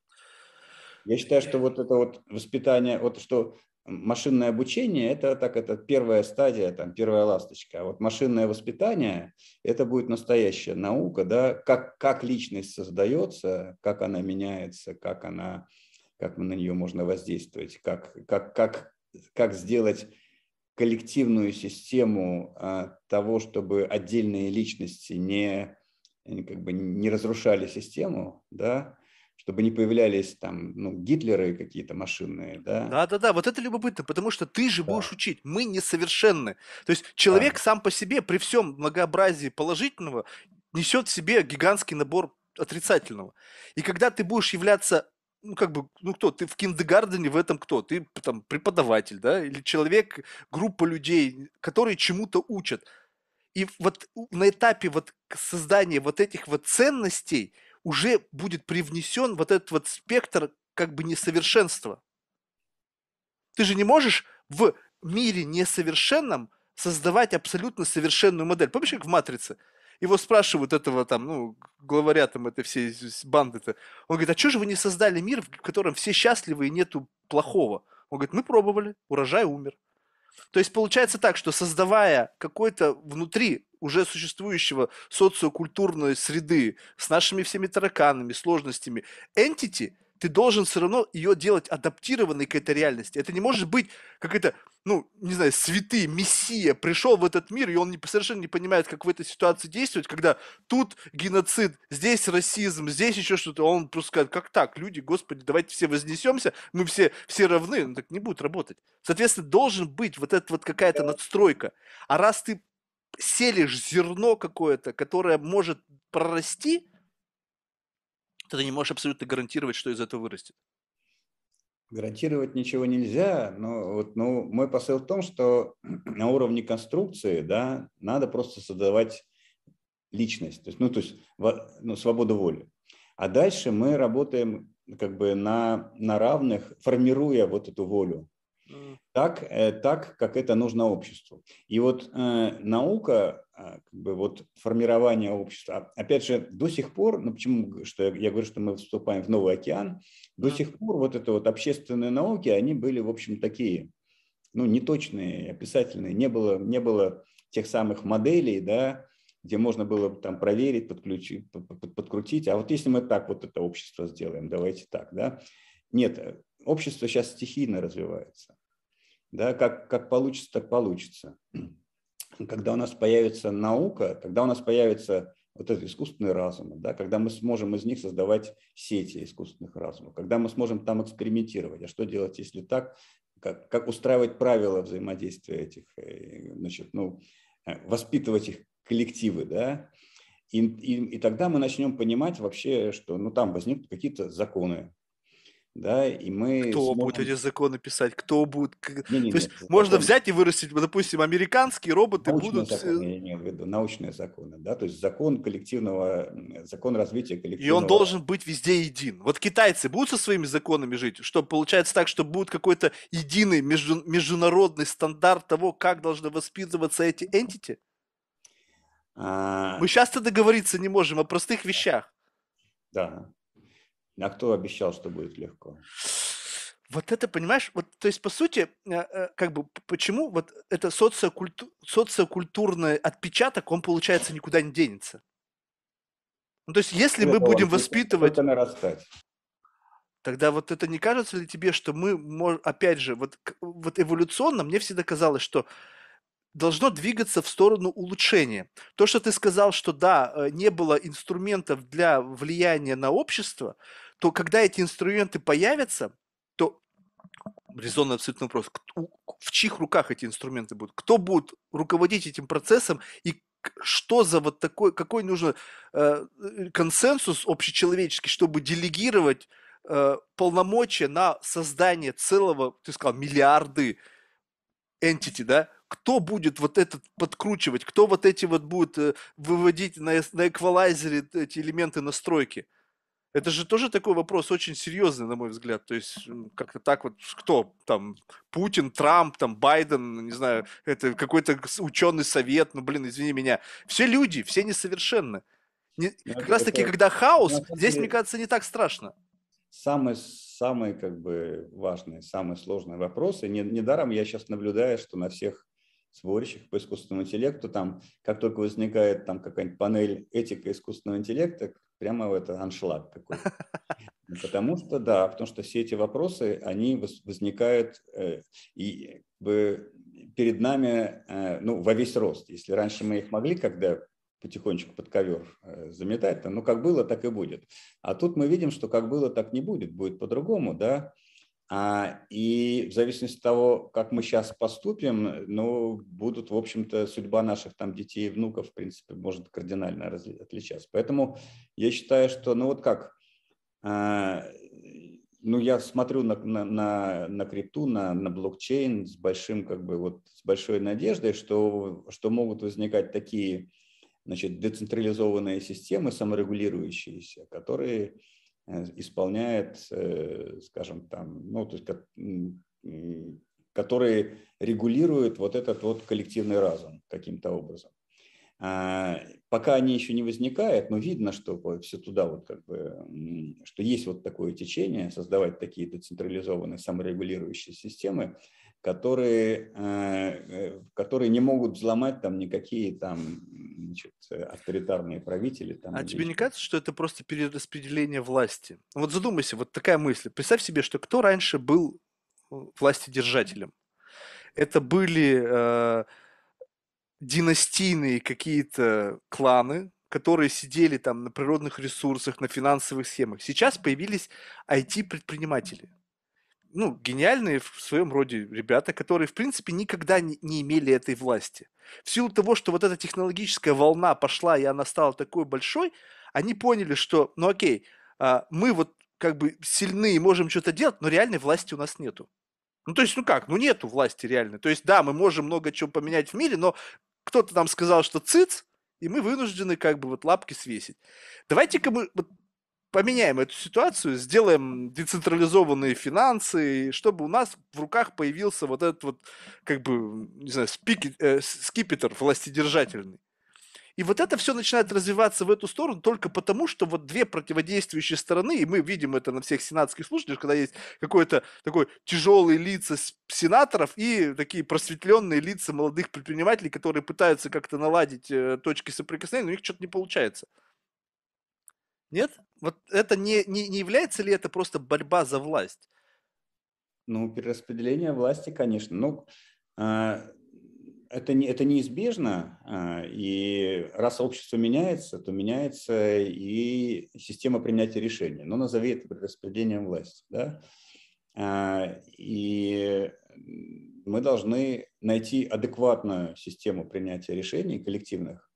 S2: Я считаю, что вот это вот воспитание, вот что машинное обучение – это так, это первая стадия, там, первая ласточка. А вот машинное воспитание – это будет настоящая наука, да, как, как личность создается, как она меняется, как она, как на нее можно воздействовать, как, как, как, как сделать коллективную систему а, того, чтобы отдельные личности не, как бы не разрушали систему, да, чтобы не появлялись там ну, гитлеры какие-то машинные, да?
S1: Да-да-да, вот это любопытно, потому что ты же да. будешь учить, мы несовершенны. То есть человек да. сам по себе при всем многообразии положительного несет в себе гигантский набор отрицательного. И когда ты будешь являться ну, как бы, ну, кто, ты в киндегардене в этом кто? Ты, там, преподаватель, да, или человек, группа людей, которые чему-то учат. И вот на этапе вот создания вот этих вот ценностей – уже будет привнесен вот этот вот спектр как бы несовершенства. Ты же не можешь в мире несовершенном создавать абсолютно совершенную модель. Помнишь, как в «Матрице»? Его спрашивают этого там, ну, главаря там этой всей банды-то. Он говорит, а что же вы не создали мир, в котором все счастливы и нету плохого? Он говорит, мы пробовали, урожай умер. То есть получается так, что создавая какой-то внутри уже существующего социокультурной среды с нашими всеми тараканами, сложностями, entity – ты должен все равно ее делать адаптированной к этой реальности. Это не может быть как это, ну, не знаю, святый, мессия пришел в этот мир, и он не, совершенно не понимает, как в этой ситуации действовать, когда тут геноцид, здесь расизм, здесь еще что-то. Он просто скажет, как так, люди, господи, давайте все вознесемся, мы все, все равны, ну, так не будет работать. Соответственно, должен быть вот эта вот какая-то надстройка. А раз ты селишь зерно какое-то, которое может прорасти, то ты не можешь абсолютно гарантировать, что из этого вырастет.
S2: Гарантировать ничего нельзя, но вот, ну, мой посыл в том, что на уровне конструкции да, надо просто создавать личность, то есть, ну, то есть ну, свободу воли. А дальше мы работаем как бы на, на равных, формируя вот эту волю. Mm так, э, так, как это нужно обществу. И вот э, наука, а, как бы вот формирование общества, а, опять же, до сих пор, ну почему, что я, я говорю, что мы вступаем в новый океан, до mm сих пор вот это вот общественные науки, они были, в общем, такие, ну, неточные, описательные, не было, не было тех самых моделей, да, где можно было там проверить, подключить, подкрутить, а вот если мы так вот это общество сделаем, давайте так, да, нет, э, общество сейчас стихийно развивается. Да, как, как получится, так получится. Когда у нас появится наука, когда у нас появится вот это искусственные разум, да, когда мы сможем из них создавать сети искусственных разумов, когда мы сможем там экспериментировать, а что делать, если так, как, как устраивать правила взаимодействия этих, э, значит, ну, э, воспитывать их коллективы, да, и, и, и тогда мы начнем понимать вообще, что ну, там возникнут какие-то законы, да, и мы... Кто сможем... будет эти законы писать, кто будет... Не, не, То есть нет, можно закон... взять и
S1: вырастить, допустим, американские роботы научные будут... Законы,
S2: я имею в виду, научные законы, да, то есть закон коллективного, закон развития коллективного... И он
S1: должен быть везде един. Вот китайцы будут со своими законами жить, чтобы получается так, что будет какой-то единый между... международный стандарт того, как должны воспитываться эти entity?
S2: А... Мы
S1: часто договориться не можем о простых вещах.
S2: Да, а кто обещал, что будет
S1: легко? Вот это, понимаешь, вот, то есть, по сути, э, э, как бы, почему вот это социокульту... социокультурный отпечаток, он, получается, никуда не денется. Ну, то есть, если это мы будем воспитывать...
S2: Это нарастать.
S1: Тогда вот это не кажется ли тебе, что мы, опять же, вот, вот эволюционно мне всегда казалось, что должно двигаться в сторону улучшения. То, что ты сказал, что да, э, не было инструментов для влияния на общество, то когда эти инструменты появятся, то резонный абсолютно вопрос, в чьих руках эти инструменты будут, кто будет руководить этим процессом и что за вот такой, какой нужно э, э, консенсус общечеловеческий, чтобы делегировать э, полномочия на создание целого, ты сказал, миллиарды entity, да, кто будет вот этот подкручивать, кто вот эти вот будет э, выводить на, на эквалайзере эти элементы настройки. Это же тоже такой вопрос очень серьезный, на мой взгляд. То есть как-то так вот, кто там, Путин, Трамп, там, Байден, не знаю, это какой-то ученый совет, ну, блин, извини меня. Все люди, все несовершенны.
S2: Не, ну, как раз таки, когда хаос, здесь, мне
S1: кажется, не так страшно.
S2: Самый, самый как бы важный, самый сложный вопрос. И недаром не я сейчас наблюдаю, что на всех сборщиках по искусственному интеллекту, там, как только возникает там какая-нибудь панель этика искусственного интеллекта, прямо это аншлаг такой. Ну, потому что, да, потому что все эти вопросы, они возникают э, и э, перед нами, э, ну, во весь рост. Если раньше мы их могли, когда потихонечку под ковер заметать, ну, как было, так и будет. А тут мы видим, что как было, так не будет, будет по-другому, да, а, и в зависимости от того, как мы сейчас поступим, ну, будут, в общем-то, судьба наших там детей и внуков, в принципе, может кардинально отличаться. Поэтому я считаю, что, ну, вот как, а, ну, я смотрю на, на, на, на крипту, на, на блокчейн с большим, как бы, вот, с большой надеждой, что, что могут возникать такие, значит, децентрализованные системы, саморегулирующиеся, которые Э, исполняет, э, скажем, там, ну, то есть, которые регулируют вот этот вот коллективный разум каким-то образом. А, пока они еще не возникают, но видно, что все туда вот как бы, что есть вот такое течение, создавать такие децентрализованные саморегулирующие системы, которые, э, э, которые не могут взломать там никакие там значит, авторитарные правители. Там, а тебе не
S1: кажется, что это просто перераспределение власти? Вот задумайся, вот такая мысль. Представь себе, что кто раньше был э, властедержателем? Это были э, династийные какие-то кланы, которые сидели там на природных ресурсах, на финансовых схемах. Сейчас появились IT-предприниматели – ну, гениальные в своем роде ребята, которые, в принципе, никогда не, не имели этой власти. В силу того, что вот эта технологическая волна пошла, и она стала такой большой, они поняли, что, ну окей, а, мы вот как бы сильны и можем что-то делать, но реальной власти у нас нету. Ну, то есть, ну как, ну нету власти реальной. То есть, да, мы можем много чего поменять в мире, но кто-то нам сказал, что цыц, и мы вынуждены как бы вот лапки свесить. Давайте-ка мы вот поменяем эту ситуацию, сделаем децентрализованные финансы, чтобы у нас в руках появился вот этот вот, как бы, не знаю, спики, э, скипетр властедержательный. И вот это все начинает развиваться в эту сторону только потому, что вот две противодействующие стороны, и мы видим это на всех сенатских слушателях, когда есть какой-то такой тяжелый лица сенаторов и такие просветленные лица молодых предпринимателей, которые пытаются как-то наладить э, точки соприкосновения, но у них что-то не получается. Нет? Вот это не, не, не является ли это просто борьба за
S2: власть? Ну, перераспределение власти, конечно. Ну, а, это, не, это неизбежно, а, и раз общество меняется, то меняется и система принятия решений. Но ну, назови это перераспределением власти. Да? А, и мы должны найти адекватную систему принятия решений коллективных,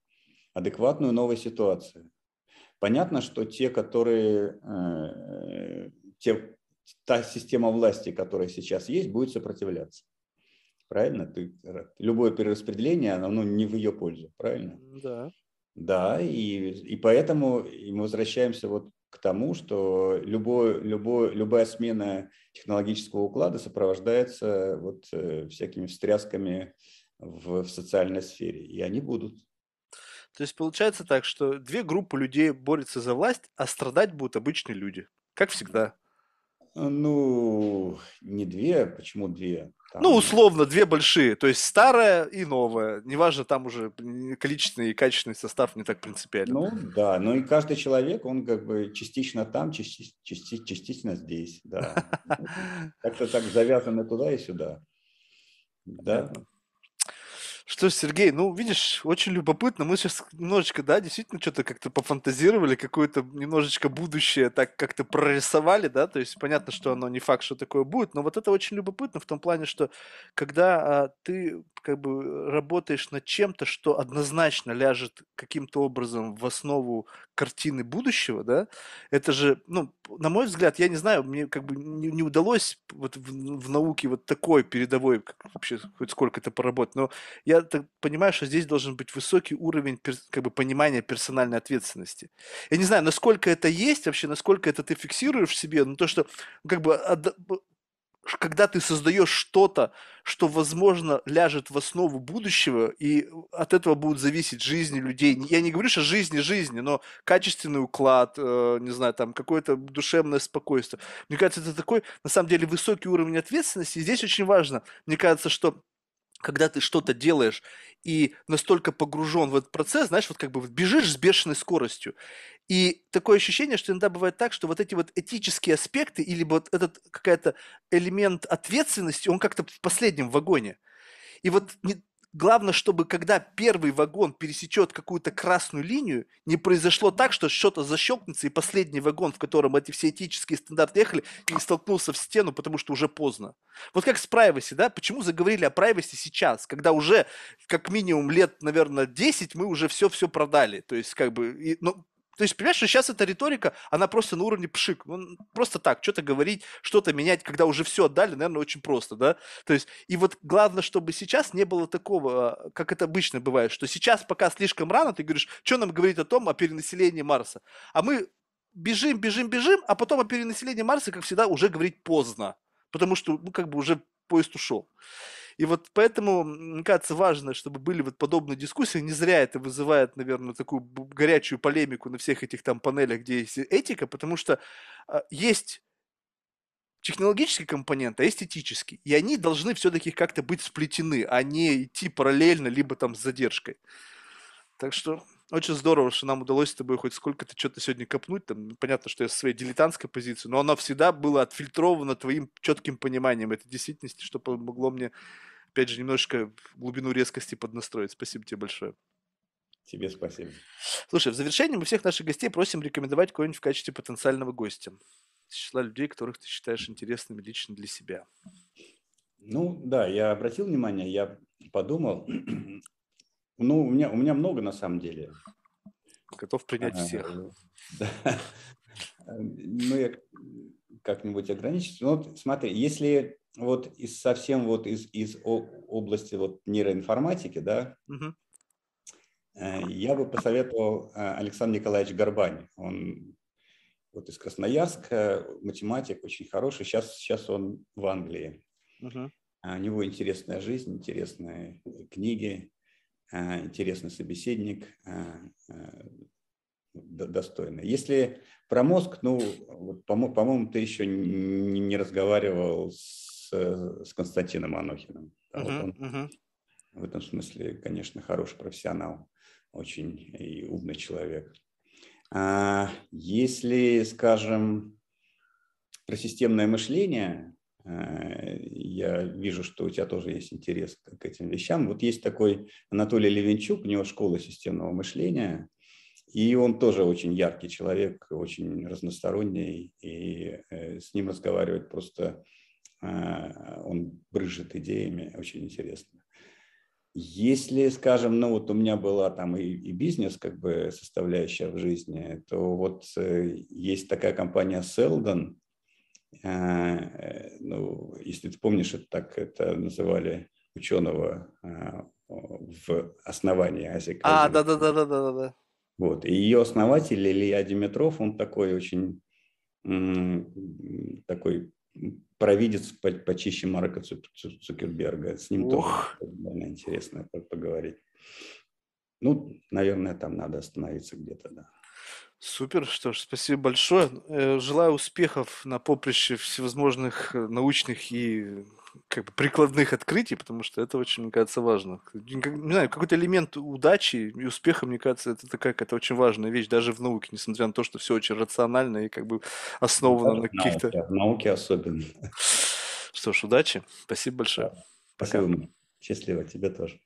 S2: адекватную новой ситуации. Понятно, что те, которые, э, те, та система власти, которая сейчас есть, будет сопротивляться. Правильно? Ты, любое перераспределение, оно ну, не в ее пользу, правильно? Да. Да, и, и поэтому мы возвращаемся вот к тому, что любой, любой, любая смена технологического уклада сопровождается вот э, всякими встрясками в, в социальной сфере, и они будут.
S1: То есть получается так, что две группы людей борются за власть, а страдать будут обычные люди, как всегда. Э,
S2: ну, не две, почему две? Там... Ну,
S1: условно, две большие, то есть старая и новая. Неважно, там уже количественный и качественный состав не так принципиально. Ну,
S2: да, ну и каждый человек, он как бы частично там, части, части, частично здесь, да. Как-то так завязано туда и сюда. Да.
S1: Что ж, Сергей, ну, видишь, очень любопытно. Мы сейчас немножечко, да, действительно что-то как-то пофантазировали, какое-то немножечко будущее так как-то прорисовали, да, то есть понятно, что оно не факт, что такое будет, но вот это очень любопытно в том плане, что когда а, ты как бы работаешь над чем-то, что однозначно ляжет каким-то образом в основу картины будущего, да, это же, ну, на мой взгляд, я не знаю, мне как бы не, не удалось вот в, в науке вот такой передовой, как вообще хоть сколько-то поработать, но я ты понимаешь, что здесь должен быть высокий уровень как бы, понимания персональной ответственности. Я не знаю, насколько это есть вообще, насколько это ты фиксируешь в себе, но то, что ну, как бы когда ты создаешь что-то, что, возможно, ляжет в основу будущего, и от этого будут зависеть жизни людей. Я не говорю, что жизни жизни, но качественный уклад, э, не знаю, там какое-то душевное спокойствие. Мне кажется, это такой, на самом деле, высокий уровень ответственности. И здесь очень важно, мне кажется, что когда ты что-то делаешь и настолько погружен в этот процесс, знаешь, вот как бы бежишь с бешеной скоростью. И такое ощущение, что иногда бывает так, что вот эти вот этические аспекты или вот этот какая-то элемент ответственности, он как-то в последнем вагоне. И вот не, главное, чтобы когда первый вагон пересечет какую-то красную линию, не произошло так, что что-то защелкнется, и последний вагон, в котором эти все этические стандарты ехали, не столкнулся в стену, потому что уже поздно. Вот как с privacy, да? Почему заговорили о privacy сейчас, когда уже как минимум лет, наверное, 10 мы уже все-все продали? То есть как бы... И, ну, то есть, понимаешь, что сейчас эта риторика, она просто на уровне пшик. Ну, просто так, что-то говорить, что-то менять, когда уже все отдали, наверное, очень просто, да? То есть, и вот главное, чтобы сейчас не было такого, а, как это обычно бывает, что сейчас пока слишком рано, ты говоришь, что нам говорит о том, о перенаселении Марса? А мы бежим, бежим, бежим, а потом о перенаселении Марса, как всегда, уже говорить поздно, потому что, ну, как бы уже поезд ушел. И вот поэтому, мне кажется, важно, чтобы были вот подобные дискуссии. Не зря это вызывает, наверное, такую горячую полемику на всех этих там панелях, где есть этика, потому что а, есть технологический компонент, а есть этический. И они должны все-таки как-то быть сплетены, а не идти параллельно, либо там с задержкой. Так что очень здорово, что нам удалось с тобой хоть сколько-то что-то сегодня копнуть. Там, понятно, что я со своей дилетантской позиции, но оно всегда было отфильтровано твоим четким пониманием этой действительности, что помогло мне, опять же, немножечко глубину резкости поднастроить. Спасибо тебе большое. Тебе спасибо. Слушай, в завершении мы всех наших гостей просим рекомендовать кого-нибудь в качестве потенциального гостя. Из числа людей, которых ты считаешь
S2: интересными лично для себя. Ну да, я обратил внимание, я подумал, ну, у меня, у меня много на самом деле. Готов принять а, всех. Ну, я как-нибудь ограничусь. Ну, вот смотри, если вот из совсем вот из, из области вот нейроинформатики, да, угу. я бы посоветовал э, Александр Николаевич Горбань. Он вот из Красноярска, математик очень хороший. Сейчас, сейчас он в Англии. Угу. У него интересная жизнь, интересные книги. Э, интересный собеседник, э, э, достойно. Если про мозг, ну, по-моему, ты еще не разговаривал с, с Константином Анохиным. Да, uh-huh, вот он uh-huh. В этом смысле, конечно, хороший профессионал, очень и умный человек. А если, скажем, про системное мышление, Э, я вижу, что у тебя тоже есть интерес к этим вещам. Вот есть такой Анатолий Левенчук, у него школа системного мышления, и он тоже очень яркий человек, очень разносторонний, и э, с ним разговаривать просто э, он брыжет идеями, очень интересно. Если, скажем, ну вот у меня была там и, и бизнес как бы составляющая в жизни, то вот есть такая компания Seldon, Э, э, ну, если ты помнишь, это так это называли ученого э, в основании Азика. А, да,
S1: да, да, да, да, да.
S2: Вот. И ее основатель Илья Димитров, он такой очень такой провидец по почище Марка Цукерберга. С ним Ох. тоже наверное, интересно поговорить. Ну, наверное, там надо остановиться где-то, да.
S1: Супер, что ж, спасибо большое. Э, желаю успехов на поприще всевозможных э, научных и как бы прикладных открытий, потому что это очень, мне кажется, важно. Не знаю, какой-то элемент удачи и успеха, мне кажется, это такая это очень важная вещь даже в науке, несмотря на то, что все очень рационально и как бы основано даже на каких-то... В науке особенно. Что ж, удачи. Спасибо большое. Да. Пока. Спасибо. Счастливо тебе тоже.